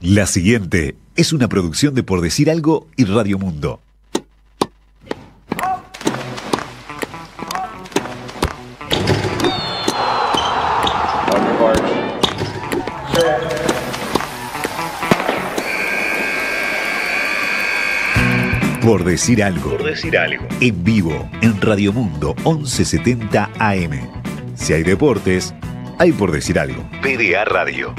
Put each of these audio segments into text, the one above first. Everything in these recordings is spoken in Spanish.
La siguiente es una producción de Por Decir Algo y Radio Mundo. Por decir algo. Por decir algo. En vivo, en Radio Mundo 1170 AM. Si hay deportes, hay por decir algo. PDA Radio.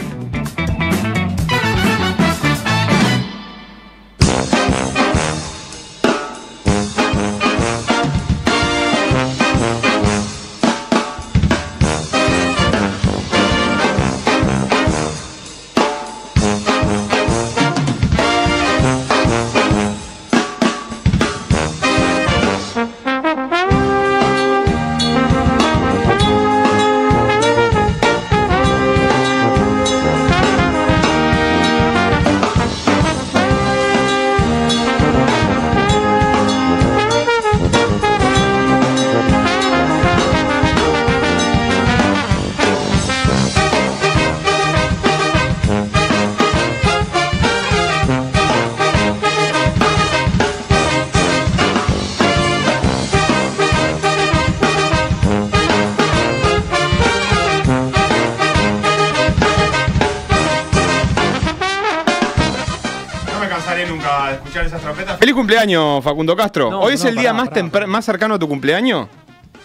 cumpleaños, Facundo Castro. ¿Hoy es el día más, más cercano a tu cumpleaños?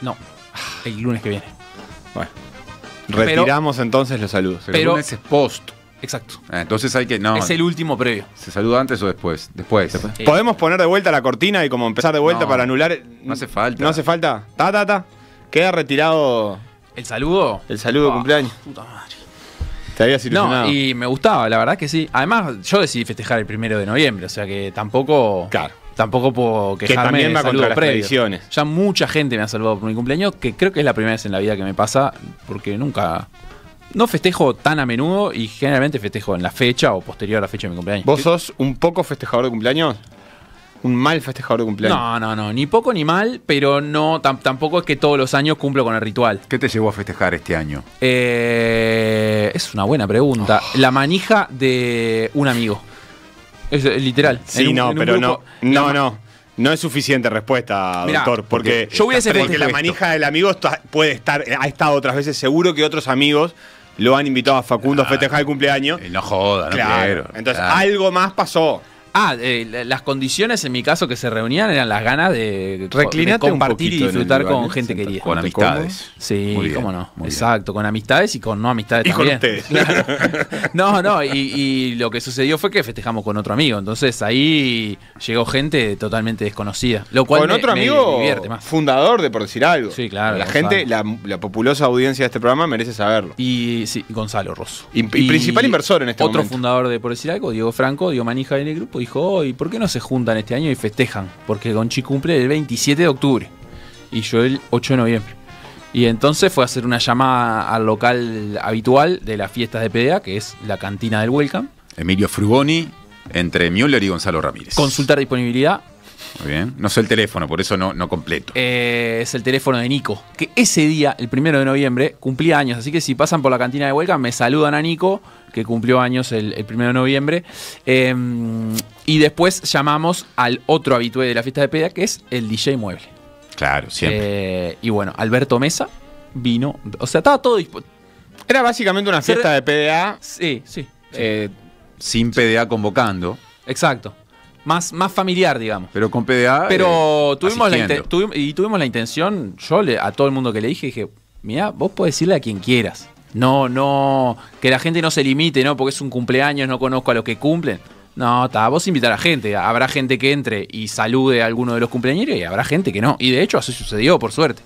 No, ah, el lunes que viene. Bueno, retiramos entonces los saludos. Pero, el lunes es post. Exacto. Ah, entonces hay que. No. Es el último previo. ¿Se saluda antes o después? Después. ¿Podemos poner de vuelta la cortina y como empezar de vuelta para anular? No hace falta. No hace falta. Ta, ta, ta. Queda retirado. ¿El saludo? El saludo de ah, cumpleaños. Puta madre. Te No, y me gustaba, la verdad que sí. Además, yo decidí festejar el primero de noviembre, o sea que tampoco. Claro. Tampoco puedo quejarme que de contra las previsiones. Ya mucha gente me ha salvado por mi cumpleaños, que creo que es la primera vez en la vida que me pasa, porque nunca. No festejo tan a menudo y generalmente festejo en la fecha o posterior a la fecha de mi cumpleaños. ¿Vos sos un poco festejador de cumpleaños? un mal festejador de cumpleaños. No, no, no, ni poco ni mal, pero no tampoco es que todos los años cumplo con el ritual. ¿Qué te llevó a festejar este año? Eh, es una buena pregunta. Oh. La manija de un amigo. Es, eh, literal. Sí, no, pero no. No, no. No es suficiente respuesta, doctor, porque, yo voy la manija del amigo puede estar, eh, ha estado otras veces, seguro que otros amigos lo han invitado a Facundo a ah, festejar el cumpleaños. No joda, no Entonces, algo más pasó. Ah, eh, las condiciones en mi caso que se reunían eran las ganas de, compartir y disfrutar con gente querida. Con amistades. Sí, cómo no. Exacto, con amistades y con no amistades y con ustedes. No, no, y, lo que sucedió fue que festejamos con otro amigo. Entonces ahí llegó gente totalmente desconocida. Lo cual con otro amigo fundador de Por Decir Algo. Sí, claro. La gente, la, populosa audiencia de este programa merece saberlo. Y sí, Gonzalo Rosso. Y, principal inversor en este otro momento. Otro fundador de Por Decir Algo, Diego Franco, Diego manija en el grupo dijo, hoy, ¿por qué no se juntan este año y festejan? Porque Gonchi cumple el 27 de octubre y yo el 8 de noviembre. Y entonces fue a hacer una llamada al local habitual de las fiestas de PDA, que es la cantina del Welcome. Emilio Frugoni, entre Müller y Gonzalo Ramírez. Consultar disponibilidad, bien. No sé el teléfono, por eso no, no completo. Eh, es el teléfono de Nico, que ese día, el primero de noviembre, cumplía años. Así que si pasan por la cantina de Huelga, me saludan a Nico, que cumplió años el, primero de noviembre. Em, y después llamamos al otro habitué de la fiesta de Peda, que es el DJ Mueble. Claro, siempre. Eh, y bueno, Alberto Mesa vino. O sea, estaba todo dispuesto. Era básicamente una fiesta de PDA. Sí, sí. sí. Eh, sin PDA convocando. Exacto más, más familiar, digamos. Pero con PDA. Pero eh, tuvimos la y tuvimos la intención, yo le, a todo el mundo que le dije, dije, mira, vos podés decirle a quien quieras. No, no, que la gente no se limite, ¿no? Porque es un cumpleaños, no conozco a los que cumplen. No, está, vos invitar a gente. Habrá gente que entre y salude a alguno de los cumpleaños y habrá gente que no. Y de hecho así sucedió, por suerte.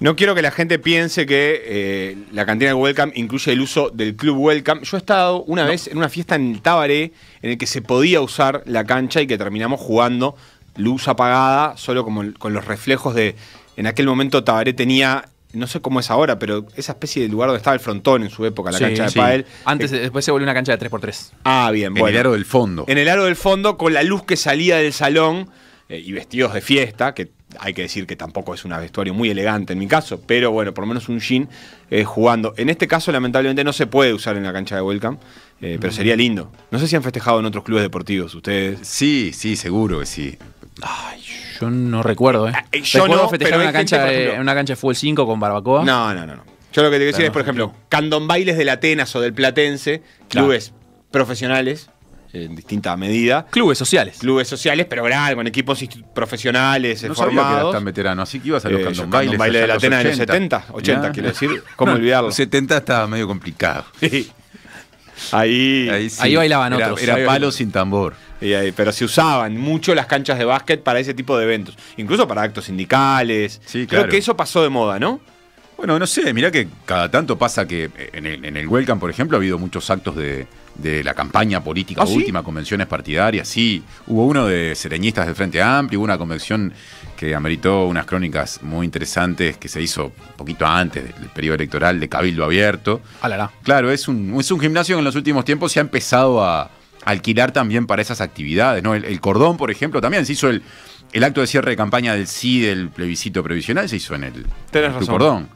No quiero que la gente piense que eh, la cantina de Welcome incluye el uso del club Welcome. Yo he estado una vez en una fiesta en el Tabaré en el que se podía usar la cancha y que terminamos jugando luz apagada, solo como con los reflejos de. En aquel momento Tabaré tenía. No sé cómo es ahora, pero esa especie de lugar donde estaba el frontón en su época, la cancha de pael. Antes, eh, después se volvió una cancha de 3x3. Ah, bien. En el aro del fondo. En el aro del fondo, con la luz que salía del salón eh, y vestidos de fiesta, que hay que decir que tampoco es un vestuario muy elegante en mi caso, pero bueno, por lo menos un jean eh, jugando. En este caso, lamentablemente, no se puede usar en la cancha de Welcome, eh, pero mm. sería lindo. No sé si han festejado en otros clubes deportivos ustedes. Sí, sí, seguro que sí. Ay, yo no recuerdo, ¿eh? Ah, eh yo no, festejar en una cancha, de fútbol 5 con barbacoa. No, no, no. Yo lo que te quiero decir es, por ejemplo, candombailes del Atenas o del Platense, clubes profesionales en distinta medida. Clubes sociales. Clubes sociales, pero grandes, con equipos profesionales no formados. que eras tan veterano, así que ibas a los eh, baile de la Atena en los 70, 80, quiero decir. ¿Cómo no, olvidarlo? 70 estaba medio complicado. Ahí, ahí, bailaban otros. Era palo sin tambor. pero se usaban mucho las canchas de básquet para ese tipo de eventos. Incluso para actos sindicales. Sí, claro. Creo que eso pasó de moda, ¿no? Bueno, no sé, mirá que cada tanto pasa que eh, en el, en por ejemplo, ha habido muchos actos de, la campaña política ¿Ah, última, convenciones partidarias, sí. Hubo uno de sereñistas del Frente Amplio, hubo una convención que ameritó unas crónicas muy interesantes que se hizo un poquito antes del periodo electoral de Cabildo Abierto. Claro, es un, es un gimnasio que en los últimos tiempos se ha empezado a alquilar también para esas actividades, ¿no? El, cordón, por ejemplo, también se hizo el, el acto de cierre de campaña del sí del plebiscito previsional, se hizo en el, cordón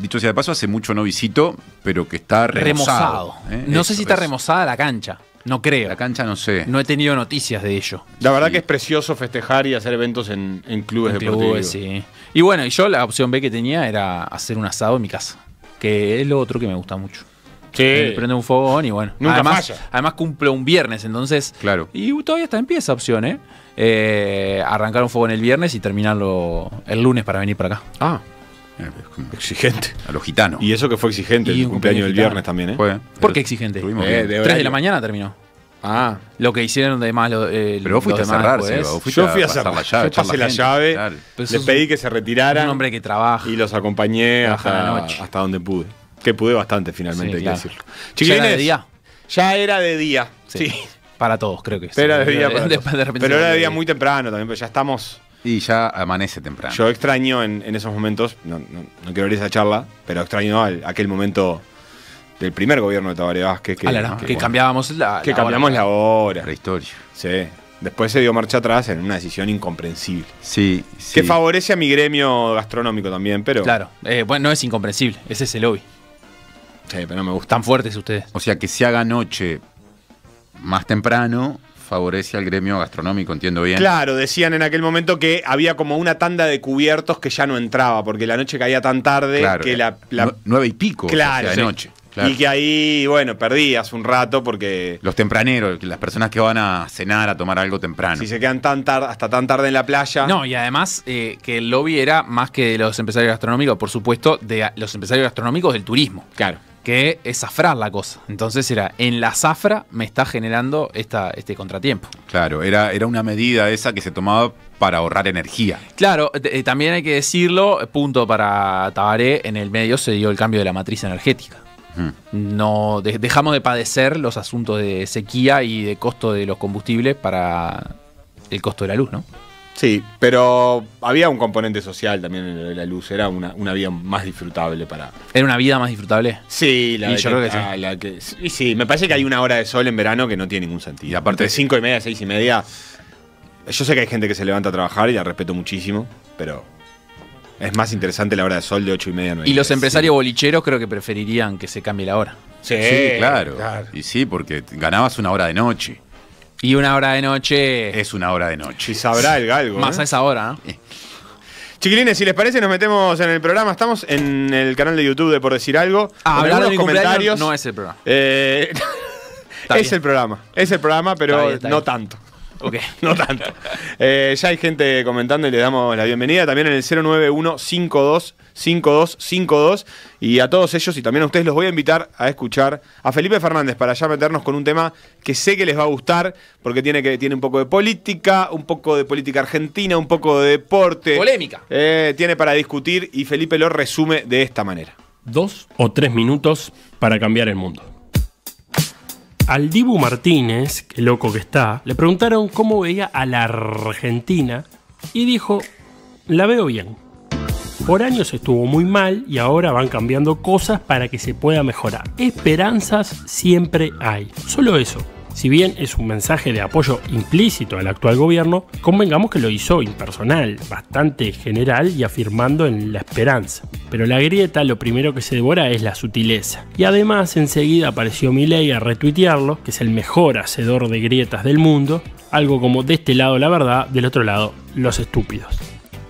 dicho sea de paso, hace mucho no visito, pero que está remozado. ¿eh? No sé si está remozada la cancha. No creo. La cancha no sé. No he tenido noticias de ello. La verdad que es precioso festejar y hacer eventos en, clubes sí. Y bueno, y yo la opción B que tenía era hacer un asado en mi casa, que es lo otro que me gusta mucho. Sí. Eh, Prende un fogón y bueno. Nunca además, Además cumple un viernes, entonces. Claro. Y todavía está en pie esa opción, ¿eh? ¿eh? Arrancar un fogón el viernes y terminarlo el lunes para venir para acá. Ah, Exigente. A los gitanos. Y eso que fue exigente, el cumpleaños, del viernes también, ¿eh? ¿Por qué exigente? Eh, de de la mañana terminó. Ah. Lo que hicieron de más. Eh, pero vos fuiste a cerrar, Yo fui a, cerrar. La llave, yo pasé la, llave. Les pedí que se retiraran. Un hombre que trabaja. Y los acompañé hasta, hasta donde pude. Que pude bastante finalmente, decirlo. ya era de día. Ya era de día. Sí. Para todos, creo que sí. Pero, pero era de día muy temprano también, pero pues ya estamos y ya amanece temprano. Yo extraño en, esos momentos, no, quiero abrir esa charla, pero extraño aquel momento del primer gobierno de Tabaré Vázquez. Que, ah, cambiábamos la, Que cambiamos la hora. historia. Sí. Después se dio marcha atrás en una decisión incomprensible. Sí, sí. Que favorece a mi gremio gastronómico también, pero. Claro. Eh, bueno, no es incomprensible. Ese es el lobby. Sí, pero no me gustan fuertes ustedes. O sea, que se haga noche más temprano favorece al gremio gastronómico, entiendo bien. Claro, decían en aquel momento que había como una tanda de cubiertos que ya no entraba, porque la noche caía tan tarde que la, eh, Nueve y pico de noche. Claro. Y que ahí, bueno, perdías un rato porque... Los tempraneros, las personas que van a cenar, a tomar algo temprano. Si se quedan tan tarde, hasta tan tarde en la playa. No, y además eh, que el lobby era más que de los empresarios gastronómicos, por supuesto, de los empresarios gastronómicos del turismo. Claro que es zafrar la cosa. Entonces era, en la zafra me está generando este contratiempo. Claro, era, era una medida esa que se tomaba para ahorrar energía. Claro, eh, eh, también hay que decirlo, punto para Tabaré, en el medio se dio el cambio de la matriz energética. Mm. No dejamos de padecer los asuntos de sequía y de costo de los combustibles para el costo de la luz, ¿no? Sí, pero había un componente social también en la luz, era una, vida más disfrutable para... ¿Era una vida más disfrutable? Sí, la, y yo creo que, y sí, me parece que hay una hora de sol en verano que no tiene ningún sentido. aparte de cinco y media, seis y media, yo sé que hay gente que se levanta a trabajar y la respeto muchísimo, pero es más interesante la hora de sol de ocho y media. 9 y, los empresarios bolicheros creo que preferirían que se cambie la hora. Sí, claro. Y sí, porque ganabas una hora de noche. Y una hora de noche. Es una hora de noche. Y sabrá el galgo. Más ¿eh? a esa hora. ¿eh? Chiquilines, si les parece, nos metemos en el programa. Estamos en el canal de YouTube de Por Decir Algo. Ah, hablar de comentarios. No es el programa. Eh, es el programa. Es el programa, pero no tanto. Ok, no tanto. Eh, ya hay gente comentando y le damos la bienvenida también en el 091-525252. Y a todos ellos y también a ustedes los voy a invitar a escuchar a Felipe Fernández para ya meternos con un tema que sé que les va a gustar porque tiene, que, tiene un poco de política, un poco de política argentina, un poco de deporte. Polémica. Eh, tiene para discutir y Felipe lo resume de esta manera. Dos o tres minutos para cambiar el mundo. Al Dibu Martínez, qué loco que está, le preguntaron cómo veía a la Argentina y dijo, la veo bien. Por años estuvo muy mal y ahora van cambiando cosas para que se pueda mejorar. Esperanzas siempre hay. Solo eso. Si bien es un mensaje de apoyo implícito al actual gobierno, convengamos que lo hizo impersonal, bastante general y afirmando en la esperanza. Pero la grieta lo primero que se devora es la sutileza. Y además enseguida apareció Milei a retuitearlo, que es el mejor hacedor de grietas del mundo, algo como de este lado la verdad, del otro lado los estúpidos.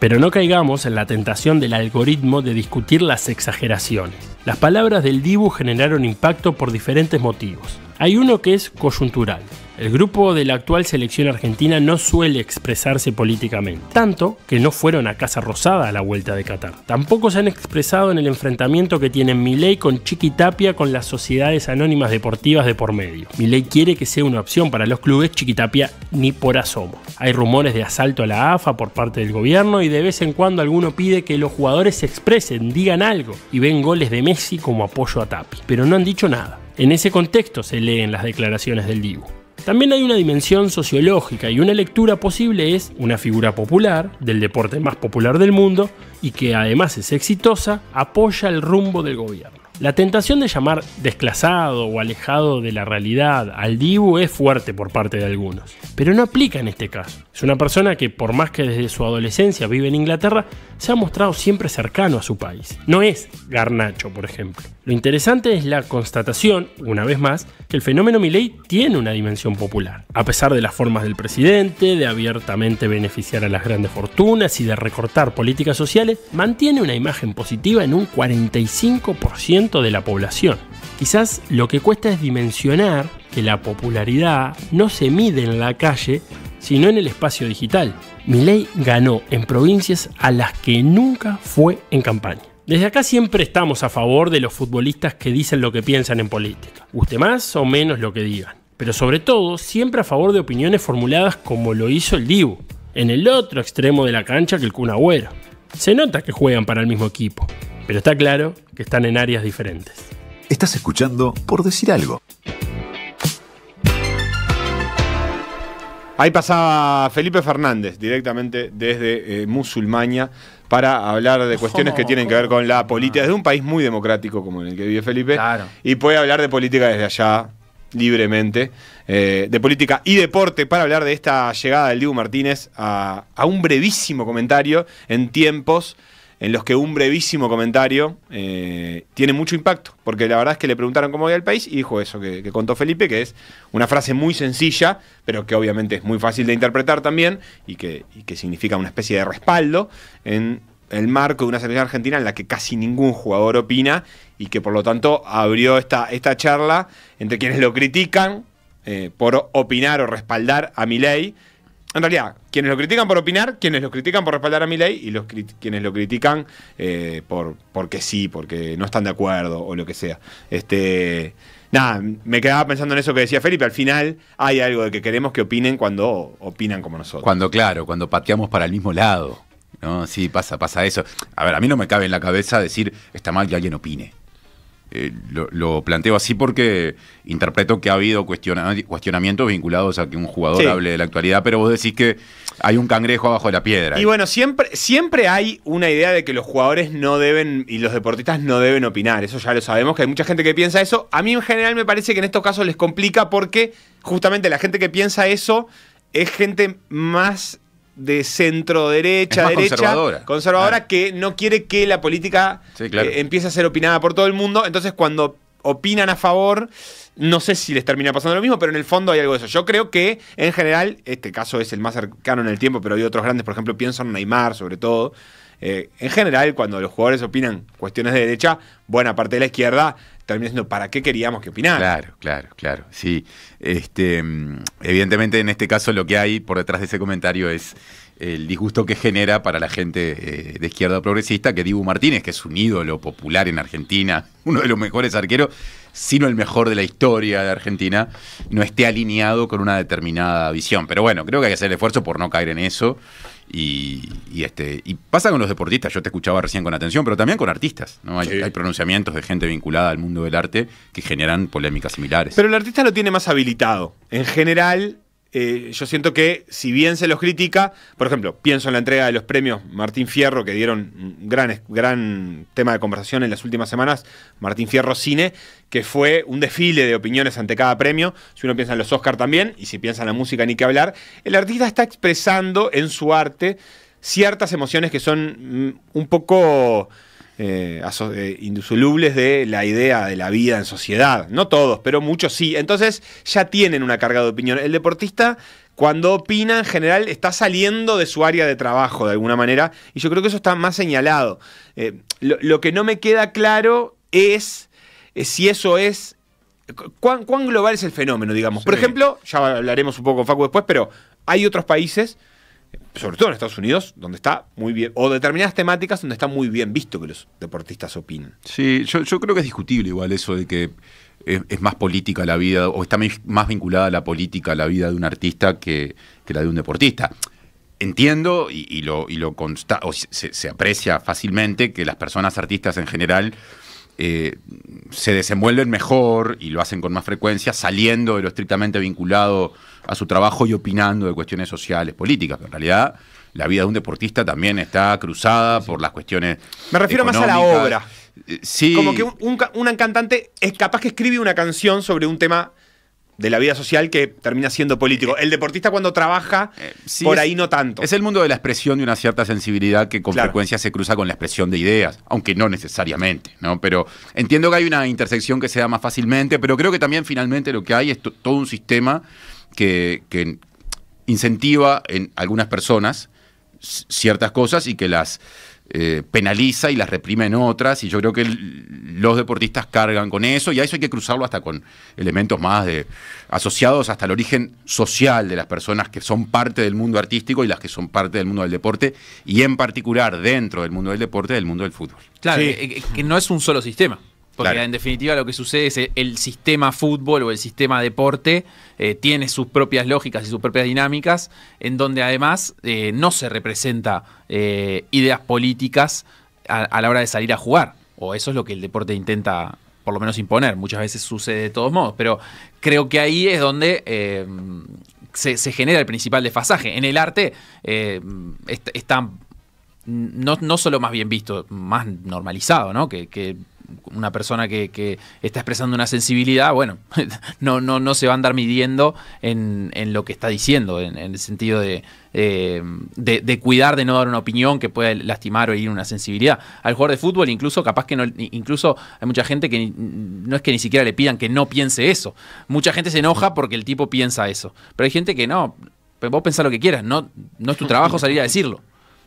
Pero no caigamos en la tentación del algoritmo de discutir las exageraciones. Las palabras del Dibu generaron impacto por diferentes motivos. Hay uno que es coyuntural. El grupo de la actual selección argentina no suele expresarse políticamente, tanto que no fueron a Casa Rosada a la vuelta de Qatar. Tampoco se han expresado en el enfrentamiento que tienen Milei con Chiqui Tapia con las sociedades anónimas deportivas de por medio. Milei quiere que sea una opción para los clubes, Chiqui Tapia ni por asomo. Hay rumores de asalto a la AFA por parte del gobierno y de vez en cuando alguno pide que los jugadores se expresen, digan algo y ven goles de Messi como apoyo a Tapia pero no han dicho nada. En ese contexto se leen las declaraciones del Dibu. También hay una dimensión sociológica y una lectura posible es una figura popular, del deporte más popular del mundo, y que además es exitosa, apoya el rumbo del gobierno. La tentación de llamar desclasado o alejado de la realidad al Dibu es fuerte por parte de algunos, pero no aplica en este caso. Es una persona que por más que desde su adolescencia vive en Inglaterra, se ha mostrado siempre cercano a su país. No es Garnacho, por ejemplo. Lo interesante es la constatación, una vez más, que el fenómeno Milley tiene una dimensión popular, a pesar de las formas del presidente, de abiertamente beneficiar a las grandes fortunas y de recortar políticas sociales, mantiene una imagen positiva en un 45% de la población. Quizás lo que cuesta es dimensionar que la popularidad no se mide en la calle, sino en el espacio digital. Milei ganó en provincias a las que nunca fue en campaña. Desde acá siempre estamos a favor de los futbolistas que dicen lo que piensan en política, guste más o menos lo que digan, pero sobre todo siempre a favor de opiniones formuladas como lo hizo el Dibu, en el otro extremo de la cancha que el Kun Se nota que juegan para el mismo equipo, pero está claro que están en áreas diferentes. Estás escuchando por decir algo. Ahí pasaba Felipe Fernández directamente desde Musulmaña eh, Musulmania para hablar de cuestiones que oh. tienen que ver con la política desde un país muy democrático como el que vive Felipe y puede hablar de política desde allá libremente, eh, de política y deporte, para hablar de esta llegada del Diego Martínez a un brevísimo comentario en tiempos en los que un brevísimo comentario eh, tiene mucho impacto, porque la verdad es que le preguntaron cómo veía el país y dijo eso que, contó Felipe, que es una frase muy sencilla, pero que obviamente es muy fácil de interpretar también y que, significa una especie de respaldo en el marco de una selección argentina en la que casi ningún jugador opina y que por lo tanto abrió esta, esta charla entre quienes lo critican eh, por opinar o respaldar a Milei en realidad, quienes lo critican por opinar, quienes lo critican por respaldar a mi ley y los quienes lo critican eh, por porque sí, porque no están de acuerdo o lo que sea. Este, nada, me quedaba pensando en eso que decía Felipe. Al final hay algo de que queremos que opinen cuando opinan como nosotros. Cuando, claro, cuando pateamos para el mismo lado. ¿no? Sí, pasa, pasa eso. A ver, a mí no me cabe en la cabeza decir está mal que alguien opine. Eh, lo, planteo así porque interpreto que ha habido cuestionamientos vinculados a que un jugador hable de la actualidad, pero vos decís que hay un cangrejo abajo de la piedra. Y bueno, siempre, siempre hay una idea de que los jugadores no deben y los deportistas no deben opinar. Eso ya lo sabemos, que hay mucha gente que piensa eso. A mí en general me parece que en estos casos les complica porque justamente la gente que piensa eso es gente más de centro derecha, derecha, conservadora, ah. que no quiere que la política eh, empiece a ser opinada por todo el mundo. Entonces, cuando opinan a favor, no sé si les termina pasando lo mismo, pero en el fondo hay algo de eso. Yo creo que, en general, este caso es el más cercano en el tiempo, pero hay otros grandes, por ejemplo, pienso en Neymar, sobre todo. Eh, en general, cuando los jugadores opinan cuestiones de derecha, buena parte de la izquierda para qué queríamos que opinara. Claro, claro, claro. Sí. Este, mm, evidentemente, en este caso, lo que hay por detrás de ese comentario es el disgusto que genera para la gente eh, de izquierda progresista que Dibu Martínez, que es un ídolo popular en Argentina, uno de los mejores arqueros, sino el mejor de la historia de Argentina, no esté alineado con una determinada visión. Pero bueno, creo que hay que hacer el esfuerzo por no caer en eso. Y, este, y pasa con los deportistas, yo te escuchaba recién con atención, pero también con artistas. ¿no? Hay, hay, pronunciamientos de gente vinculada al mundo del arte que generan polémicas similares. Pero el artista lo tiene más habilitado. En general, eh, yo siento que si bien se los critica, por ejemplo, pienso en la entrega de los premios Martín Fierro, que dieron un gran, gran tema de conversación en las últimas semanas, Martín Fierro Cine, que fue un desfile de opiniones ante cada premio, si uno piensa en los Oscars también, y si piensa en la música ni que hablar, el artista está expresando en su arte ciertas emociones que son mm, un poco eh, eh, indisolubles de la idea de la vida en sociedad. No todos, pero muchos sí. Entonces ya tienen una carga de opinión. El deportista, cuando opina, en general está saliendo de su área de trabajo de alguna manera. Y yo creo que eso está más señalado. Eh, lo, que no me queda claro es, si eso es. ¿cuán, global es el fenómeno, digamos? Por ejemplo, ya hablaremos un poco, Facu, después, pero hay otros países sobre todo en Estados Unidos, donde está muy bien, o determinadas temáticas donde está muy bien visto que los deportistas opinen. Sí, yo, creo que es discutible igual eso de que es, más política la vida, o está más vinculada a la política a la vida de un artista que, la de un deportista. Entiendo y, lo, y lo consta, o se, se aprecia fácilmente que las personas artistas en general eh, se desenvuelven mejor y lo hacen con más frecuencia, saliendo de lo estrictamente vinculado a su trabajo y opinando de cuestiones sociales, políticas. Pero en realidad, la vida de un deportista también está cruzada por las cuestiones. Me refiero más a la obra. Eh, sí. Como que un, cantante es capaz que escribe una canción sobre un tema de la vida social que termina siendo político. El deportista cuando trabaja, eh, por ahí no tanto. Es el mundo de la expresión de una cierta sensibilidad que con frecuencia se cruza con la expresión de ideas, aunque no necesariamente, ¿no? Pero entiendo que hay una intersección que se da más fácilmente, pero creo que también finalmente lo que hay es todo un sistema que incentiva en algunas personas ciertas cosas y que las eh, penaliza y las reprime en otras, y yo creo que los deportistas cargan con eso, y a eso hay que cruzarlo hasta con elementos más de, asociados hasta el origen social de las personas que son parte del mundo artístico y las que son parte del mundo del deporte, y en particular dentro del mundo del deporte, del mundo del fútbol. Claro, eh, eh, que no es un solo sistema. Porque en definitiva lo que sucede es eh, el sistema fútbol o el sistema deporte eh, tiene sus propias lógicas y sus propias dinámicas, en donde además eh, no se representa ideas políticas a, la hora de salir a jugar. O eso es lo que el deporte intenta por lo menos imponer. Muchas veces sucede de todos modos, pero creo que ahí es donde se, genera el principal desfasaje. En el arte está, no, no, solo más bien visto, más normalizado, ¿no? que una persona que, está expresando una sensibilidad, bueno, no, no, no se va a andar midiendo en, lo que está diciendo, en, el sentido eh, de, de, cuidar de no dar una opinión que pueda lastimar o herir una sensibilidad. Al jugador de fútbol, incluso, capaz que no, incluso hay mucha gente que no es que ni siquiera le pidan que no piense eso. Mucha gente se enoja porque el tipo piensa eso. Pero hay gente que no, vos pensás lo que quieras, no, no es tu trabajo salir a decirlo.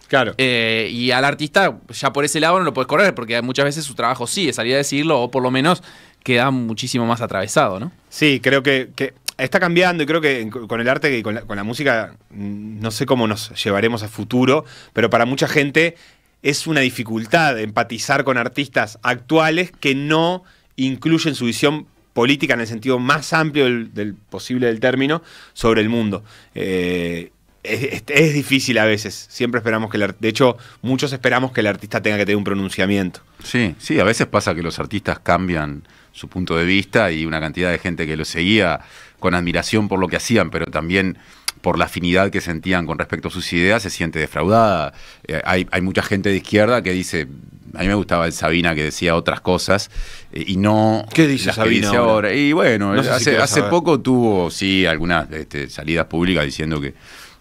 Claro. Eh, y al artista, ya por ese lado no lo puedes correr, porque muchas veces su trabajo sí es a decirlo, o por lo menos queda muchísimo más atravesado, ¿no? Sí, creo que, está cambiando y creo que con el arte y con la, música, mm, no sé cómo nos llevaremos a futuro, pero para mucha gente es una dificultad empatizar con artistas actuales que no incluyen su visión política en el sentido más amplio del, posible del término sobre el mundo. Eh, es, difícil a veces. Siempre esperamos que el De hecho, muchos esperamos que el artista tenga que tener un pronunciamiento. Sí, sí, a veces pasa que los artistas cambian su punto de vista y una cantidad de gente que lo seguía con admiración por lo que hacían, pero también por la afinidad que sentían con respecto a sus ideas, se siente defraudada. Eh, hay, mucha gente de izquierda que dice, a mí me gustaba el Sabina que decía otras cosas eh, y no. ¿Qué dice Sabina ahora? Y bueno, hace, poco tuvo, sí, algunas este, salidas públicas diciendo que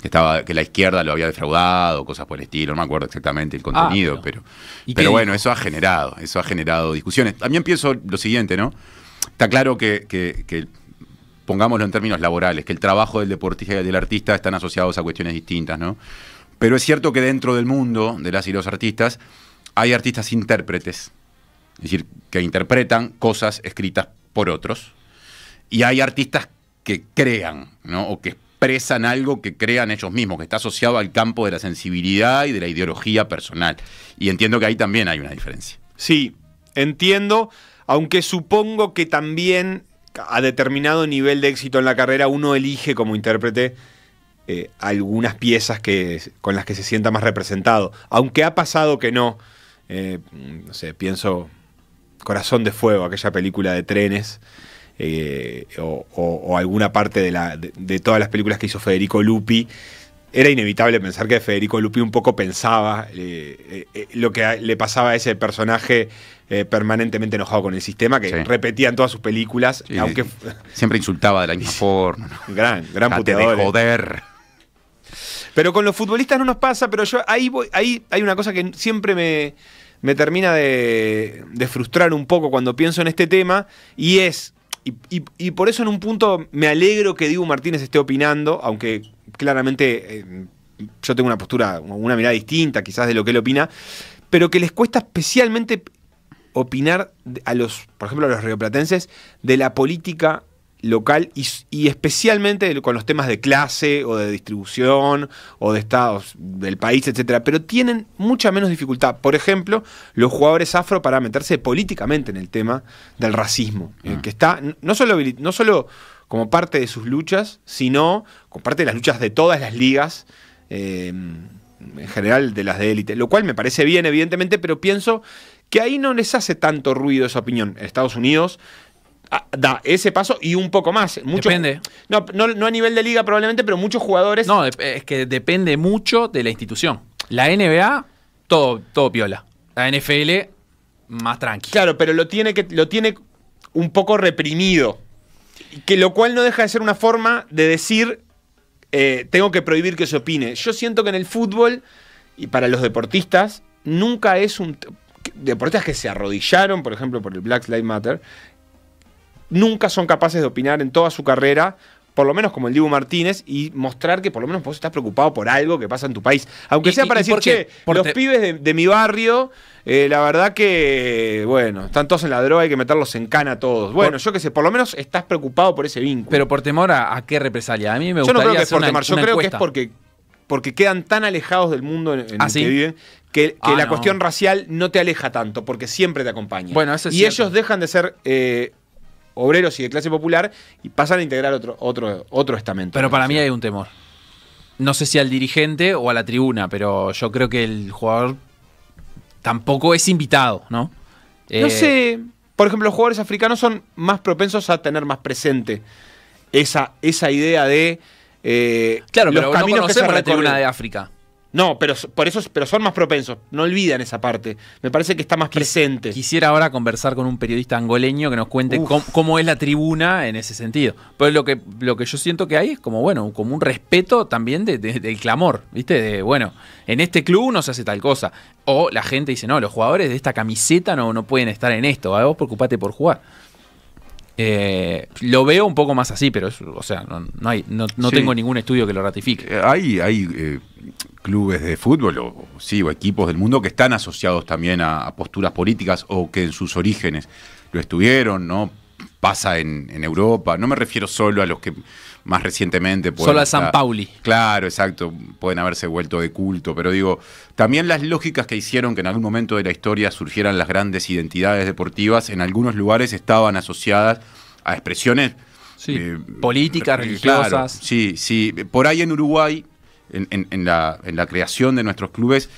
que estaba que la izquierda lo había defraudado, cosas por el estilo, no me acuerdo exactamente el ah, contenido, pero pero, bueno, eso ha generado, eso ha generado discusiones. También pienso lo siguiente, ¿no? Está claro que, pongámoslo en términos laborales, que el trabajo del deportista y del artista están asociados a cuestiones distintas, ¿no? Pero es cierto que dentro del mundo de las y los artistas hay artistas intérpretes, es decir, que interpretan cosas escritas por otros, y hay artistas que crean, ¿no? O que expresan algo que crean ellos mismos, que está asociado al campo de la sensibilidad y de la ideología personal. Y entiendo que ahí también hay una diferencia. Sí, entiendo, aunque supongo que también a determinado nivel de éxito en la carrera uno elige como intérprete eh, algunas piezas que, con las que se sienta más representado. Aunque ha pasado que no. Eh, no sé, pienso Corazón de Fuego, aquella película de trenes. Eh, o, alguna parte de, la, de, todas las películas que hizo Federico Lupi, era inevitable pensar que Federico Lupi un poco pensaba eh, eh, lo que le pasaba a ese personaje permanentemente enojado con el sistema, que repetía en todas sus películas, aunque... Siempre insultaba de la misma forma. Gran, gran Pero con los futbolistas no nos pasa, pero yo ahí, hay una cosa que siempre me, termina de frustrar un poco cuando pienso en este tema, y es y, por eso en un punto me alegro que Diego Martínez esté opinando, aunque claramente eh, yo tengo una postura, una mirada distinta quizás de lo que él opina, pero que les cuesta especialmente opinar a los, por ejemplo, a los rioplatenses de la política local y, especialmente con los temas de clase o de distribución o de estados del país, etcétera, pero tienen mucha menos dificultad. Por ejemplo, los jugadores afro para meterse políticamente en el tema del racismo, eh, ah. que está no solo, no solo como parte de sus luchas, sino como parte de las luchas de todas las ligas. Em, en general de las de élite, lo cual me parece bien, evidentemente, pero pienso que ahí no les hace tanto ruido esa opinión. Estados Unidos Ah, da ese paso y un poco más. Mucho, depende. No, a nivel de liga probablemente, pero muchos jugadores... No, es que depende mucho de la institución. La NBA, todo, todo piola. La NFL, más tranqui. Claro, pero lo tiene, que, lo tiene un poco reprimido. Que lo cual no deja de ser una forma de decir, eh, tengo que prohibir que se opine. Yo siento que en el fútbol, y para los deportistas, nunca es un deportistas que se arrodillaron, por ejemplo, por el Black Lives Matter, nunca son capaces de opinar en toda su carrera, por lo menos como el Dibu Martínez, y mostrar que por lo menos vos estás preocupado por algo que pasa en tu país. Aunque sea para decir, che, los pibes de, mi barrio, eh, la verdad que, bueno, están todos en la droga, hay que meterlos en cana a todos. Bueno, yo qué sé, por lo menos estás preocupado por ese vínculo. Pero por temor a, qué represalia. A mí me gustaría Yo no creo que es por temor, yo creo que es porque, porque quedan tan alejados del mundo en, ¿Ah, el que viven que, ah, la cuestión racial no te aleja tanto, porque siempre te acompaña. Y ellos dejan de ser... Eh, obreros y de clase popular y pasan a integrar otro, otro, otro estamento. Pero para mí hay un temor. No sé si al dirigente o a la tribuna, pero yo creo que el jugador tampoco es invitado, ¿no? no eh, sé. Por ejemplo, los jugadores africanos son más propensos a tener más presente esa, esa idea de. Eh, claro, los caminos que se la tribuna de África. No, pero por eso pero son más propensos. No olvidan esa parte. Me parece que está más presente. Quisiera ahora conversar con un periodista angoleño que nos cuente cómo, es la tribuna en ese sentido. Pues lo que, lo que yo siento que hay es como, bueno, como un respeto también del clamor, ¿viste? De, bueno, en este club no se hace tal cosa. O la gente dice, no, los jugadores de esta camiseta no, no pueden estar en esto. Vos preocupate por jugar. Eh, lo veo un poco más así, pero o sea, no, hay, no, tengo ningún estudio que lo ratifique. Eh, hay, hay eh, clubes de fútbol o, sí, o equipos del mundo que están asociados también a, posturas políticas o que en sus orígenes lo estuvieron, ¿no? Pasa en Europa. No me refiero solo a los que más recientemente. Solo a San Pauli. Claro, exacto, pueden haberse vuelto de culto, pero digo, también las lógicas que hicieron que en algún momento de la historia surgieran las grandes identidades deportivas, en algunos lugares estaban asociadas a expresiones. Eh, políticas, religiosas. sí, sí. Por ahí en Uruguay, en, en, la, en la creación de nuestros clubes,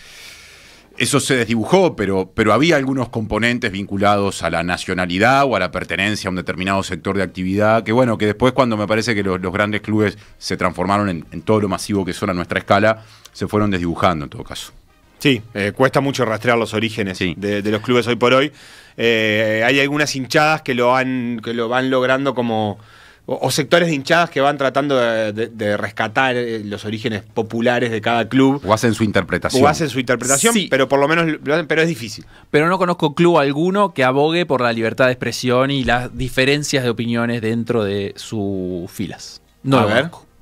eso se desdibujó, pero, pero había algunos componentes vinculados a la nacionalidad o a la pertenencia a un determinado sector de actividad, que bueno, que después cuando me parece que los, grandes clubes se transformaron en, todo lo masivo que son a nuestra escala, se fueron desdibujando en todo caso. Sí, eh, cuesta mucho rastrear los orígenes de, los clubes hoy por hoy. Eh, hay algunas hinchadas que lo, han, que lo van logrando como o, sectores de hinchadas que van tratando de, rescatar eh, los orígenes populares de cada club. O hacen su interpretación. O hacen su interpretación, pero por lo menos lo hacen pero es difícil. Pero no conozco club alguno que abogue por la libertad de expresión y las diferencias de opiniones dentro de sus filas. No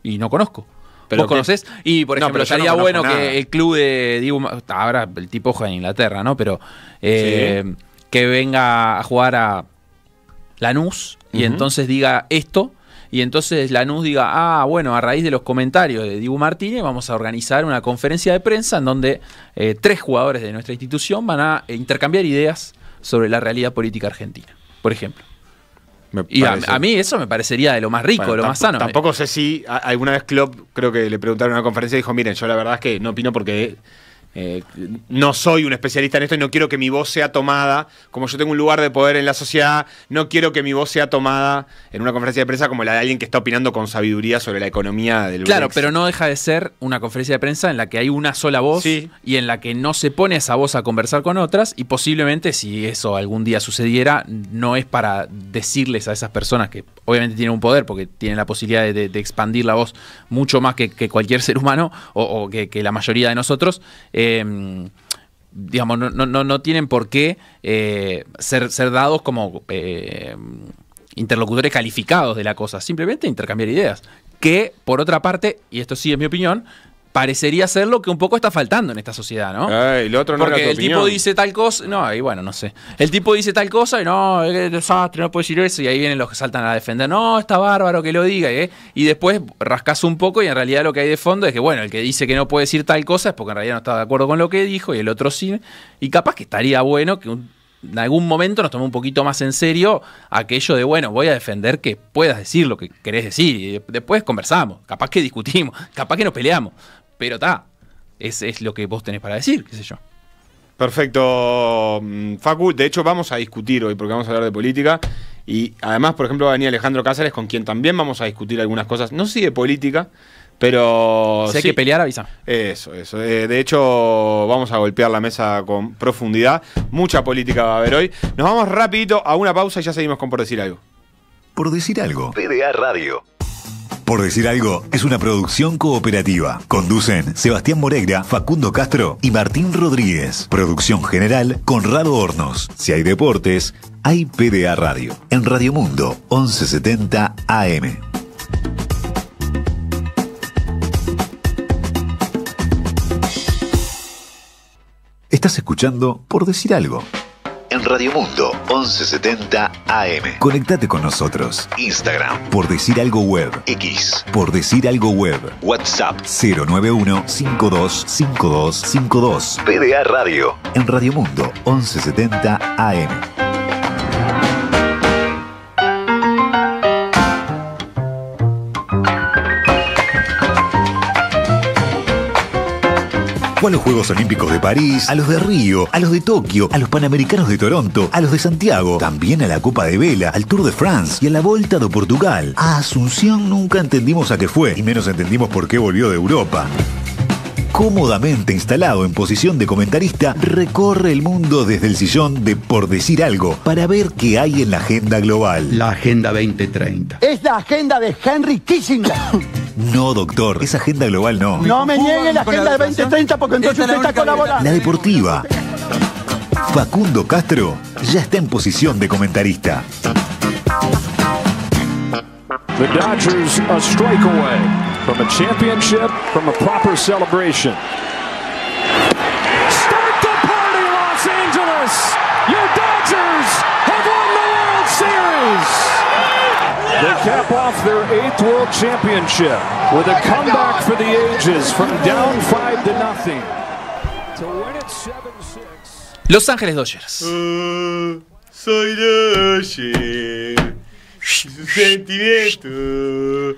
Y no conozco. Pero ¿Vos conocés? Y, por ejemplo, no, estaría bueno que el club de Ahora el tipo juega en Inglaterra, ¿no? Pero eh, que venga a jugar a Lanús y entonces diga esto. Y entonces Lanús diga, ah, bueno, a raíz de los comentarios de Dibu Martínez vamos a organizar una conferencia de prensa en donde eh, tres jugadores de nuestra institución van a intercambiar ideas sobre la realidad política argentina, por ejemplo. y a, mí eso me parecería de lo más rico, de lo más sano. Tampoco sé si alguna vez club creo que le preguntaron en una conferencia dijo, miren, yo la verdad es que no opino porque eh, no soy un especialista en esto y no quiero que mi voz sea tomada, como yo tengo un lugar de poder en la sociedad, no quiero que mi voz sea tomada en una conferencia de prensa como la de alguien que está opinando con sabiduría sobre la economía del Claro, pero no deja de ser una conferencia de prensa en la que hay una sola voz y en la que no se pone esa voz a conversar con otras y posiblemente si eso algún día sucediera, no es para decirles a esas personas que obviamente tienen un poder porque tienen la posibilidad de, expandir la voz mucho más que, cualquier ser humano o, que, la mayoría de nosotros. Em, digamos, no, no, tienen por qué eh, ser, dados como eh, interlocutores calificados de la cosa, simplemente intercambiar ideas. Que, por otra parte, y esto sí es mi opinión, parecería ser lo que un poco está faltando en esta sociedad, ¿no? Ay, eh, otro no el tipo dice tal cosa, no, y bueno, no sé. El tipo dice tal cosa y no, es desastre, no puede decir eso, y ahí vienen los que saltan a defender, no, está bárbaro que lo diga, ¿eh? y después rascas un poco y en realidad lo que hay de fondo es que, bueno, el que dice que no puede decir tal cosa es porque en realidad no está de acuerdo con lo que dijo y el otro sí, y capaz que estaría bueno que en algún momento nos tomó un poquito más en serio aquello de, bueno, voy a defender que puedas decir lo que querés decir y después conversamos, capaz que discutimos, capaz que nos peleamos, pero está, es, es lo que vos tenés para decir, qué sé yo. Perfecto, mm, Facu. De hecho, vamos a discutir hoy porque vamos a hablar de política. Y además, por ejemplo, va a venir Alejandro Cáceres, con quien también vamos a discutir algunas cosas. No sé de política, pero. Si hay que pelear, avisa. Eso, eso. Eh, de hecho, vamos a golpear la mesa con profundidad. Mucha política va a haber hoy. Nos vamos rapidito a una pausa y ya seguimos con Por Decir Algo. Por Decir Algo. PDA Radio. Por decir algo, es una producción cooperativa. Conducen Sebastián Moregra, Facundo Castro y Martín Rodríguez. Producción general Conrado Hornos. Si hay deportes, hay PDA Radio. En Radio Mundo, 1170 AM. Estás escuchando Por decir algo. Radio Mundo 1170 AM. Conectate con nosotros. Instagram. Por decir algo web. X. Por decir algo web. WhatsApp. 091 525252. PDA Radio. En Radio Mundo 1170 AM. a los Juegos Olímpicos de París, a los de Río, a los de Tokio, a los Panamericanos de Toronto, a los de Santiago, también a la Copa de Vela, al Tour de France y a la Volta de Portugal. A Asunción nunca entendimos a qué fue y menos entendimos por qué volvió de Europa cómodamente instalado en posición de comentarista, recorre el mundo desde el sillón de Por Decir Algo para ver qué hay en la agenda global. La Agenda 2030. Es la agenda de Henry Kissinger. No, doctor, esa agenda global no. No me niegue la agenda de 2030 porque entonces usted está colaborando. La deportiva. Facundo Castro ya está en posición de comentarista. The Dodgers a away. from a championship, from a proper celebration. Start the party, Los Angeles! Your Dodgers have won the World Series! They cap off their eighth World Championship with a comeback for the ages from down five to nothing. To win it 7-6. Los Ángeles Dodgers. Uh, soy Dodger. Su sentimiento.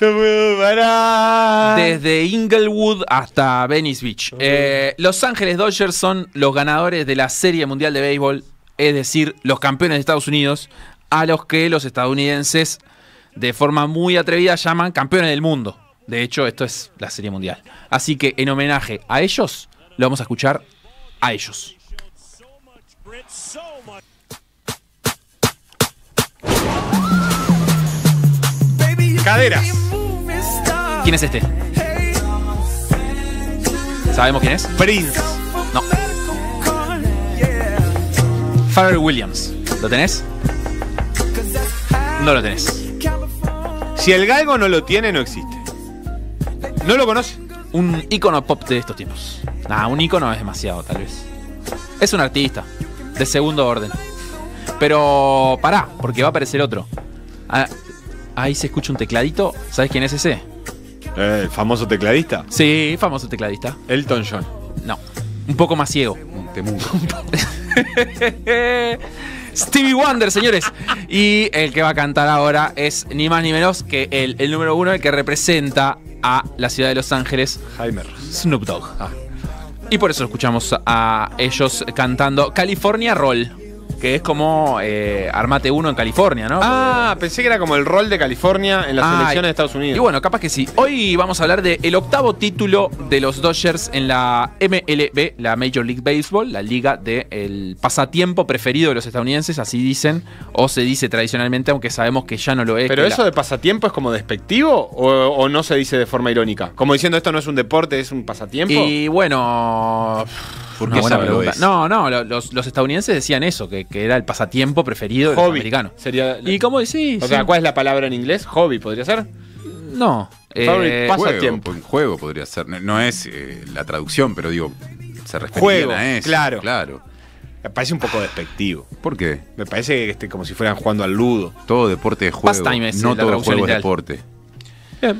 Desde Inglewood hasta Venice Beach. Eh, los Ángeles Dodgers son los ganadores de la Serie Mundial de Béisbol, es decir, los campeones de Estados Unidos, a los que los estadounidenses, de forma muy atrevida, llaman campeones del mundo. De hecho, esto es la Serie Mundial. Así que en homenaje a ellos, lo vamos a escuchar a ellos. Caderas. ¿Quién es este? ¿Sabemos quién es? Prince. No. Farrell Williams. ¿Lo tenés? No lo tenés. Si el galgo no lo tiene, no existe. No lo conoce. Un icono pop de estos tiempos. Nah, un icono es demasiado, tal vez. Es un artista. De segundo orden. Pero pará, porque va a aparecer otro. Ah, ahí se escucha un tecladito. ¿Sabes quién es ese? ¿El eh, famoso tecladista? Sí, famoso tecladista. Elton John. No, un poco más ciego. Stevie Wonder, señores. Y el que va a cantar ahora es ni más ni menos que el, número uno, el que representa a la ciudad de Los Ángeles. Heimer. Snoop Dogg. Y por eso escuchamos a ellos cantando California Roll que es como eh, Armate 1 en California, ¿no? Ah, pensé que era como el rol de California en las elecciones de Estados Unidos. Y bueno, capaz que sí. Hoy vamos a hablar del el octavo título de los Dodgers en la MLB, la Major League Baseball, la liga del pasatiempo preferido de los estadounidenses, así dicen, o se dice tradicionalmente, aunque sabemos que ya no lo es. ¿Pero eso de pasatiempo es como despectivo o, no se dice de forma irónica? Como diciendo esto no es un deporte, es un pasatiempo. Y bueno... Una buena pregunta. No, no, los estadounidenses decían eso, que que, era el pasatiempo preferido americano. Sería ¿Y cómo decís? O sea, ¿cuál es la palabra en inglés? Hobby, ¿podría ser? No. Eh, pasatiempo. Juego, juego podría ser. No, es eh, la traducción, pero digo, se juego, Claro. claro. Me parece un poco despectivo. ¿Por qué? Me parece que este, como si fueran jugando al ludo. Todo deporte es juego. no eh, todo juego es deporte. es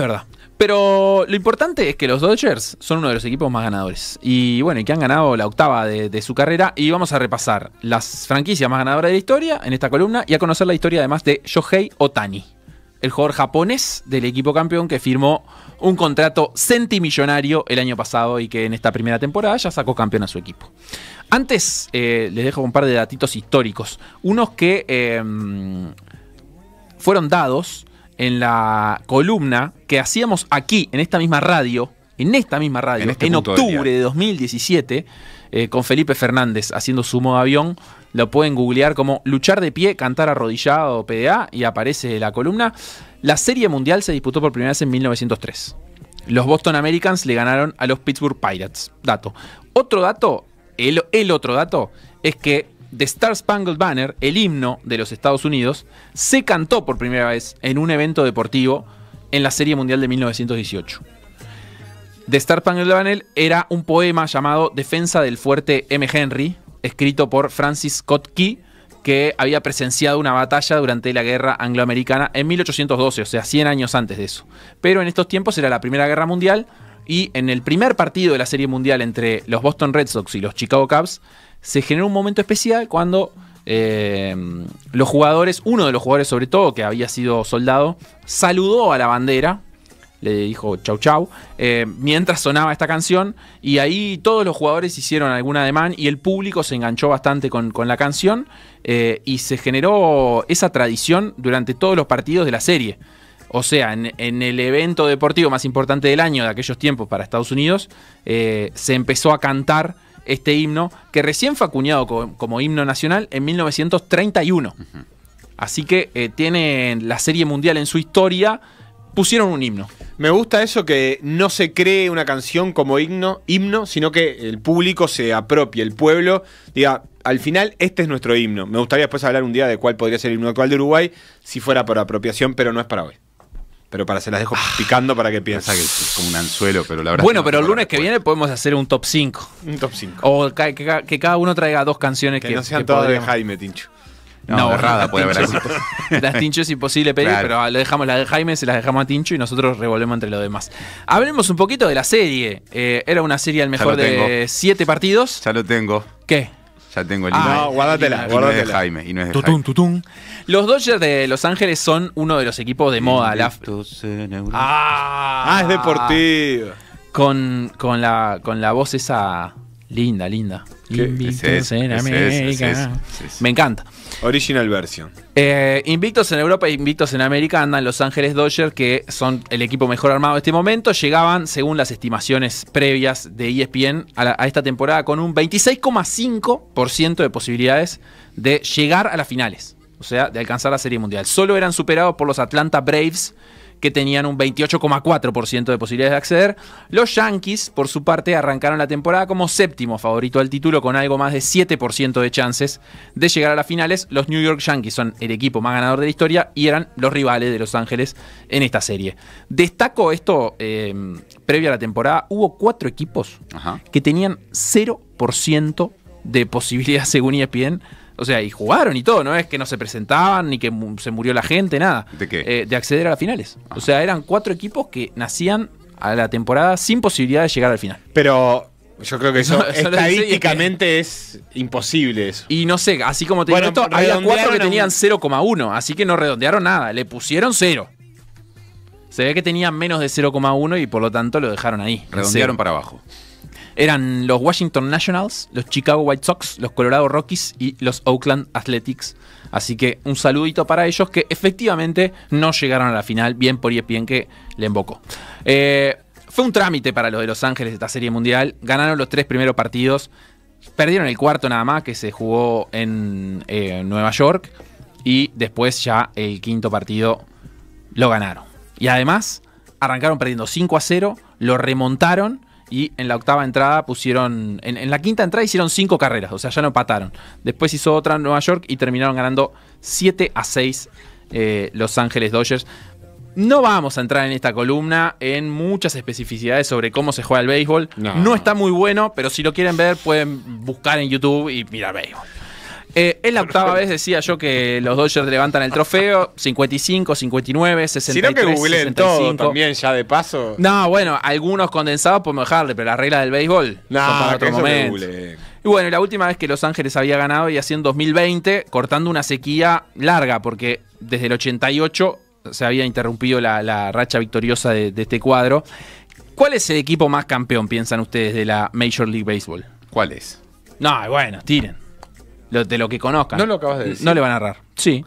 verdad. Pero lo importante es que los Dodgers son uno de los equipos más ganadores. Y bueno, y que han ganado la octava de, su carrera. Y vamos a repasar las franquicias más ganadoras de la historia en esta columna y a conocer la historia además de Shohei Otani, el jugador japonés del equipo campeón que firmó un contrato centimillonario el año pasado y que en esta primera temporada ya sacó campeón a su equipo. Antes eh, les dejo un par de datitos históricos. Unos que em, fueron dados en la columna que hacíamos aquí, en esta misma radio, en esta misma radio, en, este octubre de 2017, eh, con Felipe Fernández haciendo su modo avión. Lo pueden googlear como luchar de pie, cantar arrodillado, PDA, y aparece la columna. La Serie Mundial se disputó por primera vez en 1903. Los Boston Americans le ganaron a los Pittsburgh Pirates. Dato. Otro dato, el otro dato, es que The Star Spangled Banner, el himno de los Estados Unidos, se cantó por primera vez en un evento deportivo en la Serie Mundial de 1918. The Star Spangled Banner era un poema llamado Defensa del Fuerte M. Henry, escrito por Francis Scott Key, que había presenciado una batalla durante la guerra angloamericana en 1812, o sea, 100 años antes de eso. Pero en estos tiempos era la Primera Guerra Mundial y en el primer partido de la Serie Mundial entre los Boston Red Sox y los Chicago Cubs, se generó un momento especial cuando eh, los jugadores, uno de los jugadores sobre todo, que había sido soldado, saludó a la bandera, le dijo chau chau, eh, mientras sonaba esta canción y ahí todos los jugadores hicieron algún ademán y el público se enganchó bastante con, la canción eh, y se generó esa tradición durante todos los partidos de la serie. O sea, en, el evento deportivo más importante del año de aquellos tiempos para Estados Unidos, se empezó a cantar este himno, que recién fue acuñado como, himno nacional en 1931. Así que eh, tiene la Serie Mundial en su historia, pusieron un himno. Me gusta eso que no se cree una canción como himno, himno, sino que el público se apropie, el pueblo diga, al final este es nuestro himno. Me gustaría después hablar un día de cuál podría ser el himno actual de Uruguay si fuera por apropiación, pero no es para hoy. Pero para se las dejo ah. picando para que piensa que es como un anzuelo, pero la verdad. Bueno, pero el lunes que viene podemos hacer un top 5. Un top 5. O que, cada uno traiga dos canciones que. Que no sean todas de Jaime, Tincho. No, borrada puede haber Las Tincho es imposible pedir, pero lo dejamos, las de Jaime se las dejamos a Tincho y nosotros revolvemos entre los demás. Hablemos un poquito de la serie. Eh, era una serie al mejor de siete partidos. Ya lo tengo. ¿Qué? Ya tengo el ah, no, guárdatela, y Jaime, y no es tutun, tutun. Los Dodgers de Los Ángeles son uno de los equipos de moda. La... Ah. ah, es deportivo. Con, con, la, con la voz esa linda, linda. Me encanta. Original version. Eh, invictos en Europa e invictos en América andan Los Ángeles Dodgers, que son el equipo mejor armado de este momento. Llegaban, según las estimaciones previas de ESPN, a, a esta temporada con un 26,5% de posibilidades de llegar a las finales. O sea, de alcanzar la Serie Mundial. Solo eran superados por los Atlanta Braves, que tenían un 28,4% de posibilidades de acceder. Los Yankees, por su parte, arrancaron la temporada como séptimo favorito al título con algo más de 7% de chances de llegar a las finales. Los New York Yankees son el equipo más ganador de la historia y eran los rivales de Los Ángeles en esta serie. Destaco esto, eh, previo a la temporada, hubo cuatro equipos que tenían 0% de posibilidades, según ESPN, o sea, y jugaron y todo, no es que no se presentaban ni que se murió la gente, nada. ¿De qué? Eh, de acceder a las finales. Ah. O sea, eran cuatro equipos que nacían a la temporada sin posibilidad de llegar al final. Pero yo creo que eso, estadísticamente es, imposible Y no sé, así como te digo esto, había cuatro que tenían 0,1, así que no redondearon nada, le pusieron cero. Se ve que tenían menos de 0,1 y por lo tanto lo dejaron ahí. Redondearon para abajo. Eran los Washington Nationals, los Chicago White Sox, los Colorado Rockies y los Oakland Athletics. Así que un saludito para ellos que efectivamente no llegaron a la final, bien por bien que le embocó. Eh, fue un trámite para los de Los Ángeles de esta serie mundial. Ganaron los tres primeros partidos, perdieron el cuarto nada más que se jugó en eh, Nueva York y después ya el quinto partido lo ganaron. Y además arrancaron perdiendo 5 a 0, lo remontaron y en la octava entrada pusieron. En, la quinta entrada hicieron cinco carreras, o sea, ya no pataron. Después hizo otra en Nueva York y terminaron ganando 7 a 6 eh, Los Ángeles Dodgers. No vamos a entrar en esta columna en muchas especificidades sobre cómo se juega el béisbol. No, no está muy bueno, pero si lo quieren ver, pueden buscar en YouTube y mirar béisbol. Eh, es la octava vez, decía yo, que los Dodgers levantan el trofeo. 55, 59, 63, si no que todo también ya de paso. No, bueno, algunos condensados por dejarle, pero la regla del béisbol no, Y bueno, la última vez que Los Ángeles había ganado y así en 2020, cortando una sequía larga, porque desde el 88 se había interrumpido la, racha victoriosa de, de este cuadro. ¿Cuál es el equipo más campeón, piensan ustedes, de la Major League Baseball? ¿Cuál es? No, bueno, tiren de lo que conozcan. No lo acabas de decir. No le van a narrar. Sí.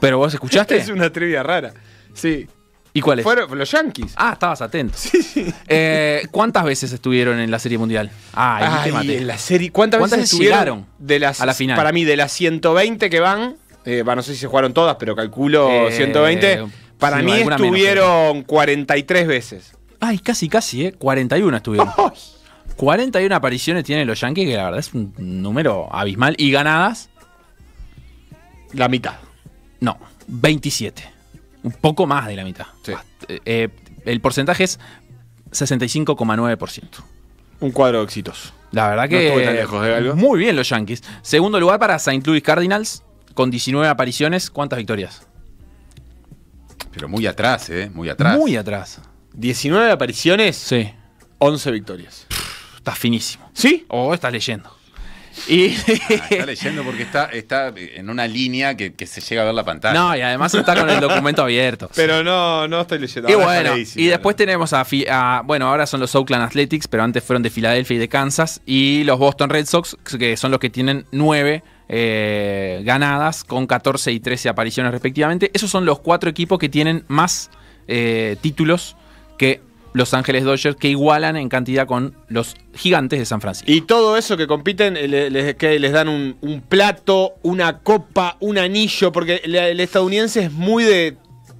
¿Pero vos escuchaste? es una trivia rara. Sí. ¿Y cuál Fueron los Yankees. Ah, estabas atento. Sí, eh, ¿Cuántas veces estuvieron en la Serie Mundial? Ah, en la serie. ¿Cuántas, ¿Cuántas veces estuvieron de las, a la final? Para mí, de las 120 que van, eh, no sé si se jugaron todas, pero calculo 120. Eh, para mí estuvieron 43 veces. Ay, casi, casi, ¿eh? 41 estuvieron. 41 apariciones tienen los Yankees, que la verdad es un número abismal. Y ganadas. La mitad. No, 27. Un poco más de la mitad. Eh, eh, el porcentaje es 65,9%. Un cuadro exitoso. La verdad que. ¿eh, muy bien los Yankees. Segundo lugar para St. Louis Cardinals, con 19 apariciones. ¿Cuántas victorias? Pero muy atrás, ¿eh? Muy atrás. Muy atrás. 19 apariciones. Sí. 11 victorias estás finísimo. ¿Sí? O estás leyendo. Y... Ah, está leyendo porque está, está en una línea que, se llega a ver la pantalla. No, y además está con el documento abierto. Pero no, no estoy leyendo. Y bueno, y después tenemos a, Bueno, ahora son los Oakland Athletics, pero antes fueron de Filadelfia y de Kansas. Y los Boston Red Sox, que son los que tienen nueve eh, ganadas, con 14 y 13 apariciones respectivamente. Esos son los cuatro equipos que tienen más eh, títulos que los Ángeles Dodgers que igualan en cantidad con los gigantes de San Francisco. Y todo eso que compiten, eh, que les dan un, plato, una copa, un anillo, porque el, estadounidense es muy de,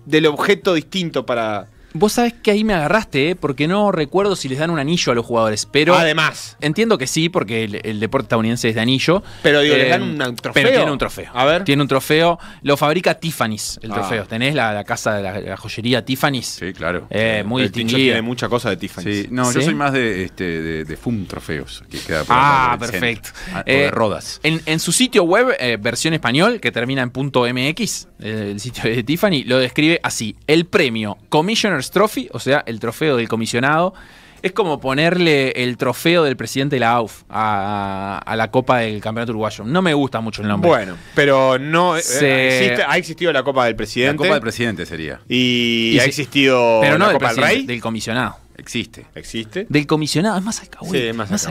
del objeto distinto para, Vos sabés que ahí me agarraste, ¿eh? porque no recuerdo si les dan un anillo a los jugadores, pero... Además. Entiendo que sí, porque el, deporte estadounidense es de anillo. Pero digo, dan eh, un trofeo. Pero tiene un trofeo. A ver. Tiene un trofeo. Lo fabrica Tiffany's, el ah. trofeo. Tenés la, casa de la, joyería Tiffany's. Sí, claro. Eh, eh muy distinguido tiene mucha cosa de Tiffany's. yo soy más de, este, FUM Trofeos. ah, perfecto. Ah, Rodas. En, su sitio web, versión español, que termina en .mx, el sitio de Tiffany, lo describe así. El premio Commissioner Trophy, o sea, el trofeo del comisionado. Es como ponerle el trofeo del presidente de la AUF a, la Copa del Campeonato Uruguayo. No me gusta mucho el nombre. Bueno, pero no eh, ha existido la Copa del Presidente. La Copa del Presidente sería. Y, ha existido la Copa del, Rey. Del comisionado. Existe. ¿Existe? Del comisionado, es más alcahuete. Sí, más,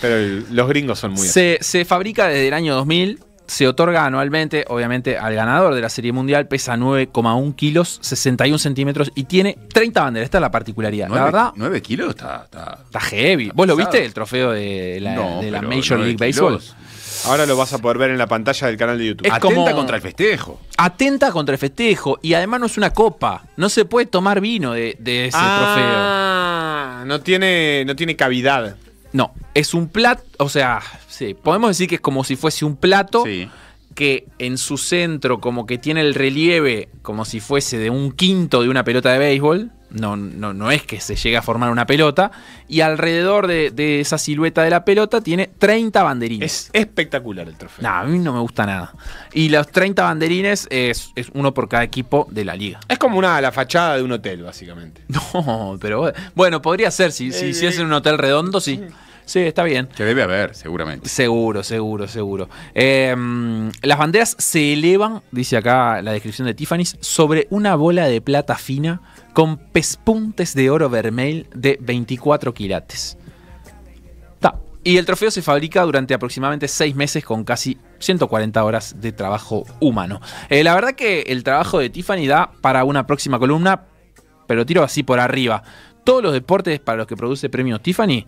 Pero los gringos son muy... Se, se fabrica desde el año 2000 se otorga anualmente, obviamente, al ganador de la Serie Mundial, pesa 9,1 kilos, 61 centímetros y tiene 30 banderas. Esta es la particularidad. ¿no es verdad. 9 kilos está, está, heavy. ¿Vos lo viste el trofeo de la, Major League Baseball? Ahora lo vas a poder ver en la pantalla del canal de YouTube. atenta contra el festejo. Atenta contra el festejo. Y además no es una copa. No se puede tomar vino de, ese ah, trofeo. No tiene, no tiene cavidad. No, es un plato, o sea, sí, podemos decir que es como si fuese un plato que en su centro como que tiene el relieve como si fuese de un quinto de una pelota de béisbol no, no, no es que se llegue a formar una pelota, y alrededor de, de esa silueta de la pelota tiene 30 banderines. Es espectacular el trofeo. a mí no me gusta nada. Y los 30 banderines es, uno por cada equipo de la liga. Es como una la fachada de un hotel, básicamente. No, pero bueno, podría ser, si, si en eh, un hotel redondo, sí. Eh, Sí, está bien. Que debe haber, seguramente. Seguro, seguro, seguro. Em, las banderas se elevan, dice acá la descripción de Tiffany's, sobre una bola de plata fina con pespuntes de oro vermel de 24 quilates. Ta. Y el trofeo se fabrica durante aproximadamente 6 meses con casi 140 horas de trabajo humano. Eh, la verdad que el trabajo de Tiffany da para una próxima columna, pero tiro así por arriba. Todos los deportes para los que produce premios Tiffany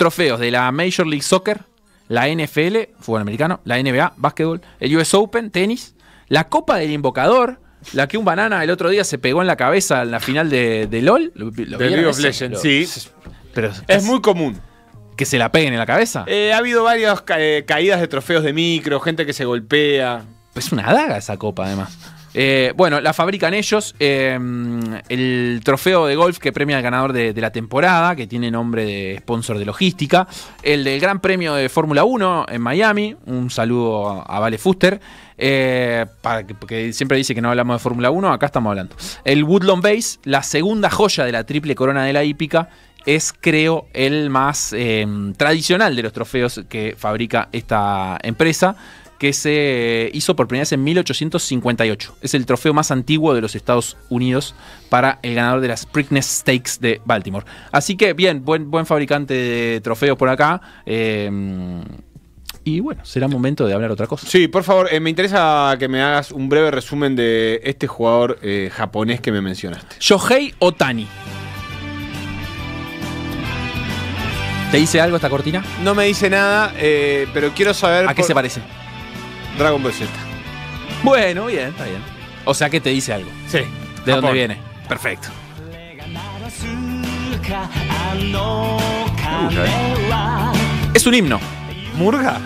trofeos de la Major League Soccer, la NFL, fútbol americano, la NBA, básquetbol, el US Open, tenis, la Copa del Invocador, la que un banana el otro día se pegó en la cabeza en la final de, LOL. League of Legends, sí. Pero es muy común que se la peguen en la cabeza. Eh, ha habido varias eh, caídas de trofeos de micro, gente que se golpea. Es una daga esa copa, además. Eh, bueno, la fabrican ellos. Eh, el trofeo de golf que premia al ganador de, la temporada, que tiene nombre de sponsor de logística. El del Gran Premio de Fórmula 1 en Miami. Un saludo a Vale Fuster. Eh, que, porque siempre dice que no hablamos de Fórmula 1, acá estamos hablando. El Woodlawn Base, la segunda joya de la triple corona de la hípica, es creo el más tradicional de los trofeos que fabrica esta empresa que se hizo por primera vez en 1858. Es el trofeo más antiguo de los Estados Unidos para el ganador de las Preakness Stakes de Baltimore. Así que bien, buen, buen fabricante de trofeos por acá. Eh, y bueno, será momento de hablar otra cosa. Sí, por favor, eh, me interesa que me hagas un breve resumen de este jugador eh, japonés que me mencionaste. Shohei Otani. ¿Te dice algo esta cortina? No me dice nada, pero quiero saber... ¿A qué se parece? Dragon Ball Z. Bueno, bien, está bien. O sea que te dice algo. Sí. ¿De dónde viene? Perfecto. Es un himno. ¿Murga?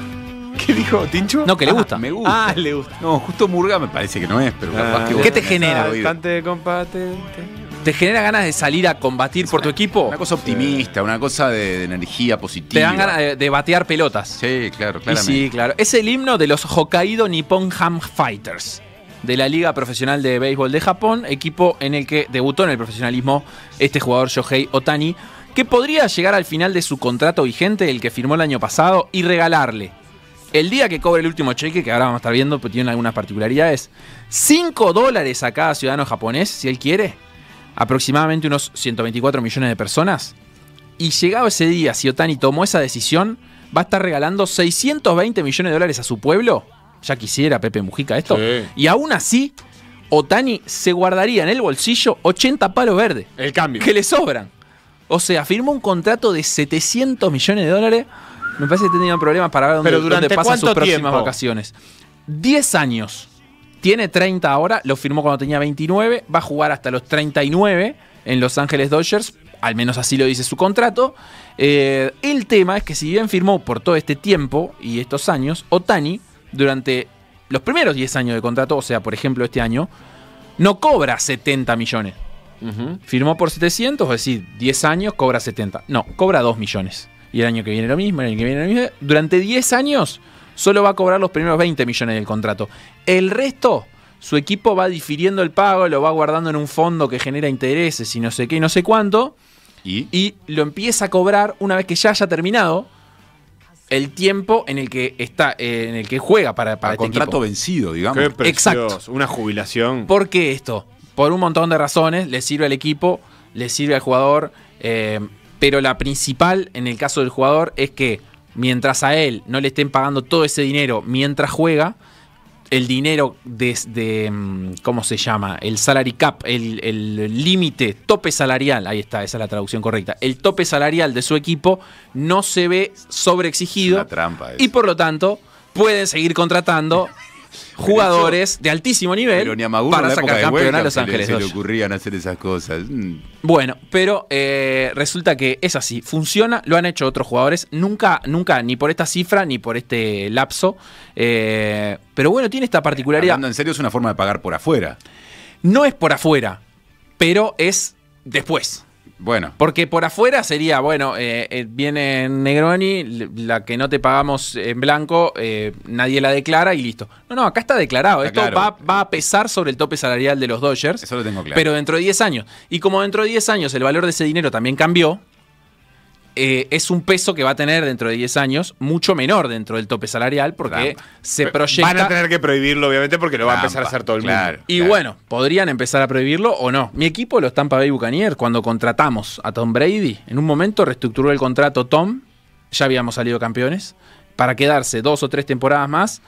¿Qué dijo Tincho? No, que le ah, gusta. Me gusta. Ah, le gusta. No, justo Murga me parece que no es, pero capaz que ah. ¿Qué te genera? Bastante compatente ¿Te genera ganas de salir a combatir por tu equipo? Una cosa optimista, una cosa de, energía positiva. Te dan ganas de, batear pelotas. Sí, claro, claramente. sí, claro. Es el himno de los Hokkaido Nippon Ham Fighters de la Liga Profesional de Béisbol de Japón, equipo en el que debutó en el profesionalismo este jugador Shohei Otani, que podría llegar al final de su contrato vigente, el que firmó el año pasado, y regalarle, el día que cobre el último cheque, que ahora vamos a estar viendo, porque tiene algunas particularidades, 5 dólares a cada ciudadano japonés, si él quiere, aproximadamente unos 124 millones de personas. Y llegado ese día, si Otani tomó esa decisión, va a estar regalando 620 millones de dólares a su pueblo. Ya quisiera Pepe Mujica esto. Y aún así, Otani se guardaría en el bolsillo 80 palos verdes. El cambio. Que le sobran. O sea, firmó un contrato de 700 millones de dólares. Me parece que tenían problemas para ver dónde, Pero durante sus próximas vacaciones. 10 años. Tiene 30 ahora, lo firmó cuando tenía 29, va a jugar hasta los 39 en Los Ángeles Dodgers, al menos así lo dice su contrato. Eh, el tema es que si bien firmó por todo este tiempo y estos años, Otani, durante los primeros 10 años de contrato, o sea, por ejemplo este año, no cobra 70 millones. Firmó por 700, es decir, 10 años cobra 70. No, cobra 2 millones. Y el año que viene lo mismo, el año que viene lo mismo. Durante 10 años solo va a cobrar los primeros 20 millones del contrato. El resto, su equipo va difiriendo el pago, lo va guardando en un fondo que genera intereses y no sé qué y no sé cuánto. ¿Y? lo empieza a cobrar una vez que ya haya terminado el tiempo en el que está, eh, en el que juega para, para el contrato vencido, digamos. Exacto. Una jubilación. ¿Por qué esto? Por un montón de razones. Le sirve al equipo, le sirve al jugador. Eh, pero la principal, en el caso del jugador, es que mientras a él no le estén pagando todo ese dinero mientras juega, el dinero desde, mm, ¿cómo se llama? El salary cap, el límite, tope salarial, ahí está, esa es la traducción correcta, el tope salarial de su equipo no se ve sobreexigido. trampa. Y por lo tanto, pueden seguir contratando jugadores de altísimo nivel para sacar campeón a Los Ángeles. Se le ocurrían hacer esas cosas. Mm. Bueno, pero eh, resulta que es así, funciona, lo han hecho otros jugadores, nunca, nunca, ni por esta cifra, ni por este lapso. Eh, pero bueno, tiene esta particularidad. en serio, es una forma de pagar por afuera. No es por afuera, pero es después. Bueno. Porque por afuera sería, bueno, eh, eh viene Negroni, la que no te pagamos en blanco, eh, nadie la declara y listo. No, no, acá está declarado. Esto va, va, a pesar sobre el tope salarial de los Dodgers. Eso lo tengo claro. Pero dentro de 10 años. Y como dentro de 10 años el valor de ese dinero también cambió, eh, es un peso que va a tener dentro de 10 años mucho menor dentro del tope salarial porque se proyecta. Van a tener que prohibirlo, obviamente, porque lo va a empezar a hacer todo el mundo. y bueno, podrían empezar a prohibirlo o no. Mi equipo, lo Tampa Bay Buccaneers, cuando contratamos a Tom Brady, en un momento reestructuró el contrato Tom, ya habíamos salido campeones, para quedarse dos o tres temporadas más.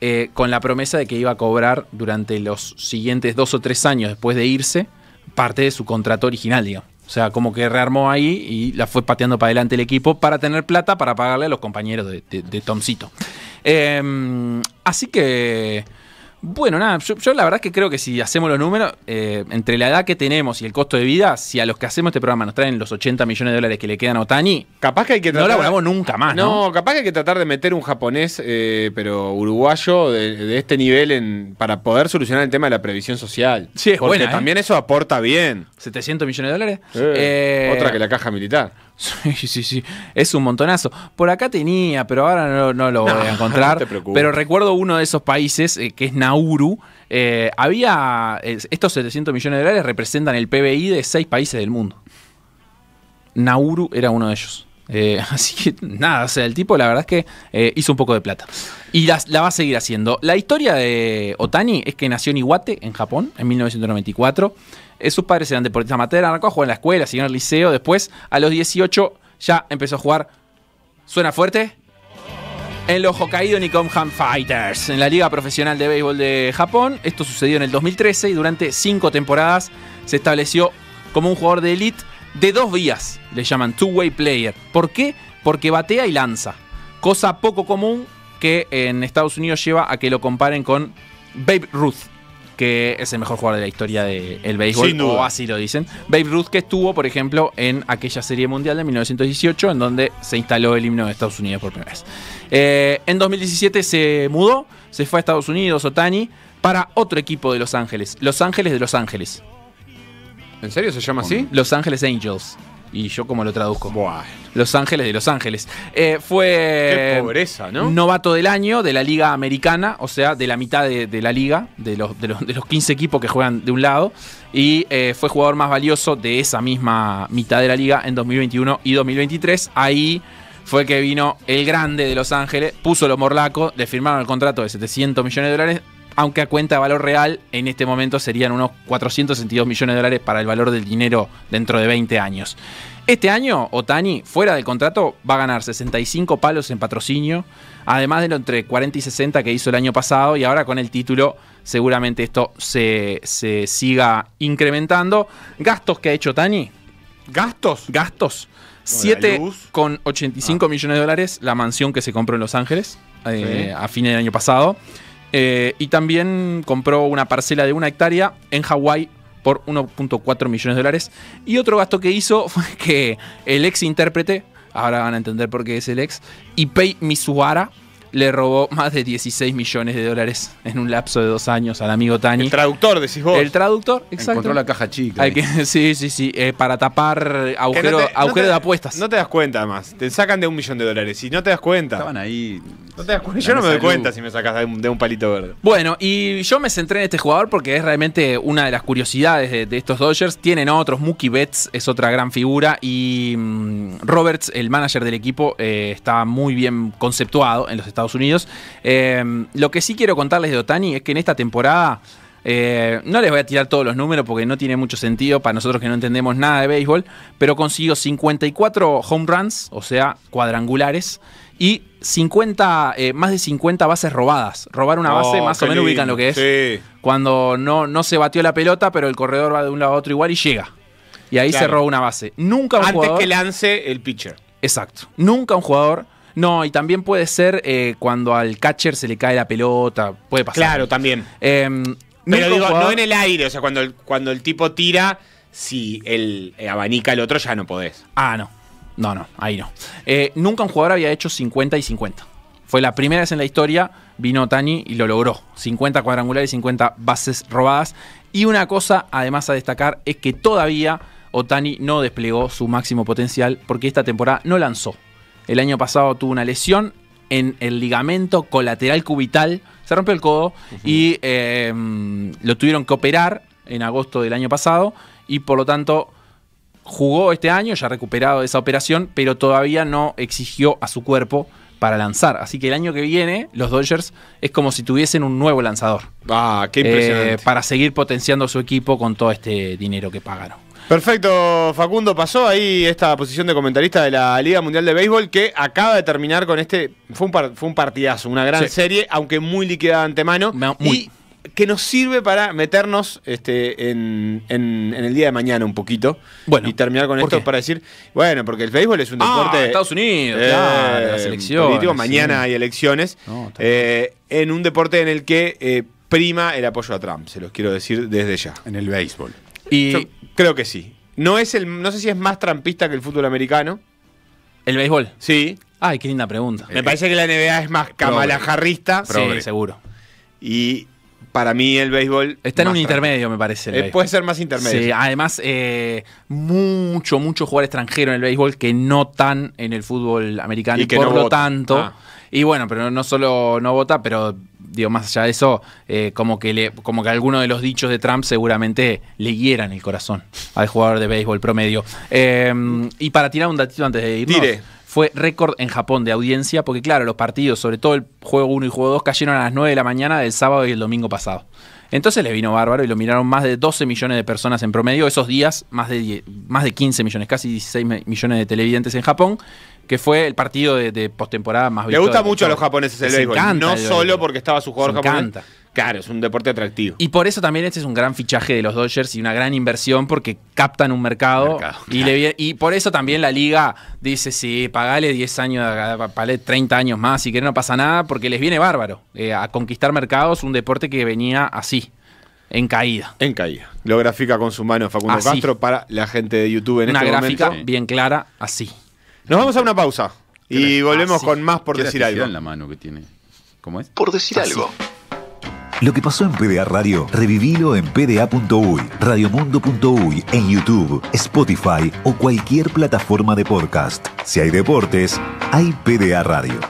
Eh, con la promesa de que iba a cobrar durante los siguientes dos o tres años después de irse parte de su contrato original, digamos. O sea, como que rearmó ahí y la fue pateando para adelante el equipo para tener plata para pagarle a los compañeros de, Tomcito. Em, así que... Bueno, nada, yo, la verdad es que creo que si hacemos los números, eh, entre la edad que tenemos y el costo de vida, si a los que hacemos este programa nos traen los 80 millones de dólares que le quedan a Otani, capaz que hay que tratar, nunca más. No, no, capaz que hay que tratar de meter un japonés, eh, pero uruguayo, de, este nivel en, para poder solucionar el tema de la previsión social. Sí, es buena, ¿eh? también eso aporta bien. 700 millones de dólares. otra que la caja militar. Sí, sí, sí. Es un montonazo. Por acá tenía, pero ahora no, lo voy a encontrar. No te preocupes. Pero recuerdo uno de esos países, eh, que es Nauru. Eh, había. estos 700 millones de dólares representan el PBI de seis países del mundo. Nauru era uno de ellos. Eh, así que nada, o sea, el tipo la verdad es que hizo un poco de plata. Y la, va a seguir haciendo. La historia de Otani es que nació en Iwate, en Japón, en 1994 sus padres eran deportistas amateur, arrancó a jugar en la escuela, siguió en el liceo, después a los 18 ya empezó a jugar, suena fuerte, en los Hokkaido Ham Fighters, en la Liga Profesional de Béisbol de Japón. Esto sucedió en el 2013 y durante cinco temporadas se estableció como un jugador de elite de dos vías, le llaman two-way player. ¿Por qué? Porque batea y lanza, cosa poco común que en Estados Unidos lleva a que lo comparen con Babe Ruth, que es el mejor jugador de la historia del béisbol, o así lo dicen. Babe Ruth que estuvo, por ejemplo, en aquella Serie Mundial de 1918, en donde se instaló el himno de Estados Unidos por primera vez. Eh, en 2017 se mudó, se fue a Estados Unidos, Otani, para otro equipo de Los Ángeles, Los Ángeles de Los Ángeles. ¿En serio se llama así? Los Ángeles Angels y yo como lo traduzco. Los Ángeles de Los Ángeles. Eh, fue Qué pobreza, ¿no? novato del año de la Liga Americana, o sea, de la mitad de, la liga, de los, de, los, 15 equipos que juegan de un lado, y eh, fue jugador más valioso de esa misma mitad de la liga en 2021 y 2023. Ahí fue que vino el grande de Los Ángeles, puso los morlaco le firmaron el contrato de 700 millones de dólares, aunque a cuenta de valor real, en este momento serían unos 462 millones de dólares para el valor del dinero dentro de 20 años. Este año, Otani, fuera del contrato, va a ganar 65 palos en patrocinio, además de lo entre 40 y 60 que hizo el año pasado, y ahora con el título seguramente esto se, siga incrementando. Gastos que ha hecho Otani. ¿Gastos? Gastos. con 85 ah. millones de dólares la mansión que se compró en Los Ángeles eh, a fines del año pasado. Eh, y también compró una parcela de una hectárea en Hawái por 1.4 millones de dólares. Y otro gasto que hizo fue que el ex intérprete, ahora van a entender por qué es el ex, Ipei Mizuara le robó más de 16 millones de dólares en un lapso de dos años al amigo Tani. El traductor, decís vos. El traductor, exacto. Encontró la caja chica. sí, sí, sí. Eh, para tapar agujero, de apuestas. No te das cuenta, además. Te sacan de un millón de dólares Si no te das cuenta. Estaban ahí. No Yo no me doy cuenta si me sacas de un, palito verde. Bueno, y yo me centré en este jugador porque es realmente una de las curiosidades de, estos Dodgers. Tienen otros. Mookie Betts es otra gran figura. Y mm, Roberts, el manager del equipo, eh, está muy bien conceptuado en los Estados Estados Unidos. Eh, lo que sí quiero contarles de Otani es que en esta temporada. Eh, no les voy a tirar todos los números porque no tiene mucho sentido para nosotros que no entendemos nada de béisbol, pero consiguió 54 home runs, o sea, cuadrangulares, y 50, eh, más de 50 bases robadas. Robar una oh, base, más o menos ubican lo que es. Cuando no, no se batió la pelota, pero el corredor va de un lado a otro igual y llega. Y ahí se roba una base. Nunca un Antes que lance el pitcher. Exacto. Nunca un jugador no, y también puede ser eh, cuando al catcher se le cae la pelota, puede pasar. Claro, también. Em, Pero digo, no en el aire, o sea, cuando el, cuando el tipo tira, si él eh, abanica el otro ya no podés. Ah, no. No, no, ahí no. Eh, nunca un jugador había hecho 50 y 50. Fue la primera vez en la historia, vino Otani y lo logró. 50 cuadrangulares, y 50 bases robadas. Y una cosa, además a destacar, es que todavía Otani no desplegó su máximo potencial porque esta temporada no lanzó el año pasado tuvo una lesión en el ligamento colateral cubital. Se rompió el codo y em, lo tuvieron que operar en agosto del año pasado y por lo tanto jugó este año, ya recuperado de esa operación, pero todavía no exigió a su cuerpo para lanzar. Así que el año que viene, los Dodgers es como si tuviesen un nuevo lanzador. Ah, qué eh, impresionante. para seguir potenciando su equipo con todo este dinero que pagaron. Perfecto, Facundo. Pasó ahí esta posición de comentarista de la Liga Mundial de Béisbol que acaba de terminar con este. Fue un, fue un partidazo, una gran serie, aunque muy liquidada de antemano. Y que nos sirve para meternos este, en, el día de mañana un poquito. Bueno. Y terminar con esto para decir. Bueno, porque el béisbol es un ah, deporte. Ah, Estados Unidos, eh, mañana hay elecciones. Eh, en un deporte en el que eh, prima el apoyo a Trump, se los quiero decir desde ya. En el béisbol. Y creo que sí. No, es el, no sé si es más trampista que el fútbol americano. ¿El béisbol? Sí. Ay, qué linda pregunta. Me parece que la NBA es más camalajarrista. Sí, seguro. Y para mí el béisbol... Está en un intermedio, me parece. Eh, puede ser más intermedio. Sí, además, eh, mucho, mucho jugar extranjero en el béisbol que no tan en el fútbol americano. Y que por lo tanto... Ah. Y bueno, pero no solo no vota, pero digo, más allá de eso, eh, como, que le, como que alguno de los dichos de Trump seguramente le hieran el corazón al jugador de béisbol promedio. Em, y para tirar un datito antes de irnos. Fue récord en Japón de audiencia, porque claro, los partidos, sobre todo el juego 1 y juego 2, cayeron a las 9 de la mañana del sábado y el domingo pasado. Entonces le vino bárbaro y lo miraron más de 12 millones de personas en promedio. Esos días, más de, más de 15 millones, casi 16 millones de televidentes en Japón que fue el partido de, postemporada más Le gusta mucho a los japoneses el béisbol. No solo porque estaba su jugador japonés. encanta. Claro, es un deporte atractivo. Y por eso también este es un gran fichaje de los Dodgers y una gran inversión porque captan un mercado. y, por eso también la liga dice, sí, pagale 10 años, pagale 30 años más, si quieren no pasa nada, porque les viene bárbaro eh, a conquistar mercados, un deporte que venía así, en caída. En caída. Lo grafica con su mano Facundo Castro para la gente de YouTube en una este gráfica bien clara, así. Nos vamos a una pausa y volvemos ah, con más por decir algo. la mano que tiene. ¿Cómo es? Por decir ah, algo. Lo que pasó en PDA Radio, revivilo en pda.uy, radiomundo.uy, en YouTube, Spotify o cualquier plataforma de podcast. Si hay deportes, hay PDA Radio.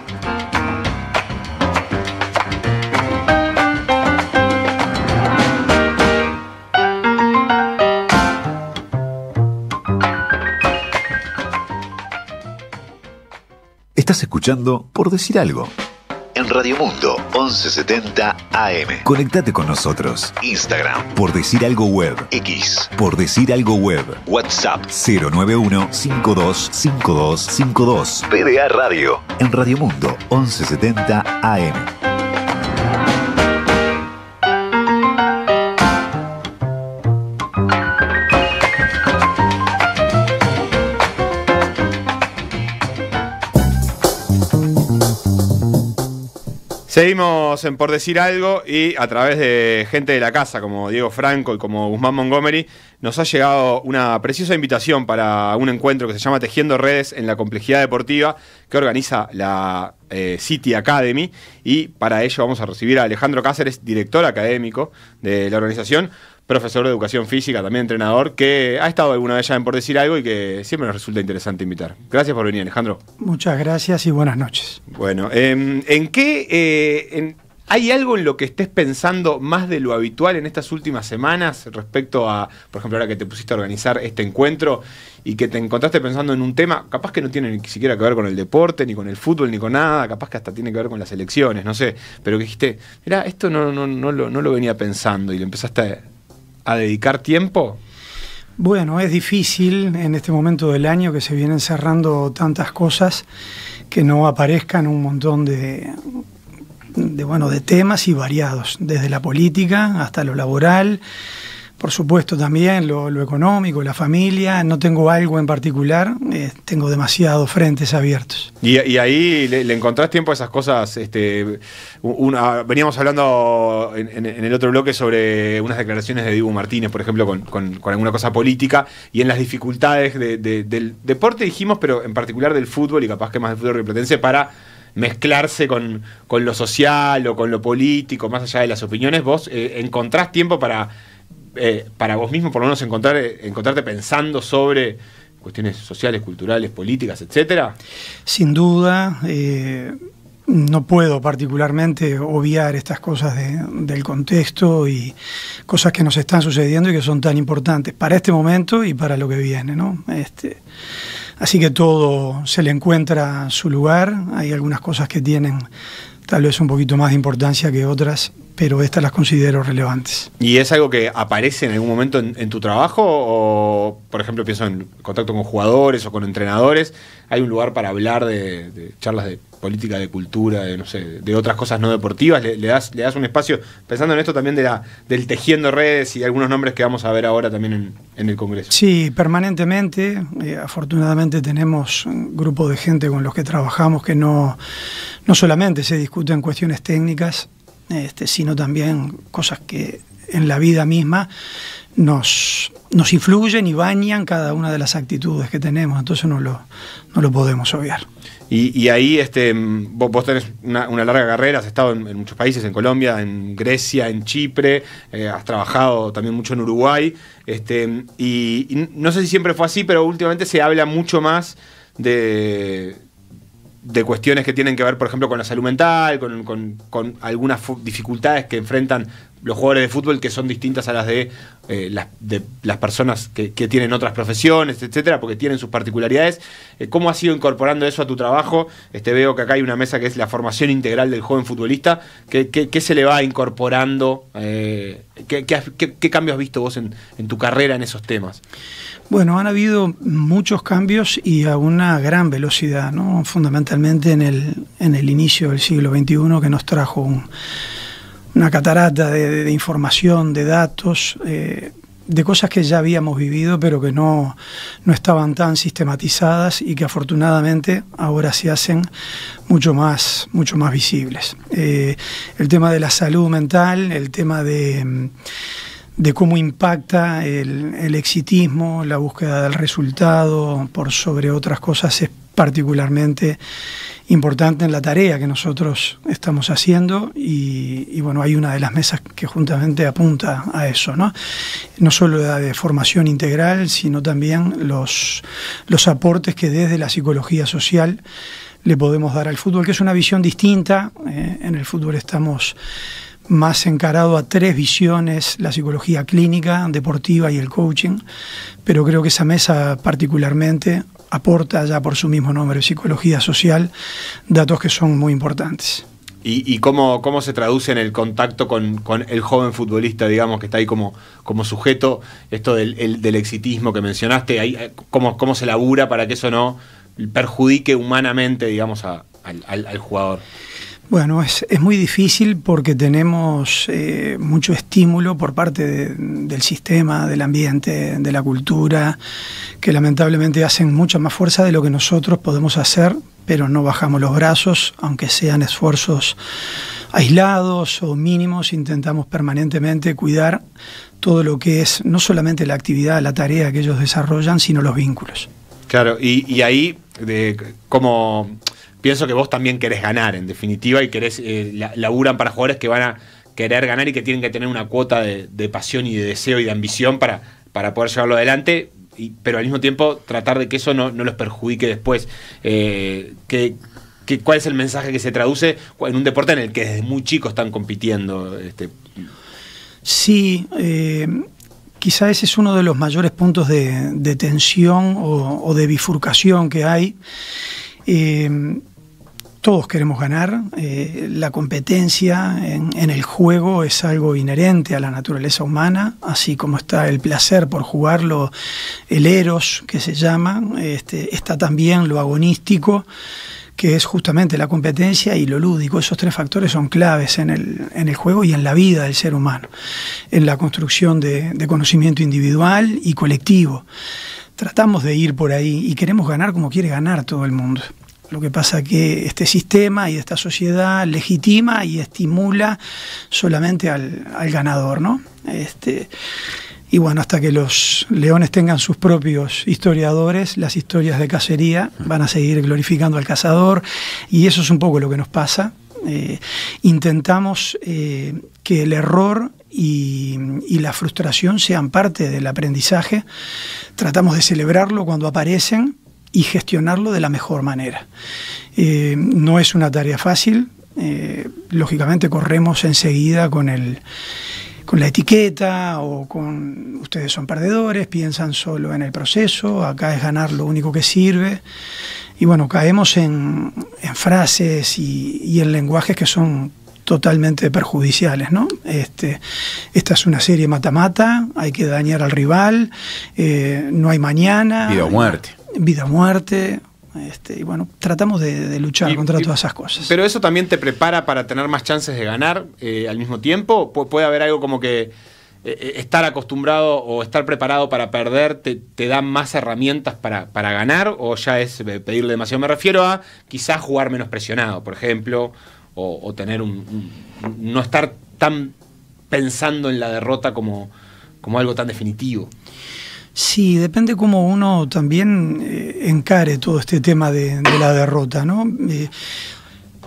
Estás escuchando Por Decir Algo. En Radio Mundo 1170 AM. Conectate con nosotros. Instagram. Por Decir Algo Web. X. Por Decir Algo Web. WhatsApp. 091-525252. PDA Radio. En Radio Mundo 1170 AM. Seguimos en Por Decir Algo y a través de gente de la casa como Diego Franco y como Guzmán Montgomery nos ha llegado una preciosa invitación para un encuentro que se llama Tejiendo Redes en la Complejidad Deportiva que organiza la eh, City Academy y para ello vamos a recibir a Alejandro Cáceres, director académico de la organización, profesor de educación física, también entrenador, que ha estado alguna vez ya en Por Decir Algo y que siempre nos resulta interesante invitar. Gracias por venir, Alejandro. Muchas gracias y buenas noches. Bueno, em, ¿en qué... Eh, ¿Hay algo en lo que estés pensando más de lo habitual en estas últimas semanas respecto a, por ejemplo, ahora que te pusiste a organizar este encuentro y que te encontraste pensando en un tema, capaz que no tiene ni siquiera que ver con el deporte, ni con el fútbol, ni con nada, capaz que hasta tiene que ver con las elecciones, no sé, pero que dijiste, mira, esto no, no, no, lo, no lo venía pensando y lo empezaste a a dedicar tiempo? Bueno, es difícil en este momento del año que se vienen cerrando tantas cosas que no aparezcan un montón de, de, bueno, de temas y variados, desde la política hasta lo laboral, por supuesto también lo, económico, la familia, no tengo algo en particular, eh, tengo demasiados frentes abiertos. Y, ahí le, encontrás tiempo a esas cosas, este, veníamos hablando en, el otro bloque sobre unas declaraciones de Dibu Martínez, por ejemplo, con, alguna cosa política y en las dificultades del deporte dijimos, pero en particular del fútbol y capaz que más del fútbol rioplatense para mezclarse con, lo social o con lo político, más allá de las opiniones, vos eh, encontrás tiempo para eh, para vos mismo, por lo menos encontrar, eh, encontrarte pensando sobre cuestiones sociales, culturales, políticas, etcétera? Sin duda, eh, no puedo particularmente obviar estas cosas del contexto y cosas que nos están sucediendo y que son tan importantes para este momento y para lo que viene, este, así que todo se le encuentra su lugar. Hay algunas cosas que tienen tal vez un poquito más de importancia que otras, pero estas las considero relevantes. ¿Y es algo que aparece en algún momento en, tu trabajo? O, por ejemplo, pienso en contacto con jugadores o con entrenadores. ¿Hay un lugar para hablar de, charlas de política, de cultura, de no sé, de otras cosas no deportivas? ¿Le, das, ¿Le, das, un espacio? Pensando en esto también de del tejiendo redes y algunos nombres que vamos a ver ahora también en, el Congreso. Sí, permanentemente. Eh, afortunadamente tenemos un grupo de gente con los que trabajamos que no, no solamente se discuten cuestiones técnicas, este, sino también cosas que en la vida misma nos, nos influyen y bañan cada una de las actitudes que tenemos, entonces no lo, lo podemos obviar. Y, ahí este, vos, tenés una, larga carrera, has estado en, muchos países, en Colombia, en Grecia, en Chipre, eh, has trabajado también mucho en Uruguay, este, y no sé si siempre fue así, pero últimamente se habla mucho más de, de cuestiones que tienen que ver, por ejemplo, con la salud mental, con, con, algunas dificultades que enfrentan los jugadores de fútbol que son distintas a las de, eh, las, personas que, tienen otras profesiones, etcétera, porque tienen sus particularidades. Eh, ¿Cómo has ido incorporando eso a tu trabajo? Este, veo que acá hay una mesa que es la formación integral del joven futbolista. ¿Qué, se le va incorporando? Eh, ¿qué, cambios has visto vos en, tu carrera en esos temas? Bueno, han habido muchos cambios y a una gran velocidad, ¿no? fundamentalmente en el, en el inicio del siglo XXI que nos trajo un una catarata de, información, de datos, eh, de cosas que ya habíamos vivido, pero que no, no estaban tan sistematizadas y que afortunadamente ahora se hacen mucho más, mucho más visibles. Eh, el tema de la salud mental, el tema de, cómo impacta el, exitismo, la búsqueda del resultado por sobre otras cosas específicas, particularmente importante en la tarea que nosotros estamos haciendo y, bueno, hay una de las mesas que juntamente apunta a eso, ¿no? No solo la de formación integral, sino también los, los aportes que desde la psicología social le podemos dar al fútbol, que es una visión distinta. Eh, en el fútbol estamos más encarado a tres visiones, la psicología clínica, deportiva y el coaching, pero creo que esa mesa particularmente aporta ya por su mismo nombre, psicología social, datos que son muy importantes. ¿Y, cómo, cómo, se traduce en el contacto con, el joven futbolista, digamos, que está ahí como, como sujeto, esto del, exitismo que mencionaste, ahí, eh, cómo, cómo se labura para que eso no perjudique humanamente, digamos, al jugador? Bueno, es, muy difícil porque tenemos eh, mucho estímulo por parte del sistema, del ambiente, de la cultura, que lamentablemente hacen mucha más fuerza de lo que nosotros podemos hacer, pero no bajamos los brazos, aunque sean esfuerzos aislados o mínimos, intentamos permanentemente cuidar todo lo que es no solamente la actividad, la tarea que ellos desarrollan, sino los vínculos. Claro, y, ahí, de, como pienso que vos también querés ganar, en definitiva, y querés, eh, laburan para jugadores que van a querer ganar y que tienen que tener una cuota de, pasión y de deseo y de ambición para, para poder llevarlo adelante. pero al mismo tiempo tratar de que eso no, los perjudique después. Eh, que, ¿Cuál es el mensaje que se traduce en un deporte en el que desde muy chicos están compitiendo? Este? Sí, quizás eh, quizá ese es uno de los mayores puntos de, tensión o, de bifurcación que hay. Eh, todos queremos ganar, eh, la competencia en, el juego es algo inherente a la naturaleza humana, así como está el placer por jugarlo, el eros que se llama, este, está también lo agonístico que es justamente la competencia y lo lúdico. Esos tres factores son claves en el, juego y en la vida del ser humano, en la construcción de conocimiento individual y colectivo. Tratamos de ir por ahí y queremos ganar como quiere ganar todo el mundo. Lo que pasa es que este sistema y esta sociedad legitima y estimula solamente al, ganador, ¿no? Este, y bueno, hasta que los leones tengan sus propios historiadores, las historias de cacería van a seguir glorificando al cazador y eso es un poco lo que nos pasa. Eh, intentamos eh, que el error y, la frustración sean parte del aprendizaje, tratamos de celebrarlo cuando aparecen, y gestionarlo de la mejor manera. Eh, no es una tarea fácil, eh, lógicamente corremos enseguida con el con la etiqueta o con ustedes son perdedores, piensan solo en el proceso, acá es ganar lo único que sirve. Y bueno, caemos en, frases y, en lenguajes que son totalmente perjudiciales, ¿no? Este, esta es una serie mata-mata, hay que dañar al rival, eh, no hay mañana. Vida o muerte vida o muerte. Este, y bueno, tratamos de, luchar contra todas esas cosas. Pero eso también te prepara para tener más chances de ganar eh, al mismo tiempo. puede haber algo como que eh, eh, estar acostumbrado o estar preparado para perder te, da más herramientas para, ganar o ya es pedirle demasiado. Me refiero a quizás jugar menos presionado, por ejemplo, o, tener un, no estar tan pensando en la derrota como, como algo tan definitivo. Sí, depende cómo uno también eh, encare todo este tema de, la derrota, ¿no? Eh,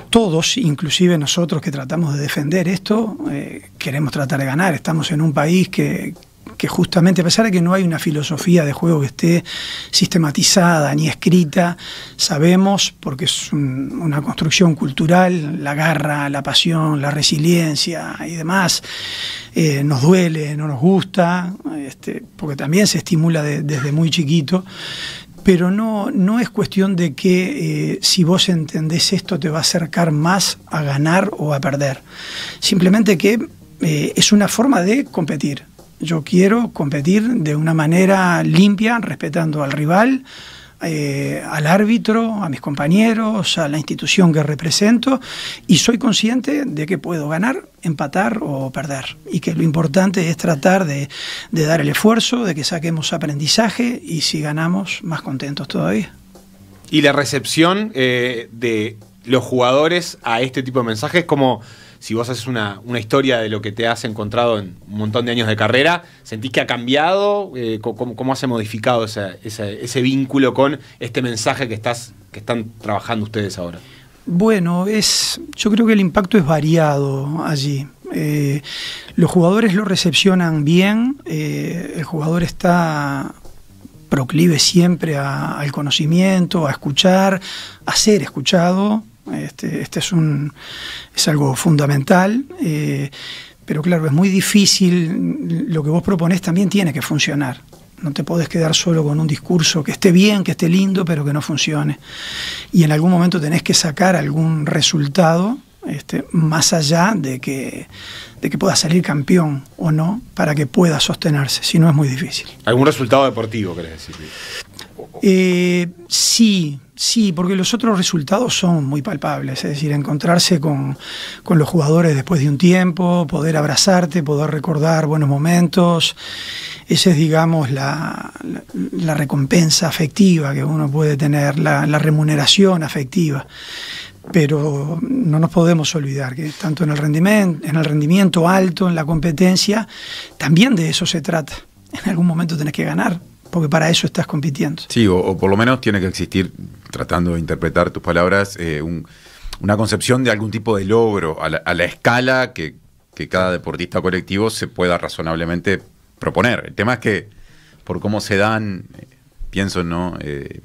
todos, inclusive nosotros que tratamos de defender esto, eh, queremos tratar de ganar. Estamos en un país que, que justamente, a pesar de que no hay una filosofía de juego que esté sistematizada ni escrita, sabemos, porque es una construcción cultural, la garra, la pasión, la resiliencia y demás, eh, nos duele, no nos gusta, este, porque también se estimula desde muy chiquito, pero no, no es cuestión de que eh, si vos entendés esto te va a acercar más a ganar o a perder. Simplemente que eh, es una forma de competir yo quiero competir de una manera limpia, respetando al rival, eh, al árbitro, a mis compañeros, a la institución que represento y soy consciente de que puedo ganar, empatar o perder y que lo importante es tratar de, dar el esfuerzo, de que saquemos aprendizaje y si ganamos más contentos todavía. ¿Y la recepción eh, de los jugadores a este tipo de mensajes como si vos haces una, historia de lo que te has encontrado en un montón de años de carrera, ¿sentís que ha cambiado? Eh, ¿cómo, has modificado ese vínculo con este mensaje que, estás, que están trabajando ustedes ahora? Bueno, yo creo que el impacto es variado allí. Eh, los jugadores lo recepcionan bien, eh, el jugador está proclive siempre al conocimiento, a escuchar, a ser escuchado, este, este es, un, es algo fundamental. Eh, pero claro, es muy difícil, lo que vos propones también tiene que funcionar. No te podés quedar solo con un discurso que esté bien, que esté lindo, pero que no funcione. Y en algún momento tenés que sacar algún resultado este, más allá de que, de que pueda salir campeón o no, para que pueda sostenerse, si no es muy difícil. ¿Algún resultado deportivo, querés decir? Eh, sí, sí, porque los otros resultados son muy palpables, es decir, encontrarse con, los jugadores después de un tiempo, poder abrazarte, poder recordar buenos momentos, esa es, digamos, la, la, recompensa afectiva que uno puede tener, la, la remuneración afectiva pero no nos podemos olvidar que tanto en el rendimiento, en el rendimiento alto, en la competencia, también de eso se trata. En algún momento tenés que ganar porque para eso estás compitiendo. Sí, o, por lo menos tiene que existir, tratando de interpretar tus palabras, eh, una concepción de algún tipo de logro a la, escala que, cada deportista colectivo se pueda razonablemente proponer. El tema es que, por cómo se dan, eh, pienso, ¿no? Eh,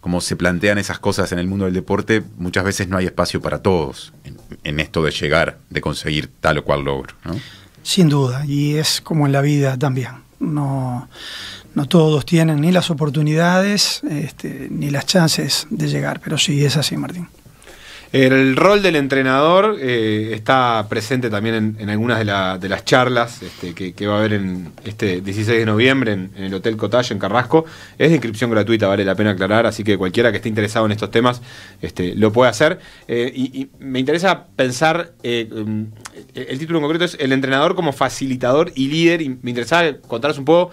cómo se plantean esas cosas en el mundo del deporte, muchas veces no hay espacio para todos en, esto de llegar, de conseguir tal o cual logro. Sin duda, y es como en la vida también no, no todos tienen ni las oportunidades este, ni las chances de llegar, pero sí es así, Martín. El rol del entrenador eh, está presente también en, algunas de, las charlas este, que, va a haber en este 16 de noviembre en, el Hotel Cotage, en Carrasco. Es de inscripción gratuita, vale la pena aclarar, así que cualquiera que esté interesado en estos temas este, lo puede hacer. Eh, y, me interesa pensar, eh, mm, el título en concreto es El entrenador como facilitador y líder, y me interesa contaros un poco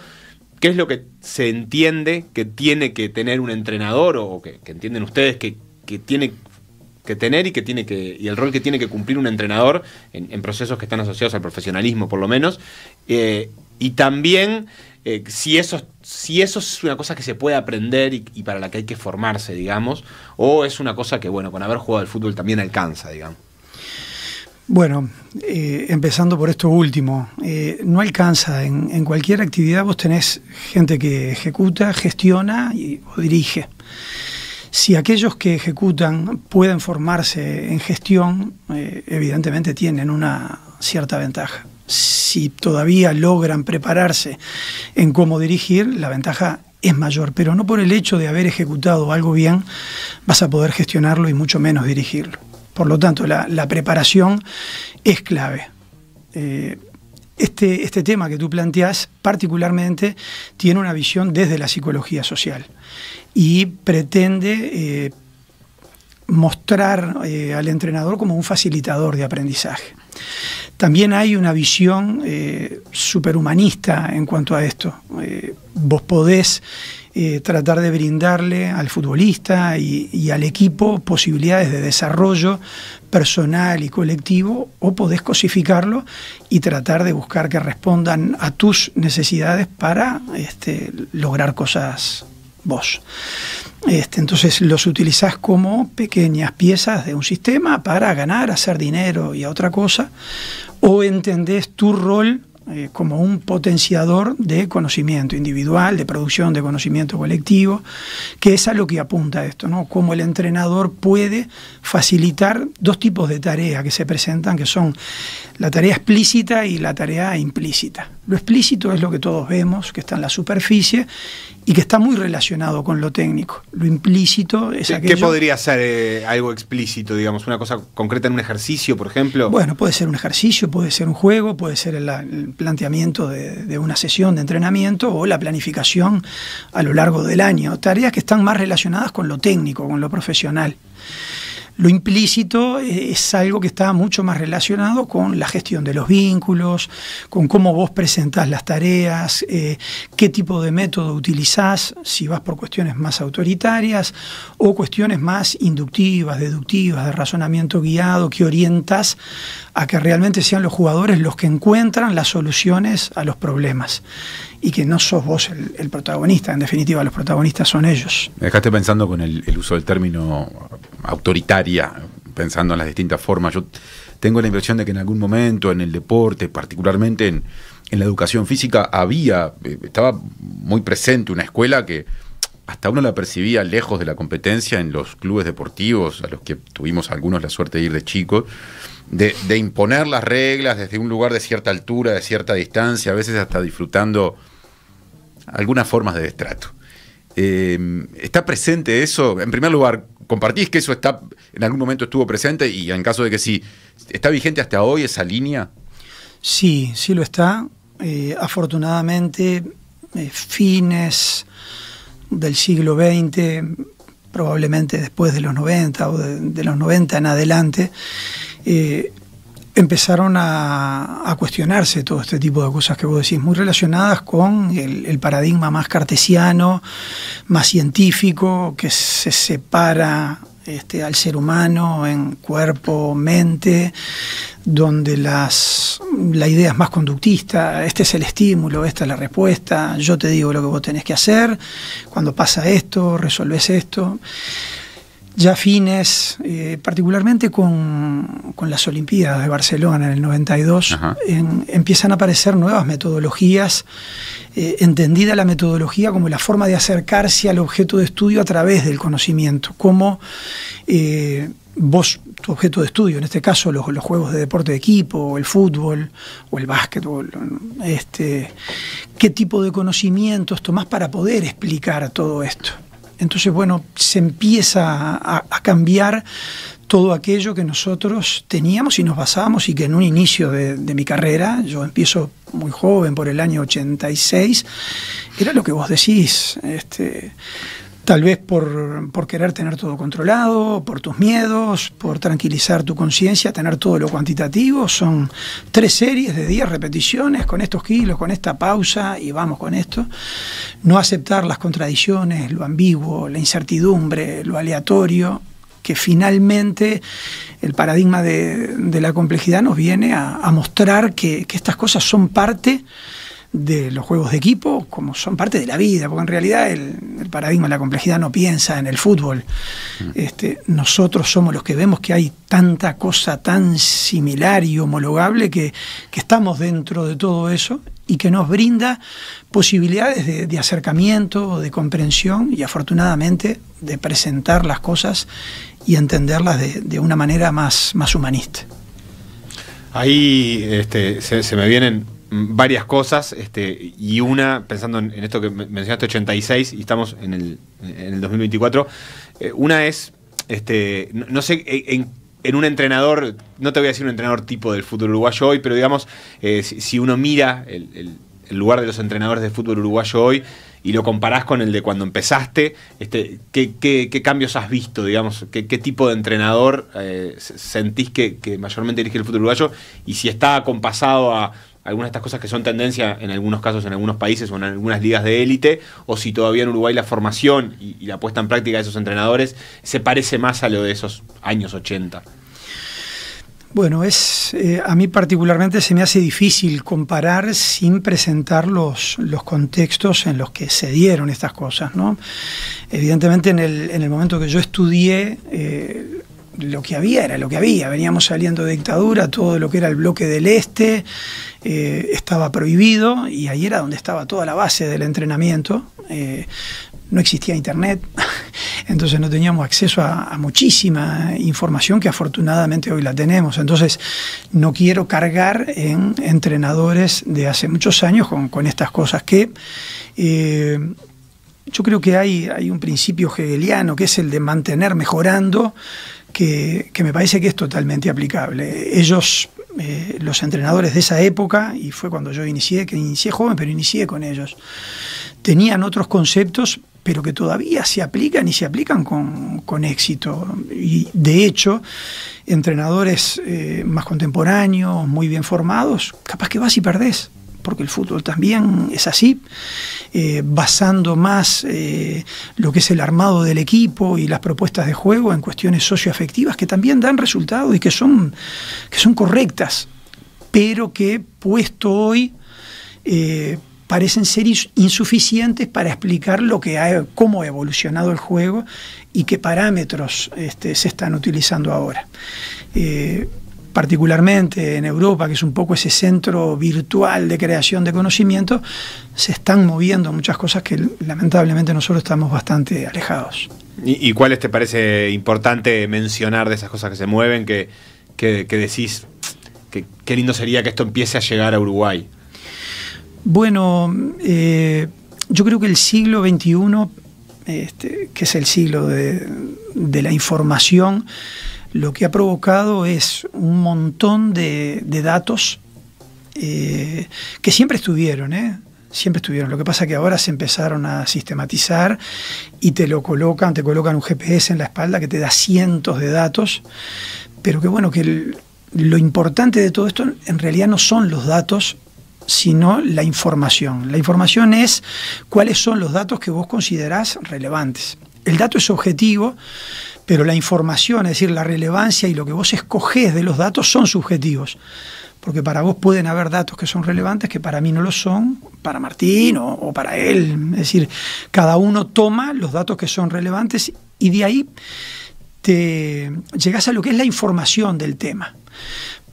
¿Qué es lo que se entiende que tiene que tener un entrenador o que, entienden ustedes que, que, tiene que tener y que tiene que y el rol que tiene que cumplir un entrenador en, procesos que están asociados al profesionalismo por lo menos eh, y también eh, si eso si eso es una cosa que se puede aprender y, para la que hay que formarse digamos o es una cosa que bueno con haber jugado al fútbol también alcanza digamos bueno, eh, empezando por esto último, no alcanza. En, cualquier actividad vos tenés gente que ejecuta, gestiona y, o dirige. Si aquellos que ejecutan pueden formarse en gestión, eh, evidentemente tienen una cierta ventaja. Si todavía logran prepararse en cómo dirigir, la ventaja es mayor, pero no por el hecho de haber ejecutado algo bien vas a poder gestionarlo y mucho menos dirigirlo. Por lo tanto, la, preparación es clave. Eh, este, este, tema que tú planteas particularmente tiene una visión desde la psicología social y pretende eh, mostrar eh, al entrenador como un facilitador de aprendizaje. También hay una visión eh, superhumanista en cuanto a esto. vos podés tratar de brindarle al futbolista y, al equipo posibilidades de desarrollo personal y colectivo o podés cosificarlo y tratar de buscar que respondan a tus necesidades para este, lograr cosas vos. Este, entonces los utilizás como pequeñas piezas de un sistema para ganar, hacer dinero y otra cosa, o entendés tu rol eh, como un potenciador de conocimiento individual, de producción de conocimiento colectivo, que es a lo que apunta esto, ¿no? Cómo el entrenador puede facilitar dos tipos de tareas que se presentan, que son la tarea explícita y la tarea implícita. Lo explícito es lo que todos vemos, que está en la superficie y que está muy relacionado con lo técnico. Lo implícito es ¿Qué, aquello... ¿Qué podría ser eh, algo explícito, digamos? ¿Una cosa concreta en un ejercicio, por ejemplo? Bueno, puede ser un ejercicio, puede ser un juego, puede ser el, planteamiento de, de, una sesión de entrenamiento o la planificación a lo largo del año. Tareas que están más relacionadas con lo técnico, con lo profesional. Lo implícito eh, es algo que está mucho más relacionado con la gestión de los vínculos, con cómo vos presentás las tareas, eh, qué tipo de método utilizás, si vas por cuestiones más autoritarias o cuestiones más inductivas, deductivas, de razonamiento guiado, que orientas a que realmente sean los jugadores los que encuentran las soluciones a los problemas y que no sos vos el, protagonista. En definitiva, los protagonistas son ellos. Me dejaste pensando con el uso del término autoritario pensando en las distintas formas. Yo tengo la impresión de que en algún momento en el deporte, particularmente en, la educación física, había, eh, estaba muy presente una escuela que hasta uno la percibía lejos de la competencia en los clubes deportivos, a los que tuvimos algunos la suerte de ir de chicos, de, imponer las reglas desde un lugar de cierta altura, de cierta distancia, a veces hasta disfrutando algunas formas de destrato. Eh, ¿Está presente eso? En primer lugar, ¿Compartís que eso está en algún momento estuvo presente y en caso de que sí, ¿está vigente hasta hoy esa línea? Sí, sí lo está. Eh, afortunadamente, eh, fines del siglo XX, probablemente después de los 90 o de, los 90 en adelante, eh, empezaron a, cuestionarse todo este tipo de cosas que vos decís, muy relacionadas con el, paradigma más cartesiano, más científico, que se separa este, al ser humano en cuerpo, mente, donde las, la idea es más conductista, este es el estímulo, esta es la respuesta, yo te digo lo que vos tenés que hacer, cuando pasa esto, resolves esto ya fines, eh, particularmente con, las Olimpiadas de Barcelona en el 92, empiezan a aparecer nuevas metodologías, eh, entendida la metodología como la forma de acercarse al objeto de estudio a través del conocimiento, como eh, vos, tu objeto de estudio, en este caso los, los, juegos de deporte de equipo, el fútbol, o el básquetbol, este, qué tipo de conocimientos tomás para poder explicar todo esto. Entonces, bueno, se empieza a, cambiar todo aquello que nosotros teníamos y nos basábamos y que en un inicio de, mi carrera, yo empiezo muy joven por el año 86, era lo que vos decís. Este, tal vez por, querer tener todo controlado, por tus miedos, por tranquilizar tu conciencia, tener todo lo cuantitativo. Son tres series de 10 repeticiones con estos kilos, con esta pausa y vamos con esto. No aceptar las contradicciones, lo ambiguo, la incertidumbre, lo aleatorio, que finalmente el paradigma de, la complejidad nos viene a, mostrar que, que estas cosas son parte de los juegos de equipo como son parte de la vida, porque en realidad el, paradigma de la complejidad no piensa en el fútbol. Mm. Este, nosotros somos los que vemos que hay tanta cosa tan similar y homologable que, que estamos dentro de todo eso y que nos brinda posibilidades de, acercamiento, de comprensión y afortunadamente de presentar las cosas y entenderlas de, una manera más, más humanista. Ahí este, se, se me vienen varias cosas, este, y una, pensando en, esto que mencionaste, 86, y estamos en el, en el 2024, eh, una es, este, no, sé en, un entrenador, no te voy a decir un entrenador tipo del fútbol uruguayo hoy, pero digamos, eh, si, uno mira el, lugar de los entrenadores de fútbol uruguayo hoy, y lo comparás con el de cuando empezaste, este, ¿qué, cambios has visto? Digamos, ¿Qué, qué tipo de entrenador eh, sentís que, que, mayormente dirige el fútbol uruguayo? Y si está compasado a algunas de estas cosas que son tendencia en algunos casos, en algunos países o en algunas ligas de élite, o si todavía en Uruguay la formación y, la puesta en práctica de esos entrenadores se parece más a lo de esos años 80. Bueno, es eh, a mí particularmente se me hace difícil comparar sin presentar los, contextos en los que se dieron estas cosas, ¿no? Evidentemente en el, momento que yo estudié eh, lo que había era lo que había. Veníamos saliendo de dictadura, todo lo que era el bloque del este eh, estaba prohibido y ahí era donde estaba toda la base del entrenamiento. Eh, no existía internet, entonces no teníamos acceso a, muchísima información que afortunadamente hoy la tenemos. Entonces no quiero cargar en entrenadores de hace muchos años con, estas cosas que... Eh, yo creo que hay, hay un principio hegeliano que es el de mantener mejorando que, me parece que es totalmente aplicable. Ellos, eh, los entrenadores de esa época, y fue cuando yo inicié, que inicié joven, pero inicié con ellos, tenían otros conceptos, pero que todavía se aplican y se aplican con, éxito. Y de hecho, entrenadores eh, más contemporáneos, muy bien formados, capaz que vas y perdés porque el fútbol también es así, eh, basando más eh, lo que es el armado del equipo y las propuestas de juego en cuestiones socioafectivas que también dan resultados y que son, que son correctas, pero que puesto hoy eh, parecen ser insuficientes para explicar lo que cómo ha evolucionado el juego y qué parámetros este, se están utilizando ahora particularmente en Europa, que es un poco ese centro virtual de creación de conocimiento, se están moviendo muchas cosas que lamentablemente nosotros estamos bastante alejados. ¿Y, cuáles te parece importante mencionar de esas cosas que se mueven, que, decís, que qué lindo sería que esto empiece a llegar a Uruguay? Bueno, eh, yo creo que el siglo XXI, este, que es el siglo de la información, lo que ha provocado es un montón de, datos eh, que siempre estuvieron, ¿eh? Siempre estuvieron. Lo que pasa es que ahora se empezaron a sistematizar y te lo colocan, te colocan un GPS en la espalda que te da cientos de datos, pero que bueno, que lo importante de todo esto en realidad no son los datos, sino la información. La información es cuáles son los datos que vos considerás relevantes. El dato es objetivo, pero la información, es decir, la relevancia y lo que vos escogés de los datos son subjetivos. Porque para vos pueden haber datos que son relevantes que para mí no lo son, para Martín o, para él. Es decir, cada uno toma los datos que son relevantes y de ahí te llegas a lo que es la información del tema.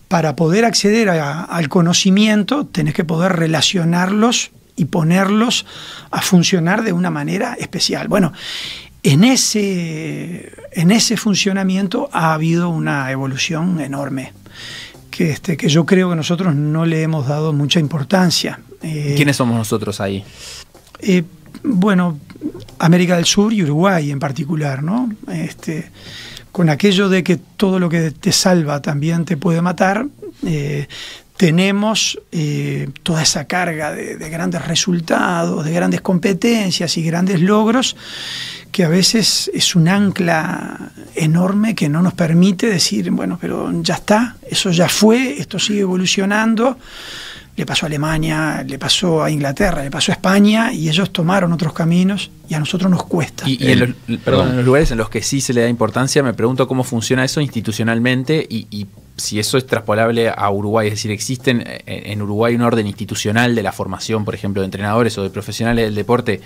Para poder acceder al conocimiento, tenés que poder relacionarlos y ponerlos a funcionar de una manera especial. Bueno, en ese en ese funcionamiento ha habido una evolución enorme. Que, este, que yo creo que nosotros no le hemos dado mucha importancia. Eh, ¿Quiénes somos nosotros ahí? Eh, bueno, América del Sur y Uruguay en particular, ¿no? Este, con aquello de que todo lo que te salva también te puede matar, eh, tenemos toda esa carga de, grandes resultados, de grandes competencias y grandes logros que a veces es un ancla enorme que no nos permite decir, bueno, pero ya está, eso ya fue, esto sigue evolucionando. Le pasó a Alemania, le pasó a Inglaterra, le pasó a España y ellos tomaron otros caminos y a nosotros nos cuesta. Y, en, los, lugares en los que sí se le da importancia, me pregunto cómo funciona eso institucionalmente y, si eso es traspolable a Uruguay, es decir, existen eh, en Uruguay un orden institucional de la formación, por ejemplo, de entrenadores o de profesionales del deporte,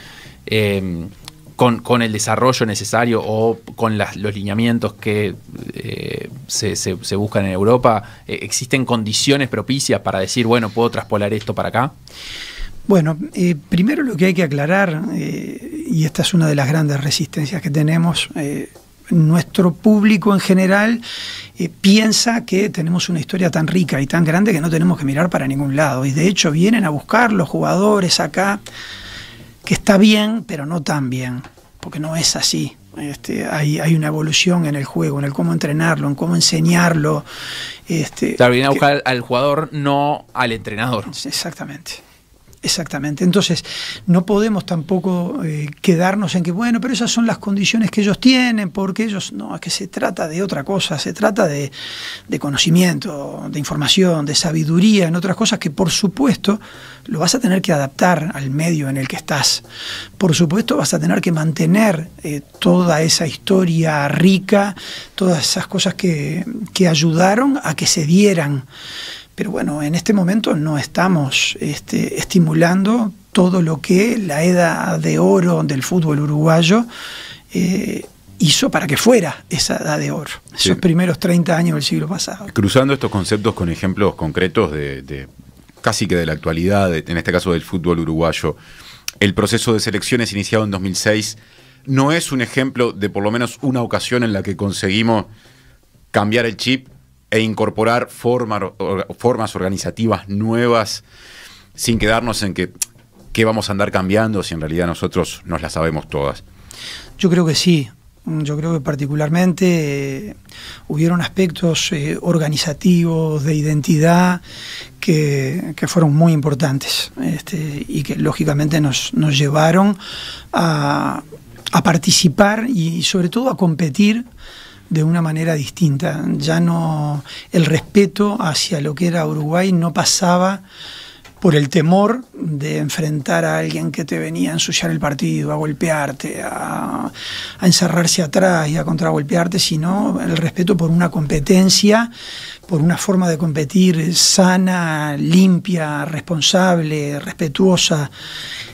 eh, con, el desarrollo necesario o con los lineamientos que eh, se, buscan en Europa, eh, ¿existen condiciones propicias para decir, bueno, puedo traspolar esto para acá? Bueno, eh, primero lo que hay que aclarar, y esta es una de las grandes resistencias que tenemos, nuestro público en general piensa que tenemos una historia tan rica y tan grande que no tenemos que mirar para ningún lado. Y de hecho vienen a buscar los jugadores acá que está bien, pero no tan bien, porque no es así. Este, hay, hay, una evolución en el juego, en el cómo entrenarlo, en cómo enseñarlo. Este, claro, viene a buscar al jugador, no al entrenador. Exactamente. Exactamente. Entonces, no podemos tampoco eh, quedarnos en que, bueno, pero esas son las condiciones que ellos tienen, porque ellos, no, es que se trata de otra cosa, se trata de, de conocimiento, de información, de sabiduría, en otras cosas que por supuesto lo vas a tener que adaptar al medio en el que estás. Por supuesto vas a tener que mantener eh, toda esa historia rica, todas esas cosas que, que ayudaron a que se dieran. Pero bueno, en este momento no estamos este, estimulando todo lo que la edad de oro del fútbol uruguayo eh, hizo para que fuera esa edad de oro, esos primeros 30 años del siglo pasado. Cruzando estos conceptos con ejemplos concretos de, casi que de la actualidad, en este caso del fútbol uruguayo, el proceso de selecciones iniciado en 2006 no es un ejemplo de por lo menos una ocasión en la que conseguimos cambiar el chip e incorporar formas organizativas nuevas sin quedarnos en que qué vamos a andar cambiando si en realidad nosotros nos las sabemos todas. Yo creo que sí. Yo creo que particularmente eh, hubieron aspectos eh, organizativos, de identidad, que, fueron muy importantes este, y que lógicamente nos, llevaron a, a participar y sobre todo a competir de una manera distinta. Ya no el respeto hacia lo que era Uruguay no pasaba por el temor de enfrentar a alguien que te venía a ensuciar el partido, a golpearte, a, a encerrarse atrás y a contragolpearte, sino el respeto por una competencia por una forma de competir sana, limpia, responsable, respetuosa.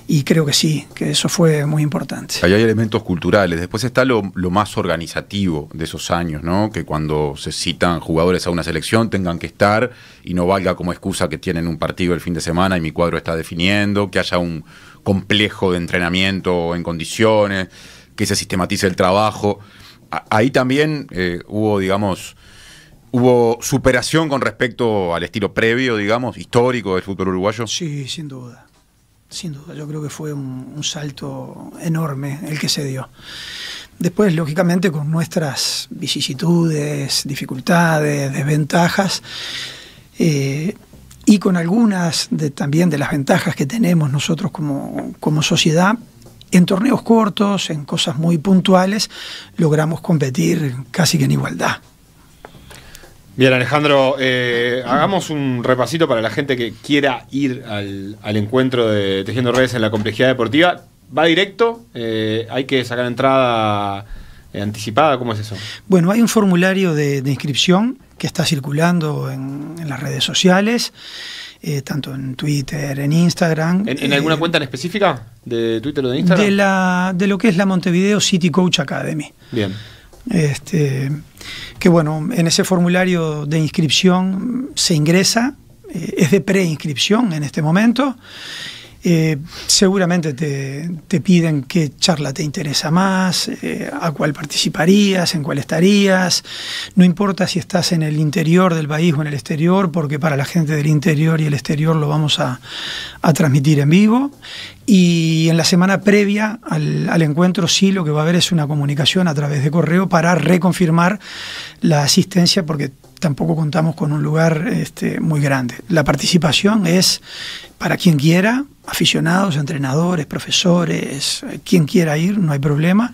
Y creo que sí, que eso fue muy importante. Ahí hay elementos culturales. Después está lo, más organizativo de esos años, ¿no? Que cuando se citan jugadores a una selección tengan que estar y no valga como excusa que tienen un partido el fin de semana y mi cuadro está definiendo, que haya un complejo de entrenamiento en condiciones, que se sistematice el trabajo. Ahí también eh, hubo, digamos, ¿Hubo superación con respecto al estilo previo, digamos, histórico del fútbol uruguayo? Sí, sin duda. Sin duda, yo creo que fue un, salto enorme el que se dio. Después, lógicamente, con nuestras vicisitudes, dificultades, desventajas, eh, y con algunas también de las ventajas que tenemos nosotros como, como sociedad, en torneos cortos, en cosas muy puntuales, logramos competir casi que en igualdad. Bien, Alejandro, eh, hagamos un repasito para la gente que quiera ir al, encuentro de Tejiendo Redes en la complejidad deportiva. ¿Va directo? Eh, ¿Hay que sacar entrada eh, anticipada? ¿Cómo es eso? Bueno, hay un formulario de, inscripción que está circulando en, las redes sociales, tanto en Twitter, en Instagram. ¿En, en alguna cuenta en específica de Twitter o de Instagram? De, la, de lo que es la Montevideo City Coach Academy. Bien. Este, que bueno, en ese formulario de inscripción se ingresa, eh, es de preinscripción en este momento. Eh, seguramente te, piden qué charla te interesa más, eh, a cuál participarías, en cuál estarías. No importa si estás en el interior del país o en el exterior, porque para la gente del interior y el exterior lo vamos a, a transmitir en vivo. Y en la semana previa al, encuentro sí lo que va a haber es una comunicación a través de correo para reconfirmar la asistencia porque tampoco contamos con un lugar este, muy grande. La participación es para quien quiera, aficionados, entrenadores, profesores, quien quiera ir, no hay problema.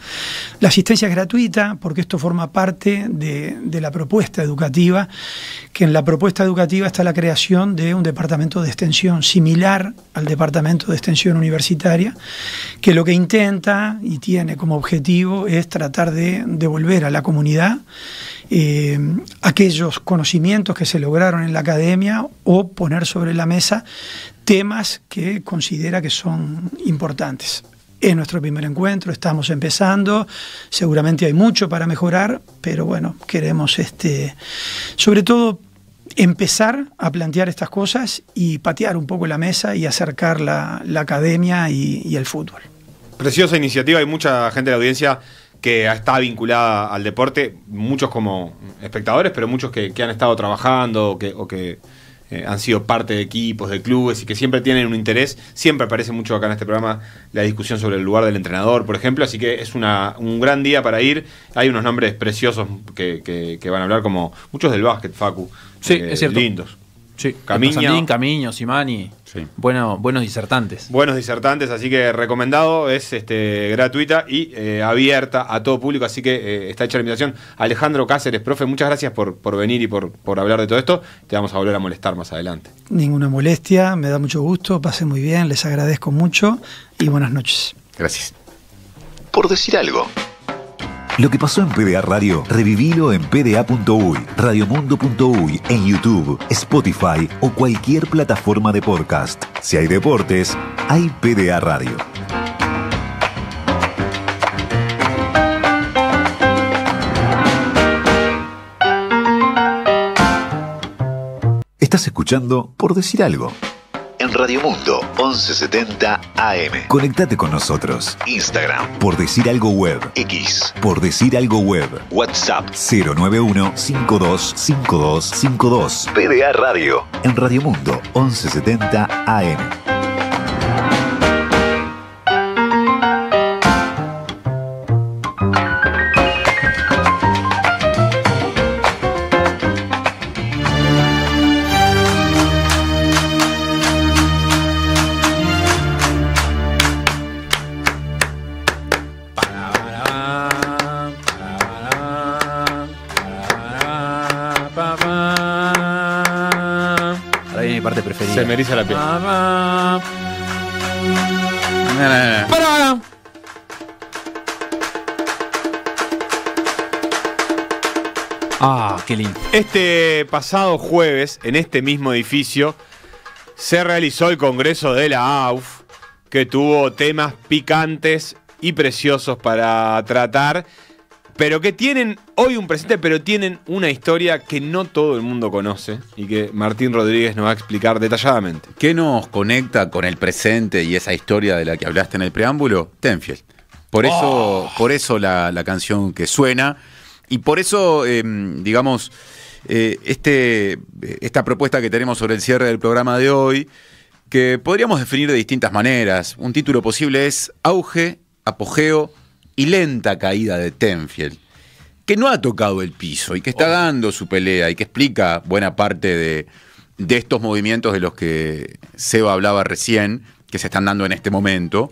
La asistencia es gratuita porque esto forma parte de, la propuesta educativa, que en la propuesta educativa está la creación de un departamento de extensión similar al departamento de extensión universitaria que lo que intenta y tiene como objetivo es tratar de devolver a la comunidad eh, aquellos conocimientos que se lograron en la academia o poner sobre la mesa temas que considera que son importantes. Es nuestro primer encuentro, estamos empezando, seguramente hay mucho para mejorar, pero bueno, queremos este, sobre todo empezar a plantear estas cosas y patear un poco la mesa y acercar la, academia y, el fútbol. Preciosa iniciativa, hay mucha gente de la audiencia que está vinculada al deporte, muchos como espectadores, pero muchos que, han estado trabajando o que, eh, han sido parte de equipos, de clubes y que siempre tienen un interés. Siempre aparece mucho acá en este programa la discusión sobre el lugar del entrenador, por ejemplo, así que es un gran día para ir. Hay unos nombres preciosos que, que van a hablar, como muchos del básquet, Facu sí, eh, es cierto. lindos. Sí, caminos, Camiño, Simani. Bueno, buenos disertantes. Buenos disertantes, así que recomendado, es este, gratuita y eh, abierta a todo público, así que eh, está hecha la invitación. Alejandro Cáceres, profe, muchas gracias por, por venir y por, por, hablar de todo esto. Te vamos a volver a molestar más adelante. Ninguna molestia, me da mucho gusto, pase muy bien, les agradezco mucho y buenas noches. Gracias. Por decir algo. Lo que pasó en PDA Radio, revivilo en pda.uy, radiomundo.uy, en YouTube, Spotify o cualquier plataforma de podcast. Si hay deportes, hay PDA Radio. Estás escuchando por decir algo en Mundo 1170 AM. Conectate con nosotros. Instagram. Por decir algo web. X. Por decir algo web. WhatsApp. 091-525252. PDA Radio. En Radio Mundo 1170 AM. la piel. Ah, qué lindo. Este pasado jueves, en este mismo edificio, se realizó el Congreso de la AUF, que tuvo temas picantes y preciosos para tratar pero que tienen hoy un presente, pero tienen una historia que no todo el mundo conoce y que Martín Rodríguez nos va a explicar detalladamente. ¿Qué nos conecta con el presente y esa historia de la que hablaste en el preámbulo? Tenfield. Por eso, oh. por eso la, canción que suena y por eso, em, digamos, eh, este, esta propuesta que tenemos sobre el cierre del programa de hoy, que podríamos definir de distintas maneras. Un título posible es Auge, Apogeo, y lenta caída de Tenfield, que no ha tocado el piso y que está oh. dando su pelea y que explica buena parte de, estos movimientos de los que Seba hablaba recién, que se están dando en este momento,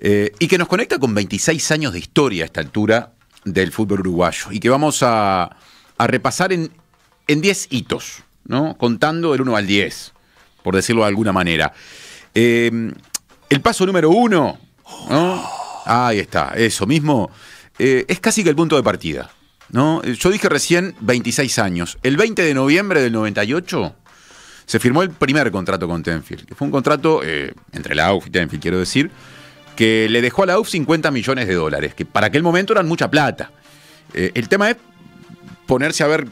eh, y que nos conecta con 26 años de historia a esta altura del fútbol uruguayo, y que vamos a, repasar en, 10 hitos, ¿no? contando del 1 al 10, por decirlo de alguna manera. Eh, el paso número 1, ¿no? Ahí está, eso mismo. Eh, es casi que el punto de partida. ¿no? Yo dije recién 26 años. El 20 de noviembre del 98 se firmó el primer contrato con Tenfield, fue un contrato eh, entre la AUF y Tenfield, quiero decir, que le dejó a la AUF 50 millones de dólares, que para aquel momento eran mucha plata. Eh, el tema es ponerse a ver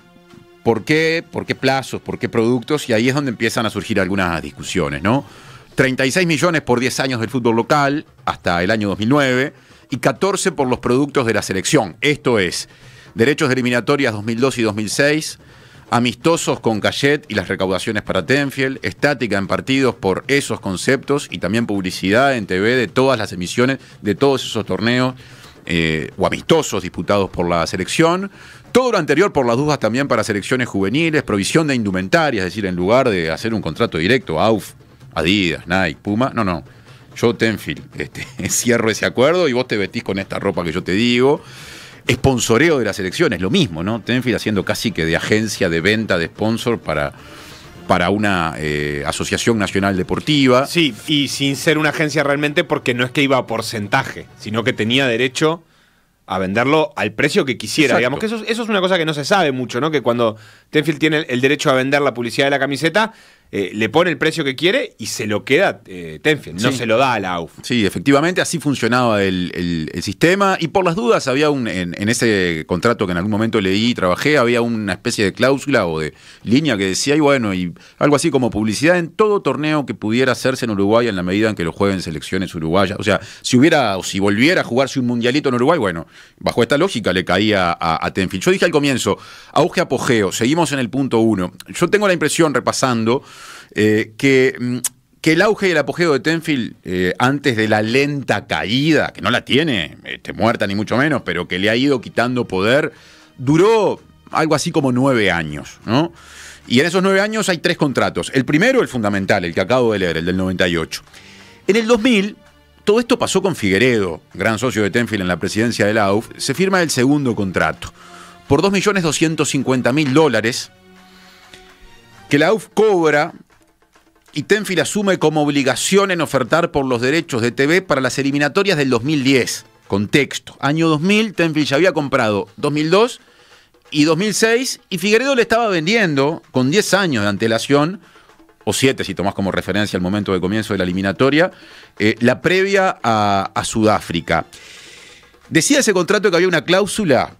por qué, por qué plazos, por qué productos, y ahí es donde empiezan a surgir algunas discusiones, ¿no? 36 millones por 10 años del fútbol local hasta el año 2009 y 14 por los productos de la selección. Esto es, derechos de eliminatorias 2002 y 2006, amistosos con Cayet y las recaudaciones para Tenfield, estática en partidos por esos conceptos y también publicidad en TV de todas las emisiones de todos esos torneos eh, o amistosos disputados por la selección. Todo lo anterior por las dudas también para selecciones juveniles, provisión de indumentaria, es decir, en lugar de hacer un contrato directo, AUF Adidas, Nike, Puma. No, no. Yo, Tenfield, este, cierro ese acuerdo y vos te vestís con esta ropa que yo te digo. Esponsoreo de las elecciones, lo mismo, ¿no? Tenfield haciendo casi que de agencia de venta de sponsor para, para una eh, asociación nacional deportiva. Sí, y sin ser una agencia realmente, porque no es que iba a porcentaje, sino que tenía derecho a venderlo al precio que quisiera. Digamos que eso, es una cosa que no se sabe mucho, ¿no? Que cuando Tenfield tiene el derecho a vender la publicidad de la camiseta, eh, le pone el precio que quiere y se lo queda eh, Tenfield, no se lo da a la AUF. Sí, efectivamente, así funcionaba el, sistema. Y por las dudas, había un, en, ese contrato que en algún momento leí y trabajé, había una especie de cláusula o de línea que decía, y bueno, y algo así como publicidad en todo torneo que pudiera hacerse en Uruguay en la medida en que lo jueguen selecciones uruguayas. O sea, si hubiera o si volviera a jugarse un mundialito en Uruguay, bueno, bajo esta lógica le caía a, a Tenfield. Yo dije al comienzo, auge apogeo, seguimos en el punto uno. Yo tengo la impresión, repasando, eh, mm, que, el auge y el apogeo de Tenfield, eh, antes de la lenta caída, que no la tiene esté muerta ni mucho menos, pero que le ha ido quitando poder, duró algo así como nueve años, Y en esos nueve años hay tres contratos. El primero, el fundamental, el que acabo de leer, el del 98. En el 2000, todo esto pasó con Figueredo, gran socio de Tenfield en la presidencia de la AUF, se firma el segundo contrato por 2.250.000 dólares que la AUF cobra y Tenfield asume como obligación en ofertar por los derechos de TV para las eliminatorias del 2010. Contexto. Año 2000, Tenfield ya había comprado 2002 y 2006 y Figueredo le estaba vendiendo con 10 años de antelación, o 7 si tomás como referencia el momento de comienzo de la eliminatoria, eh, la previa a, Sudáfrica. Decía ese contrato que había una cláusula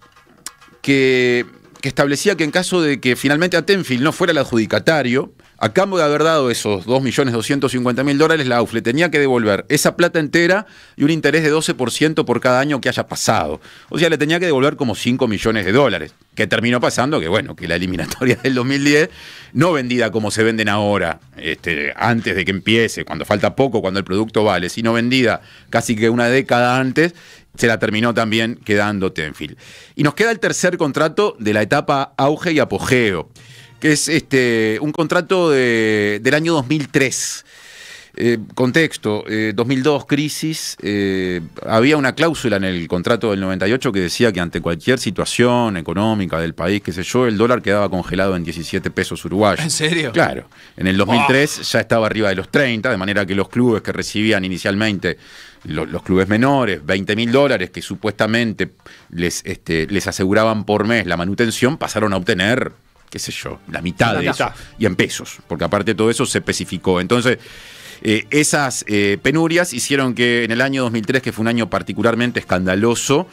que, que establecía que en caso de que finalmente a Tenfield no fuera el adjudicatario, a cambio de haber dado esos 2.250.000 dólares, la AUF tenía que devolver esa plata entera y un interés de 12% por cada año que haya pasado. O sea, le tenía que devolver como 5 millones de dólares, que terminó pasando que, bueno, que la eliminatoria del 2010, no vendida como se venden ahora, este, antes de que empiece, cuando falta poco, cuando el producto vale, sino vendida casi que una década antes, se la terminó también quedando Tenfield. Y nos queda el tercer contrato de la etapa auge y apogeo que es este, un contrato de, del año 2003. Eh, contexto, 2002 eh, crisis, eh, había una cláusula en el contrato del 98 que decía que ante cualquier situación económica del país, qué sé yo, el dólar quedaba congelado en 17 pesos uruguayos. ¿En serio? Claro. En el 2003 ya estaba arriba de los 30, de manera que los clubes que recibían inicialmente los, clubes menores, 20 mil dólares que supuestamente les, este, les aseguraban por mes la manutención, pasaron a obtener qué sé yo, la mitad de eso. Y en pesos, porque aparte de todo eso se especificó. Entonces, eh, esas eh, penurias hicieron que en el año 2003, que fue un año particularmente escandaloso,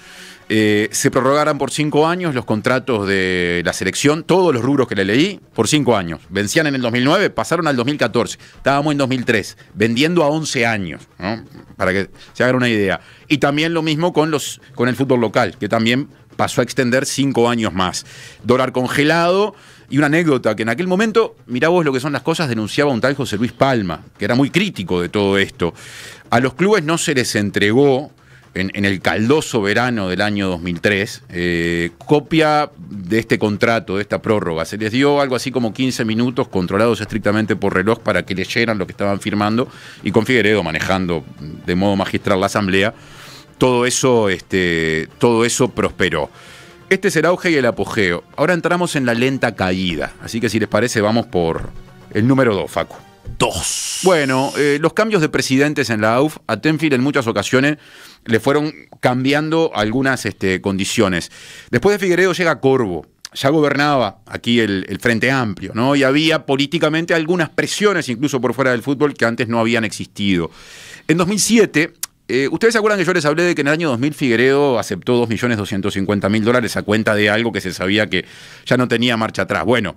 eh, se prorrogaran por cinco años los contratos de la selección, todos los rubros que le leí, por cinco años. Vencían en el 2009, pasaron al 2014. Estábamos en 2003, vendiendo a 11 años, para que se hagan una idea. Y también lo mismo con, los, con el fútbol local, que también pasó a extender cinco años más. Dólar congelado. Y una anécdota que en aquel momento, mirá vos lo que son las cosas, denunciaba un tal José Luis Palma, que era muy crítico de todo esto. A los clubes no se les entregó en, el caldoso verano del año 2003, eh, copia de este contrato, de esta prórroga. Se les dio algo así como 15 minutos controlados estrictamente por reloj para que leyeran lo que estaban firmando y con Figueredo manejando de modo magistral la asamblea todo eso, este, todo eso prosperó. Este es el auge y el apogeo. Ahora entramos en la lenta caída. Así que si les parece, vamos por el número 2, Facu. Dos. Bueno, eh, los cambios de presidentes en la AUF a Tenfield en muchas ocasiones le fueron cambiando algunas este, condiciones. Después de Figueredo llega Corvo. Ya gobernaba aquí el, el, Frente Amplio, ¿no? Y había políticamente algunas presiones, incluso por fuera del fútbol, que antes no habían existido. En 2007 eh, Ustedes se acuerdan que yo les hablé de que en el año 2000 Figueredo aceptó 2.250.000 dólares a cuenta de algo que se sabía que ya no tenía marcha atrás. Bueno,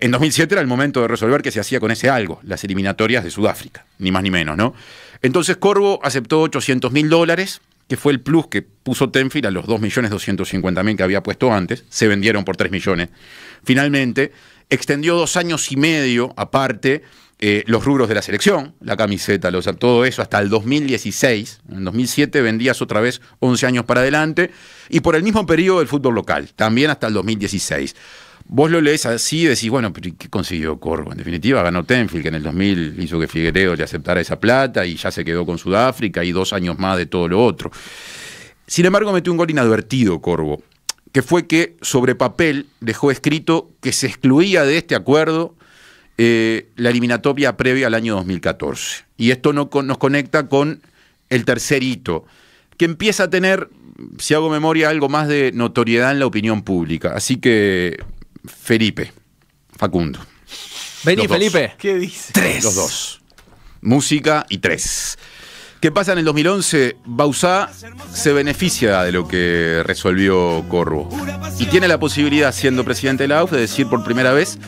en 2007 era el momento de resolver qué se hacía con ese algo, las eliminatorias de Sudáfrica, ni más ni menos, ¿no? Entonces Corvo aceptó 800.000 dólares, que fue el plus que puso Tenfield a los 2.250.000 que había puesto antes, se vendieron por 3 millones. Finalmente, extendió dos años y medio aparte eh, los rubros de la selección, la camiseta, todo eso hasta el 2016. En 2007 vendías otra vez 11 años para adelante y por el mismo periodo del fútbol local, también hasta el 2016. Vos lo lees así y decís, bueno, ¿qué consiguió Corvo? En definitiva, ganó Tenfield, que en el 2000 hizo que Figueredo le aceptara esa plata y ya se quedó con Sudáfrica y dos años más de todo lo otro. Sin embargo, metió un gol inadvertido Corvo, que fue que sobre papel dejó escrito que se excluía de este acuerdo eh, la eliminatoria previa al año 2014. Y esto no, nos conecta con el tercer hito, que empieza a tener, si hago memoria, algo más de notoriedad en la opinión pública. Así que, Felipe, Facundo. Vení, Felipe. ¿Qué dice? Tres. Los dos. Música y tres. ¿Qué pasa en el 2011? Bausá se beneficia de lo que resolvió Corvo. Y tiene la posibilidad, siendo presidente de la UF, de decir por primera vez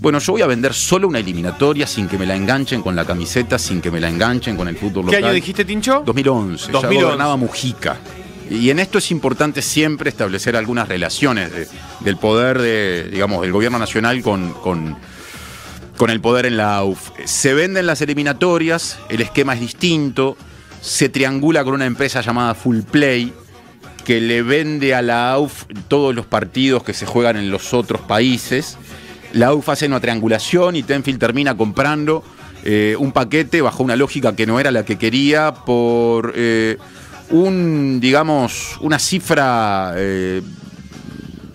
bueno, yo voy a vender solo una eliminatoria sin que me la enganchen con la camiseta, sin que me la enganchen con el fútbol local. ¿Qué año dijiste, Tincho? 2011. 2011. Ya Mujica. Y en esto es importante siempre establecer algunas relaciones del poder, de, digamos, del gobierno nacional con, con con el poder en la AUF. Se venden las eliminatorias, el esquema es distinto, se triangula con una empresa llamada Full Play, que le vende a la AUF todos los partidos que se juegan en los otros países la UFA hace una triangulación y Tenfield termina comprando eh, un paquete bajo una lógica que no era la que quería por eh, un, digamos, una cifra eh,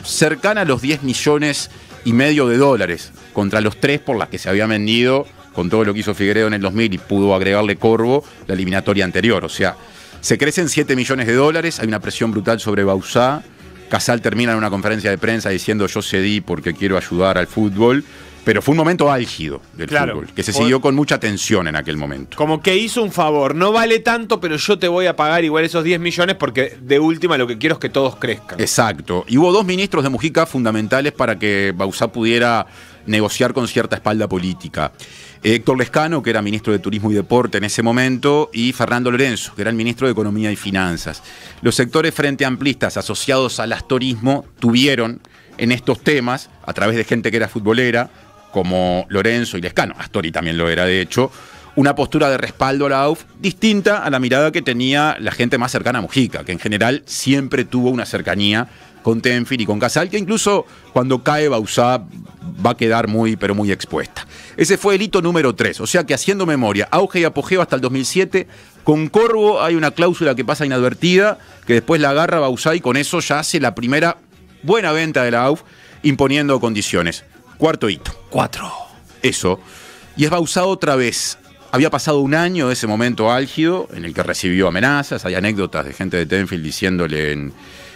cercana a los 10 millones y medio de dólares contra los 3 por las que se había vendido con todo lo que hizo Figueredo en el 2000 y pudo agregarle Corvo la eliminatoria anterior. O sea, se crecen 7 millones de dólares, hay una presión brutal sobre Bausá. Casal termina en una conferencia de prensa diciendo yo cedí porque quiero ayudar al fútbol. Pero fue un momento álgido del fútbol, que se siguió con mucha tensión en aquel momento. Como que hizo un favor, no vale tanto, pero yo te voy a pagar igual esos 10 millones porque de última lo que quiero es que todos crezcan. Exacto. Y hubo dos ministros de Mujica fundamentales para que Bausá pudiera negociar con cierta espalda política. Héctor Lescano, que era ministro de Turismo y Deporte en ese momento, y Fernando Lorenzo, que era el ministro de Economía y Finanzas. Los sectores frente amplistas asociados al astorismo tuvieron en estos temas, a través de gente que era futbolera, como Lorenzo y Lescano, Astori también lo era de hecho, una postura de respaldo a la AUF distinta a la mirada que tenía la gente más cercana a Mujica, que en general siempre tuvo una cercanía con Tenfin y con Casal, que incluso cuando cae Bausá va a quedar muy, pero muy expuesta. Ese fue el hito número 3. O sea que haciendo memoria, auge y apogeo hasta el 2007. Con Corvo hay una cláusula que pasa inadvertida, que después la agarra Bausá y con eso ya hace la primera buena venta de la AUF, imponiendo condiciones. Cuarto hito. Cuatro. Eso. Y es Bausá otra vez. Había pasado un año de ese momento álgido en el que recibió amenazas, hay anécdotas de gente de Tenfield diciéndole en,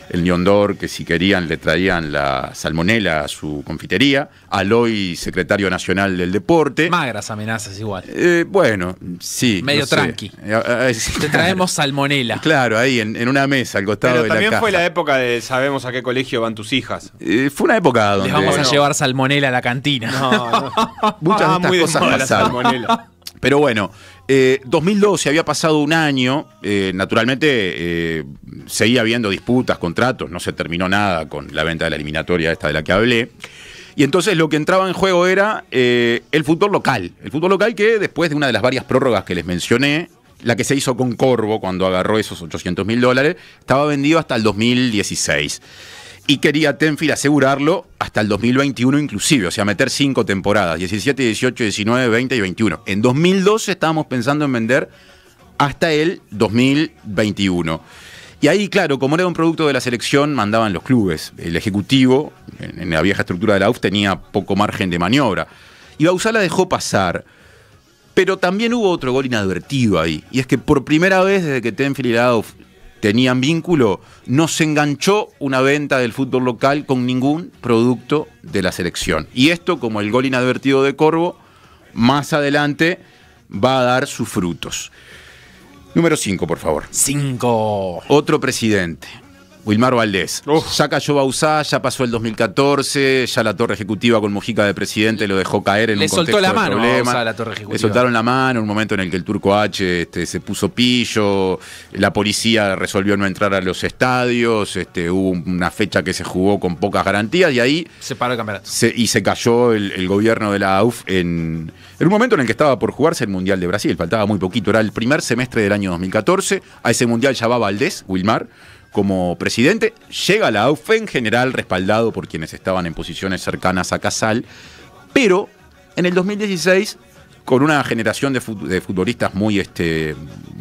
el Neondor, que si querían le traían la salmonela a su confitería, Aloy, secretario nacional del deporte. Magras amenazas igual. Eh, bueno, sí. Medio tranqui. Eh, ah, ah, Te traemos salmonela. Claro, ahí en, una mesa al costado de la También fue la época de sabemos a qué colegio van tus hijas. Eh, fue una época donde. Les vamos a llevar salmonela a la cantina. Muchas ah, estas cosas pasaron. Pero bueno, 2012 eh, había pasado un año, eh, naturalmente eh, seguía habiendo disputas, contratos, no se terminó nada con la venta de la eliminatoria esta de la que hablé. Y entonces lo que entraba en juego era el fútbol local. El fútbol local que después de una de las varias prórrogas que les mencioné, la que se hizo con Corvo cuando agarró esos 800 mil dólares, estaba vendido hasta el 2016. Y quería Tenfield asegurarlo hasta el 2021 inclusive, o sea, meter cinco temporadas, 17, 18, 19, 20 y 21. En 2012 estábamos pensando en vender hasta el 2021. Y ahí, claro, como era un producto de la selección, mandaban los clubes. El ejecutivo, en la vieja estructura de la UF, tenía poco margen de maniobra. Y Bausala la dejó pasar. Pero también hubo otro gol inadvertido ahí. Y es que por primera vez desde que Tenfield y la UF tenían vínculo, no se enganchó una venta del fútbol local con ningún producto de la selección. Y esto, como el gol inadvertido de Corvo, más adelante va a dar sus frutos. Número 5, por favor. 5. Otro presidente, Wilmar Valdés. Ya cayó Bausá, ya pasó el 2014, ya la torre ejecutiva con Mujica de presidente lo dejó caer en un contexto la mano la torre Le soltaron la mano en un momento en el que el turco H este, se puso pillo, la policía resolvió no entrar a los estadios, este, hubo una fecha que se jugó con pocas garantías y ahí... Se paró el campeonato. y se cayó el, gobierno de la AUF en, en un momento en el que estaba por jugarse el Mundial de Brasil, faltaba muy poquito, era el primer semestre del año 2014, a ese Mundial ya va Valdés, Wilmar como presidente, llega la AUF en general respaldado por quienes estaban en posiciones cercanas a Casal, pero en el 2016 con una generación de, futbolistas muy, este,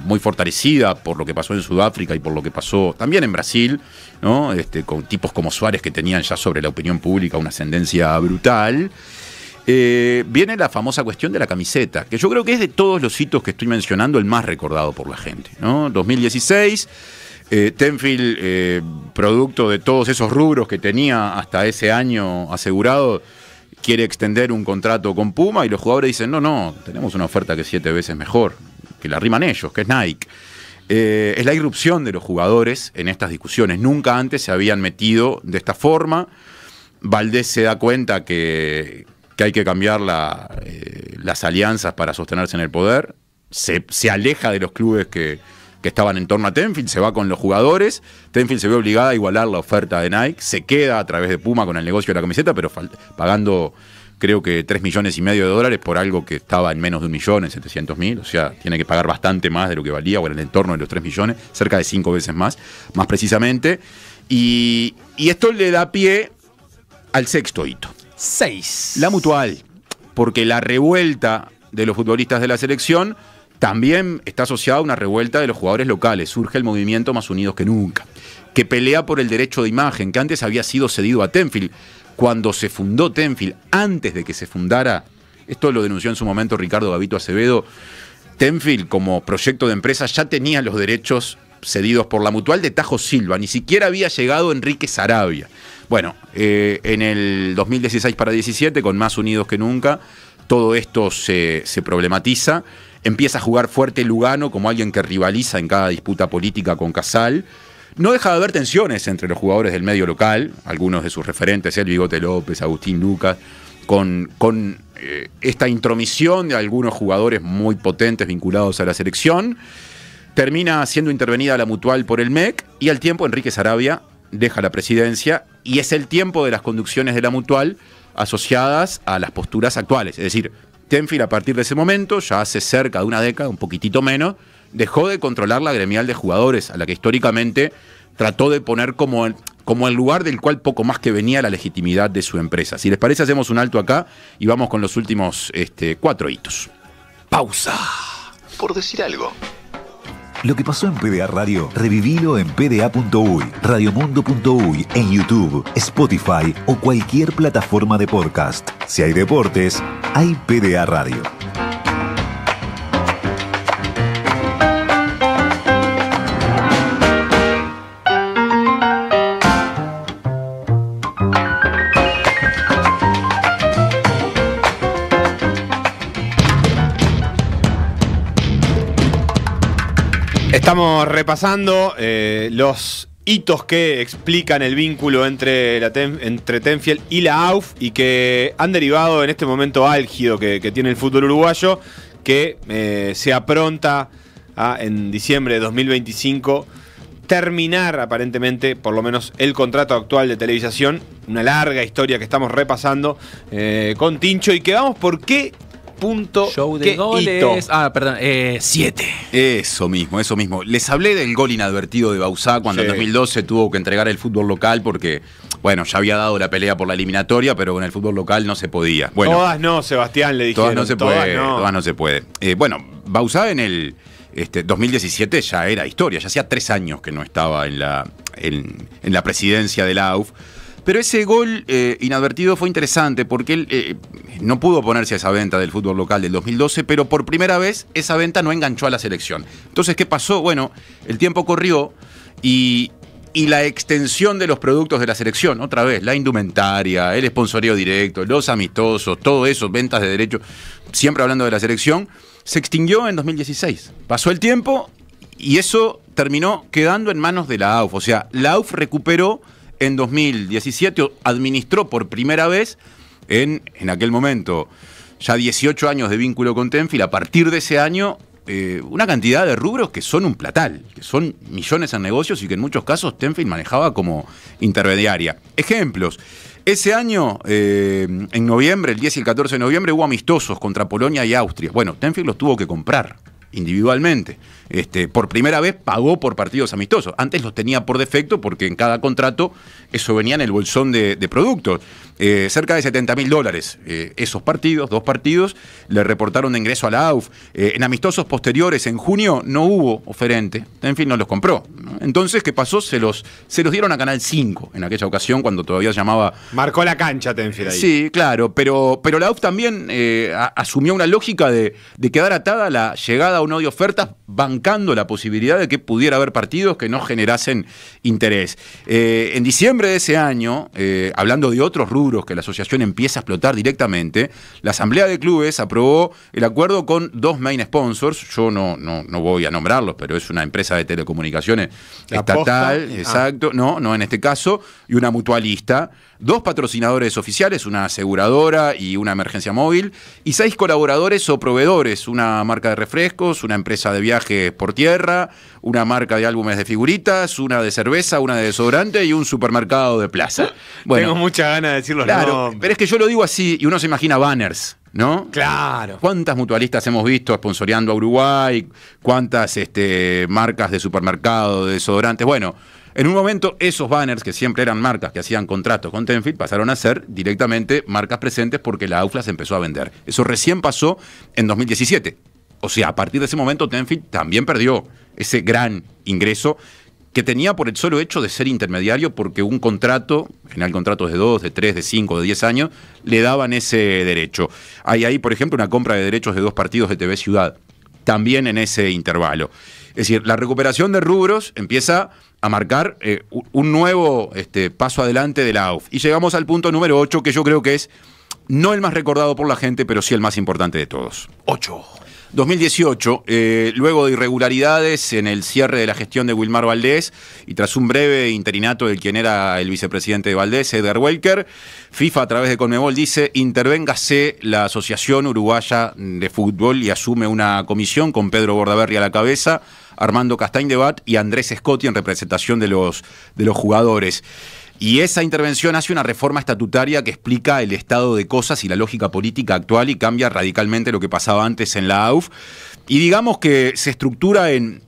muy fortalecida por lo que pasó en Sudáfrica y por lo que pasó también en Brasil, ¿no? este, con tipos como Suárez que tenían ya sobre la opinión pública una ascendencia brutal. Eh, viene la famosa cuestión de la camiseta, que yo creo que es de todos los hitos que estoy mencionando el más recordado por la gente. ¿no? 2016 eh, Tenfield, eh, producto de todos esos rubros que tenía hasta ese año asegurado, quiere extender un contrato con Puma y los jugadores dicen, no, no, tenemos una oferta que es siete veces mejor, que la riman ellos, que es Nike. Eh, es la irrupción de los jugadores en estas discusiones. Nunca antes se habían metido de esta forma. Valdés se da cuenta que, hay que cambiar las alianzas para sostenerse en el poder. se aleja de los clubes que, que estaban en torno a Tenfield, se va con los jugadores. Tenfield se ve obligada a igualar la oferta de Nike, se queda a través de Puma con el negocio de la camiseta, pero pagando creo que 3 millones y medio de dólares por algo que estaba en menos de un millón, en 700 mil, o sea, tiene que pagar bastante más de lo que valía, o en el entorno de los 3 millones, cerca de 5 veces más, más precisamente. Y, y esto le da pie al sexto hito. 6. La mutual, porque la revuelta de los futbolistas de la selección también está asociada a una revuelta de los jugadores locales. Surge el movimiento Más Unidos que Nunca, que pelea por el derecho de imagen, que antes había sido cedido a Tenfield. Cuando se fundó Tenfield, antes de que se fundara, esto lo denunció en su momento Ricardo Gavito Acevedo, Tenfield como proyecto de empresa ya tenía los derechos cedidos por la mutual de Tajo Silva, ni siquiera había llegado Enrique Sarabia. Bueno, eh, en el 2016 para 17, con más unidos que nunca, todo esto se, se problematiza Empieza a jugar fuerte Lugano como alguien que rivaliza en cada disputa política con Casal. No deja de haber tensiones entre los jugadores del medio local, algunos de sus referentes, el Bigote López, Agustín Lucas, con, con eh, esta intromisión de algunos jugadores muy potentes vinculados a la selección. Termina siendo intervenida la mutual por el MEC y al tiempo Enrique Sarabia deja la presidencia y es el tiempo de las conducciones de la mutual asociadas a las posturas actuales. Es decir, Tenfield a partir de ese momento, ya hace cerca de una década, un poquitito menos, dejó de controlar la gremial de jugadores, a la que históricamente trató de poner como el, como el lugar del cual poco más que venía la legitimidad de su empresa. Si les parece, hacemos un alto acá y vamos con los últimos este, cuatro hitos. Pausa. Por decir algo. Lo que pasó en PDA Radio, revivilo en pda.uy, radiomundo.uy, en YouTube, Spotify o cualquier plataforma de podcast. Si hay deportes, hay PDA Radio. Estamos repasando eh, los hitos que explican el vínculo entre, la Tenfield y la AUF y que han derivado en este momento álgido que, tiene el fútbol uruguayo, que eh, se apronta a, en diciembre de 2025 terminar aparentemente, por lo menos, el contrato actual de televisación. Una larga historia que estamos repasando eh, con Tincho y que vamos por qué punto Show de goles. Ah, perdón, 7. Eh, eso mismo, eso mismo. Les hablé del gol inadvertido de Bausá cuando en 2012 tuvo que entregar el fútbol local porque, bueno, ya había dado la pelea por la eliminatoria, pero con el fútbol local no se podía. todas no, Sebastián, le dijeron. Todas no se todas puede, no. todas no se puede. Eh, bueno, Bausá en el 2017 este, ya era historia, ya hacía tres años que no estaba en la, en la presidencia del AUF. Pero ese gol eh, inadvertido fue interesante porque él eh, no pudo ponerse a esa venta del fútbol local del 2012, pero por primera vez esa venta no enganchó a la selección. Entonces, ¿qué pasó? Bueno, el tiempo corrió y, y la extensión de los productos de la selección, otra vez, la indumentaria, el esponsoreo directo, los amistosos, todo eso, ventas de derechos, siempre hablando de la selección, se extinguió en 2016. Pasó el tiempo y eso terminó quedando en manos de la AUF. O sea, la AUF recuperó en 2017 administró por primera vez en, en aquel momento ya 18 años de vínculo con Tenfil. a partir de ese año eh, una cantidad de rubros que son un platal, que son millones en negocios y que en muchos casos Tenfield manejaba como intermediaria. Ejemplos. Ese año, eh, en noviembre, el 10 y el 14 de noviembre, hubo amistosos contra Polonia y Austria. Bueno, Tenfield los tuvo que comprar individualmente. Este, por primera vez pagó por partidos amistosos. Antes los tenía por defecto porque en cada contrato eso venía en el bolsón de, productos. Eh, cerca de 70 mil dólares eh, esos partidos, dos partidos, le reportaron de ingreso a la AUF. Eh, en amistosos posteriores, en junio, no hubo oferente. En fin, no los compró. Entonces, ¿qué pasó? Se los, se los dieron a Canal 5 en aquella ocasión cuando todavía llamaba... Marcó la cancha Tenfield ahí. Sí, claro, pero, pero la AUF también asumió una lógica de, quedar atada a la llegada o no de ofertas van la posibilidad de que pudiera haber partidos que no generasen interés. Eh, en diciembre de ese año, eh, hablando de otros rubros que la asociación empieza a explotar directamente, la Asamblea de Clubes aprobó el acuerdo con dos main sponsors. Yo no, no, voy a nombrarlos, pero es una empresa de telecomunicaciones estatal, ah. exacto, no, no en este caso, y una mutualista dos patrocinadores oficiales, una aseguradora y una emergencia móvil, y seis colaboradores o proveedores, una marca de refrescos, una empresa de viajes por tierra, una marca de álbumes de figuritas, una de cerveza, una de desodorante y un supermercado de plaza. Bueno, Tengo mucha ganas de decirlo los claro, Pero es que yo lo digo así y uno se imagina banners. ¿no? Claro. ¿Cuántas mutualistas hemos visto sponsoreando a Uruguay? ¿Cuántas este, marcas de supermercado, de desodorantes? Bueno, en un momento, esos banners, que siempre eran marcas que hacían contratos con Tenfield, pasaron a ser directamente marcas presentes porque la AUFLA se empezó a vender. Eso recién pasó en 2017. O sea, a partir de ese momento, Tenfield también perdió ese gran ingreso que tenía por el solo hecho de ser intermediario, porque un contrato, en general contratos de dos, de tres, de cinco, de diez años, le daban ese derecho. Hay ahí, por ejemplo, una compra de derechos de dos partidos de TV Ciudad, también en ese intervalo. Es decir, la recuperación de rubros empieza a marcar eh, un nuevo este, paso adelante de la AUF. Y llegamos al punto número 8, que yo creo que es no el más recordado por la gente, pero sí el más importante de todos. 8. 2018, eh, luego de irregularidades en el cierre de la gestión de Wilmar Valdés y tras un breve interinato de quien era el vicepresidente de Valdés, Edgar Welker, FIFA a través de Conmebol dice, intervéngase la Asociación Uruguaya de Fútbol y asume una comisión con Pedro Bordaberry a la cabeza, Armando Castañdebat y Andrés Scotti en representación de los, de los jugadores. Y esa intervención hace una reforma estatutaria que explica el estado de cosas y la lógica política actual y cambia radicalmente lo que pasaba antes en la AUF. Y digamos que se estructura en,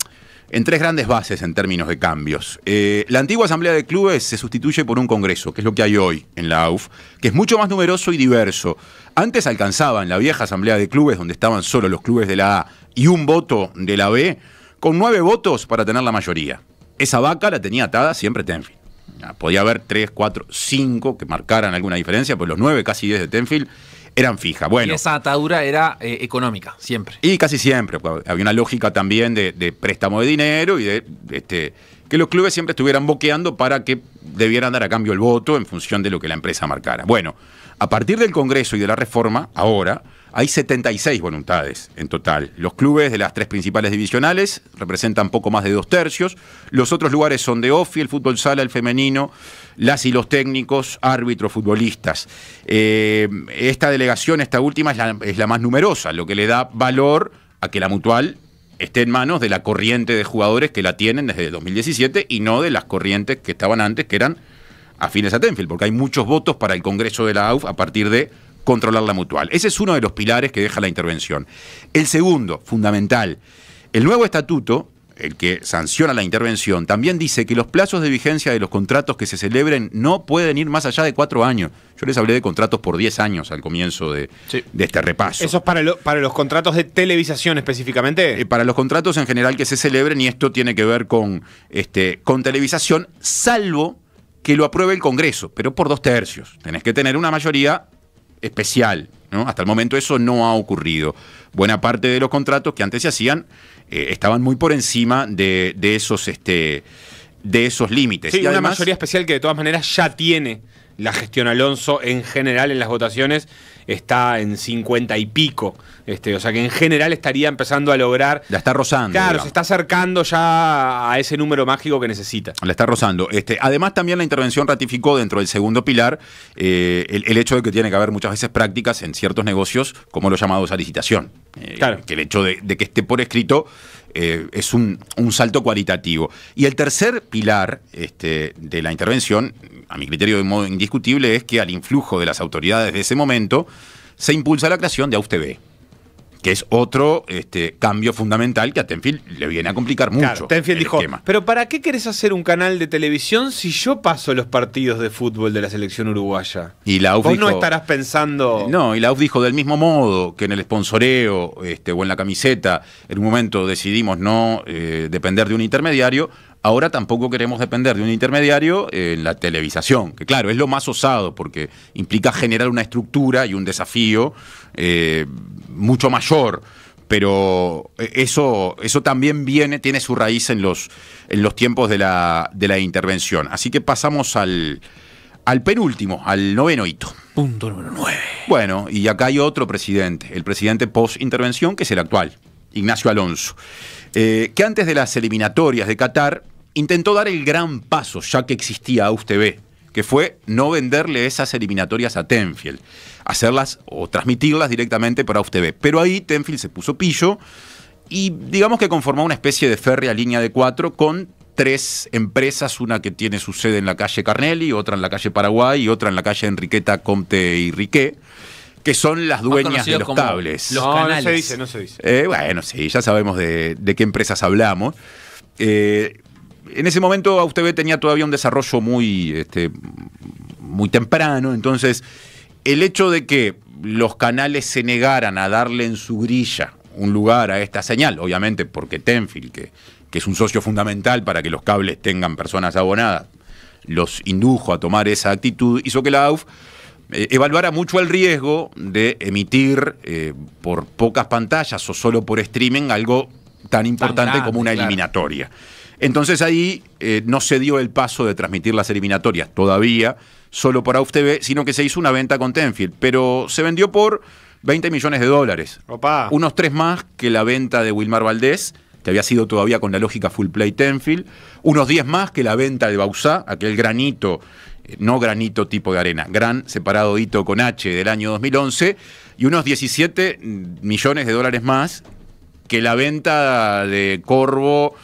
tres grandes bases en términos de cambios. Eh, la antigua Asamblea de Clubes se sustituye por un Congreso, que es lo que hay hoy en la AUF, que es mucho más numeroso y diverso. Antes alcanzaba en la vieja Asamblea de Clubes, donde estaban solo los clubes de la A y un voto de la B, con nueve votos para tener la mayoría. Esa vaca la tenía atada siempre Tenfield. Ah, podía haber tres, cuatro, cinco que marcaran alguna diferencia, pues los nueve, casi diez de Tenfield eran fijas. Bueno, y esa atadura era eh, económica, siempre. Y casi siempre. Pues, había una lógica también de, de préstamo de dinero y de este, que los clubes siempre estuvieran boqueando para que debieran dar a cambio el voto en función de lo que la empresa marcara. Bueno, a partir del Congreso y de la reforma, ahora hay 76 voluntades en total. Los clubes de las tres principales divisionales representan poco más de dos tercios. Los otros lugares son de OFI, el fútbol sala, el femenino, las y los técnicos, árbitros, futbolistas. Eh, esta delegación, esta última, es la, más numerosa, lo que le da valor a que la mutual esté en manos de la corriente de jugadores que la tienen desde 2017 y no de las corrientes que estaban antes, que eran afines a Tenfield, porque hay muchos votos para el Congreso de la AUF a partir de controlar la mutual. Ese es uno de los pilares que deja la intervención. El segundo, fundamental, el nuevo estatuto, el que sanciona la intervención, también dice que los plazos de vigencia de los contratos que se celebren no pueden ir más allá de cuatro años. Yo les hablé de contratos por diez años al comienzo de, este repaso. ¿Eso es para, para los contratos de televisación específicamente? Eh, para los contratos en general que se celebren, y esto tiene que ver con, este, con televisación, salvo que lo apruebe el Congreso, pero por dos tercios. Tenés que tener una mayoría especial. ¿no? Hasta el momento eso no ha ocurrido. Buena parte de los contratos que antes se hacían eh, estaban muy por encima de, esos... Este, de esos límites. y además, una mayoría especial que de todas maneras ya tiene la gestión Alonso en general en las votaciones está en 50 y pico. Este, o sea que en general estaría empezando a lograr. La está rozando. Claro, se está acercando ya a ese número mágico que necesita. La está rozando. Este, además, también la intervención ratificó dentro del segundo pilar eh, el, hecho de que tiene que haber muchas veces prácticas en ciertos negocios, como los llamados a licitación. Eh, claro. Que el hecho de que esté por escrito eh, es un, salto cualitativo. Y el tercer pilar este, de la intervención, a mi criterio de modo indiscutible, es que al influjo de las autoridades de ese momento se impulsa la creación de AUTB que es otro este, cambio fundamental que a Tenfield le viene a complicar mucho. Tenfield dijo, pero ¿para qué querés hacer un canal de televisión si yo paso los partidos de fútbol de la selección uruguaya? Y la Vos no estarás pensando... No, y la UF dijo del mismo modo que en el sponsoreo este, o en la camiseta, en un momento decidimos no eh, depender de un intermediario, Ahora tampoco queremos depender de un intermediario en la televisación, que claro, es lo más osado porque implica generar una estructura y un desafío eh, mucho mayor pero eh, eso, eso también viene, tiene su raíz en los, en los tiempos de la, de la intervención. Así que pasamos al, al penúltimo, al noveno hito. Punto número nueve. Bueno, y acá hay otro presidente, el presidente post-intervención, que es el actual, Ignacio Alonso, eh, que antes de las eliminatorias de Qatar intentó dar el gran paso, ya que existía AUS que fue no venderle esas eliminatorias a Tenfield, hacerlas o transmitirlas directamente para UFTV. Pero ahí Tenfield se puso pillo y digamos que conformó una especie de férrea línea de cuatro con tres empresas, una que tiene su sede en la calle Carnelli, otra en la calle Paraguay y otra en la calle Enriqueta, Comte y Riquet que son las dueñas de los cables. no, no, se dice, no se dice. Eh, bueno, sí, ya sabemos de, qué empresas hablamos. Eh, en ese momento usted tenía todavía un desarrollo muy, este, muy temprano, entonces el hecho de que los canales se negaran a darle en su grilla un lugar a esta señal, obviamente porque Tenfield, que, que es un socio fundamental para que los cables tengan personas abonadas, los indujo a tomar esa actitud, hizo que la AUF eh, evaluara mucho el riesgo de emitir eh, por pocas pantallas o solo por streaming algo tan importante como una eliminatoria. Entonces ahí eh, no se dio el paso de transmitir las eliminatorias todavía solo por AUF sino que se hizo una venta con Tenfield, pero se vendió por 20 millones de dólares. Unos tres más que la venta de Wilmar Valdés, que había sido todavía con la lógica full play Tenfield, unos 10 más que la venta de Bausá, aquel granito, eh, no granito tipo de arena, gran separado hito con H del año 2011, y unos 17 millones de dólares más que la venta de Corvo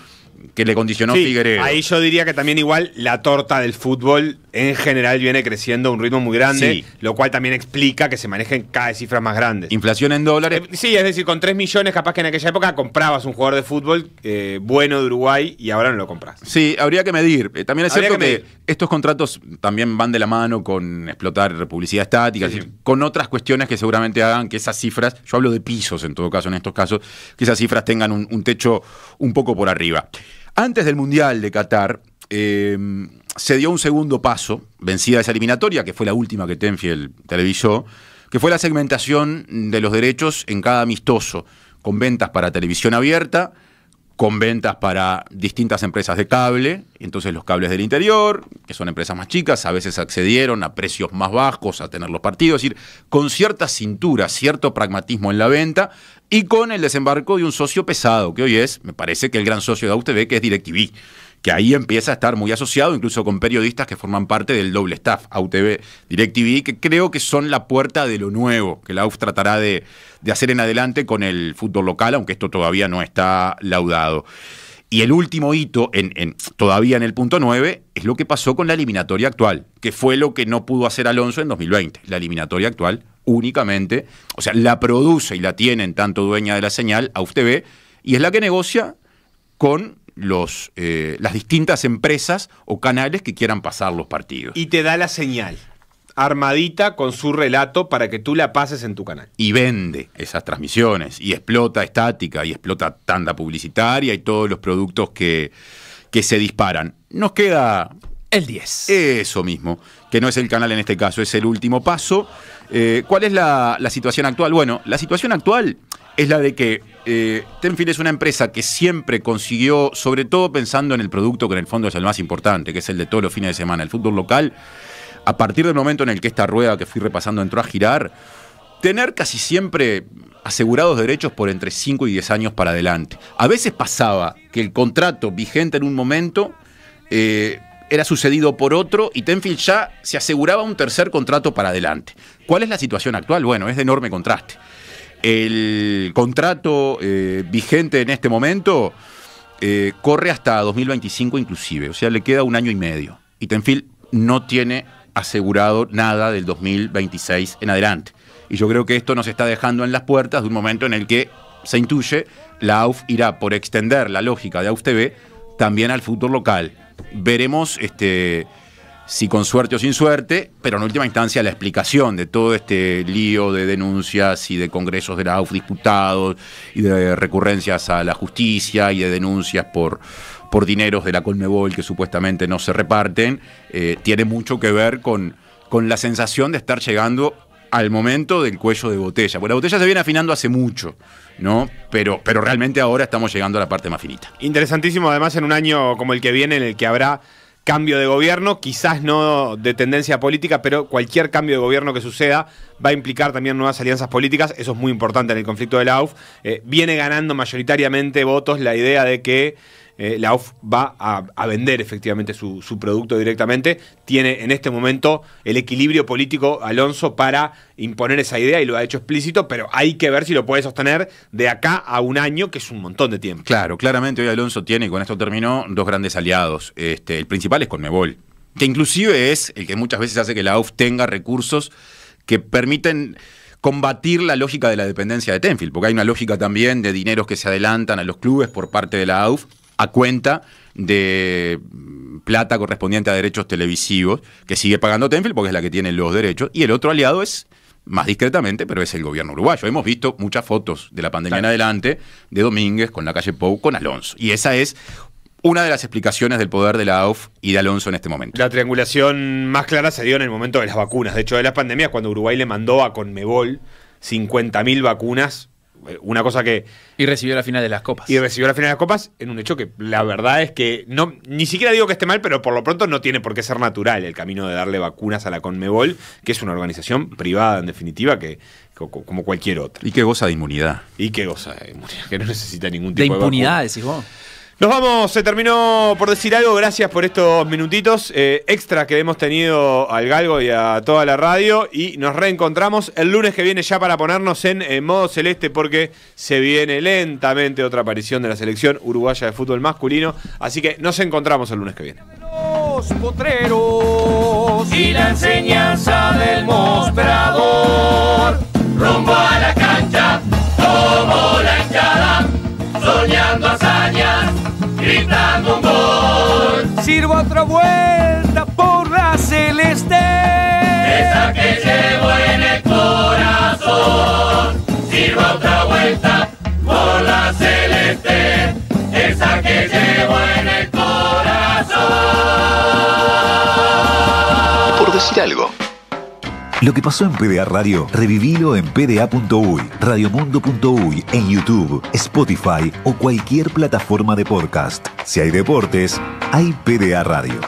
que le condicionó sí, Figueredo. Ahí yo diría que también igual la torta del fútbol en general viene creciendo a un ritmo muy grande, lo cual también explica que se manejen cada cifra más grandes. Inflación en dólares. Eh, sí, es decir, con 3 millones capaz que en aquella época comprabas un jugador de fútbol eh, bueno de Uruguay y ahora no lo compras. Sí, habría que medir. Eh, también es cierto que, estos contratos también van de la mano con explotar publicidad estática, con otras cuestiones que seguramente hagan que esas cifras, yo hablo de pisos en todo caso en estos casos, que esas cifras tengan un, un techo un poco por arriba. Antes del Mundial de Qatar, em, se dio un segundo paso, vencida esa eliminatoria, que fue la última que Tenfield televisó, que fue la segmentación de los derechos en cada amistoso, con ventas para televisión abierta, con ventas para distintas empresas de cable, entonces los cables del interior, que son empresas más chicas, a veces accedieron a precios más bajos a tener los partidos, es decir, con cierta cintura, cierto pragmatismo en la venta y con el desembarco de un socio pesado, que hoy es, me parece que el gran socio de AUTV, que es DirecTV que ahí empieza a estar muy asociado, incluso con periodistas que forman parte del doble staff, AUTV, DirecTV, que creo que son la puerta de lo nuevo, que la UF tratará de, hacer en adelante con el fútbol local, aunque esto todavía no está laudado. Y el último hito, en, todavía en el punto 9, es lo que pasó con la eliminatoria actual, que fue lo que no pudo hacer Alonso en 2020. La eliminatoria actual únicamente, o sea, la produce y la tiene en tanto dueña de la señal a y es la que negocia con los, eh, las distintas empresas o canales que quieran pasar los partidos. Y te da la señal armadita con su relato para que tú la pases en tu canal. Y vende esas transmisiones, y explota estática, y explota tanda publicitaria, y todos los productos que, que se disparan. Nos queda... El 10. Eso mismo, que no es el canal en este caso, es el último paso. Eh, ¿Cuál es la, la situación actual? Bueno, la situación actual es la de que eh, Tenfield es una empresa que siempre consiguió, sobre todo pensando en el producto que en el fondo es el más importante, que es el de todos los fines de semana, el fútbol local, a partir del momento en el que esta rueda que fui repasando entró a girar, tener casi siempre asegurados derechos por entre 5 y 10 años para adelante. A veces pasaba que el contrato vigente en un momento eh, era sucedido por otro y Tenfield ya se aseguraba un tercer contrato para adelante. ¿Cuál es la situación actual? Bueno, es de enorme contraste. El contrato eh, vigente en este momento eh, corre hasta 2025 inclusive, o sea, le queda un año y medio. Y Tenfield no tiene asegurado nada del 2026 en adelante. Y yo creo que esto nos está dejando en las puertas de un momento en el que se intuye la AUF irá por extender la lógica de AUF TV también al futuro local. Veremos este, si con suerte o sin suerte, pero en última instancia la explicación de todo este lío de denuncias y de congresos de la AUF disputados y de recurrencias a la justicia y de denuncias por, por dineros de la Colmebol que supuestamente no se reparten, eh, tiene mucho que ver con, con la sensación de estar llegando al momento del cuello de botella. Porque la botella se viene afinando hace mucho, ¿no? Pero, pero realmente ahora estamos llegando a la parte más finita. Interesantísimo, además, en un año como el que viene, en el que habrá cambio de gobierno, quizás no de tendencia política, pero cualquier cambio de gobierno que suceda va a implicar también nuevas alianzas políticas, eso es muy importante en el conflicto de la AUF. Eh, viene ganando mayoritariamente votos la idea de que eh, la UF va a, vender efectivamente su, producto directamente. Tiene en este momento el equilibrio político Alonso para imponer esa idea y lo ha hecho explícito, pero hay que ver si lo puede sostener de acá a un año, que es un montón de tiempo. Claro, claramente hoy Alonso tiene, con esto terminó, dos grandes aliados. Este, el principal es Conmebol, que inclusive es el que muchas veces hace que la UF tenga recursos que permiten combatir la lógica de la dependencia de Tenfield, porque hay una lógica también de dineros que se adelantan a los clubes por parte de la AUF a cuenta de plata correspondiente a derechos televisivos que sigue pagando Tenfield porque es la que tiene los derechos y el otro aliado es más discretamente, pero es el gobierno uruguayo. Hemos visto muchas fotos de la pandemia en adelante de Domínguez con la calle Pou con Alonso y esa es una de las explicaciones del poder de la AUF y de Alonso en este momento. La triangulación más clara se dio en el momento de las vacunas, de hecho de las pandemias cuando Uruguay le mandó a Conmebol 50.000 vacunas eh, una cosa que. Y recibió la final de las copas. Y recibió la final de las copas en un hecho que la verdad es que. no Ni siquiera digo que esté mal, pero por lo pronto no tiene por qué ser natural el camino de darle vacunas a la Conmebol, que es una organización privada, en definitiva, que, como cualquier otra. Y que goza de inmunidad. Y que goza de inmunidad, que no necesita ningún tipo de. De impunidad, decís vos. Nos vamos, se terminó por decir algo, gracias por estos minutitos eh, extra que hemos tenido al Galgo y a toda la radio y nos reencontramos el lunes que viene ya para ponernos en, modo celeste porque se viene lentamente otra aparición de la selección uruguaya de fútbol masculino, así que nos encontramos el lunes que viene. rumbo la cancha, la soñando hazañas gritando Sirvo otra vuelta por la celeste. Esa que llevo en el corazón. Sirvo otra vuelta por la celeste. Esa que llevo en el corazón. Por decir algo. Lo que pasó en PDA Radio, revivilo en pda.uy, radiomundo.uy, en YouTube, Spotify o cualquier plataforma de podcast. Si hay deportes, hay PDA Radio.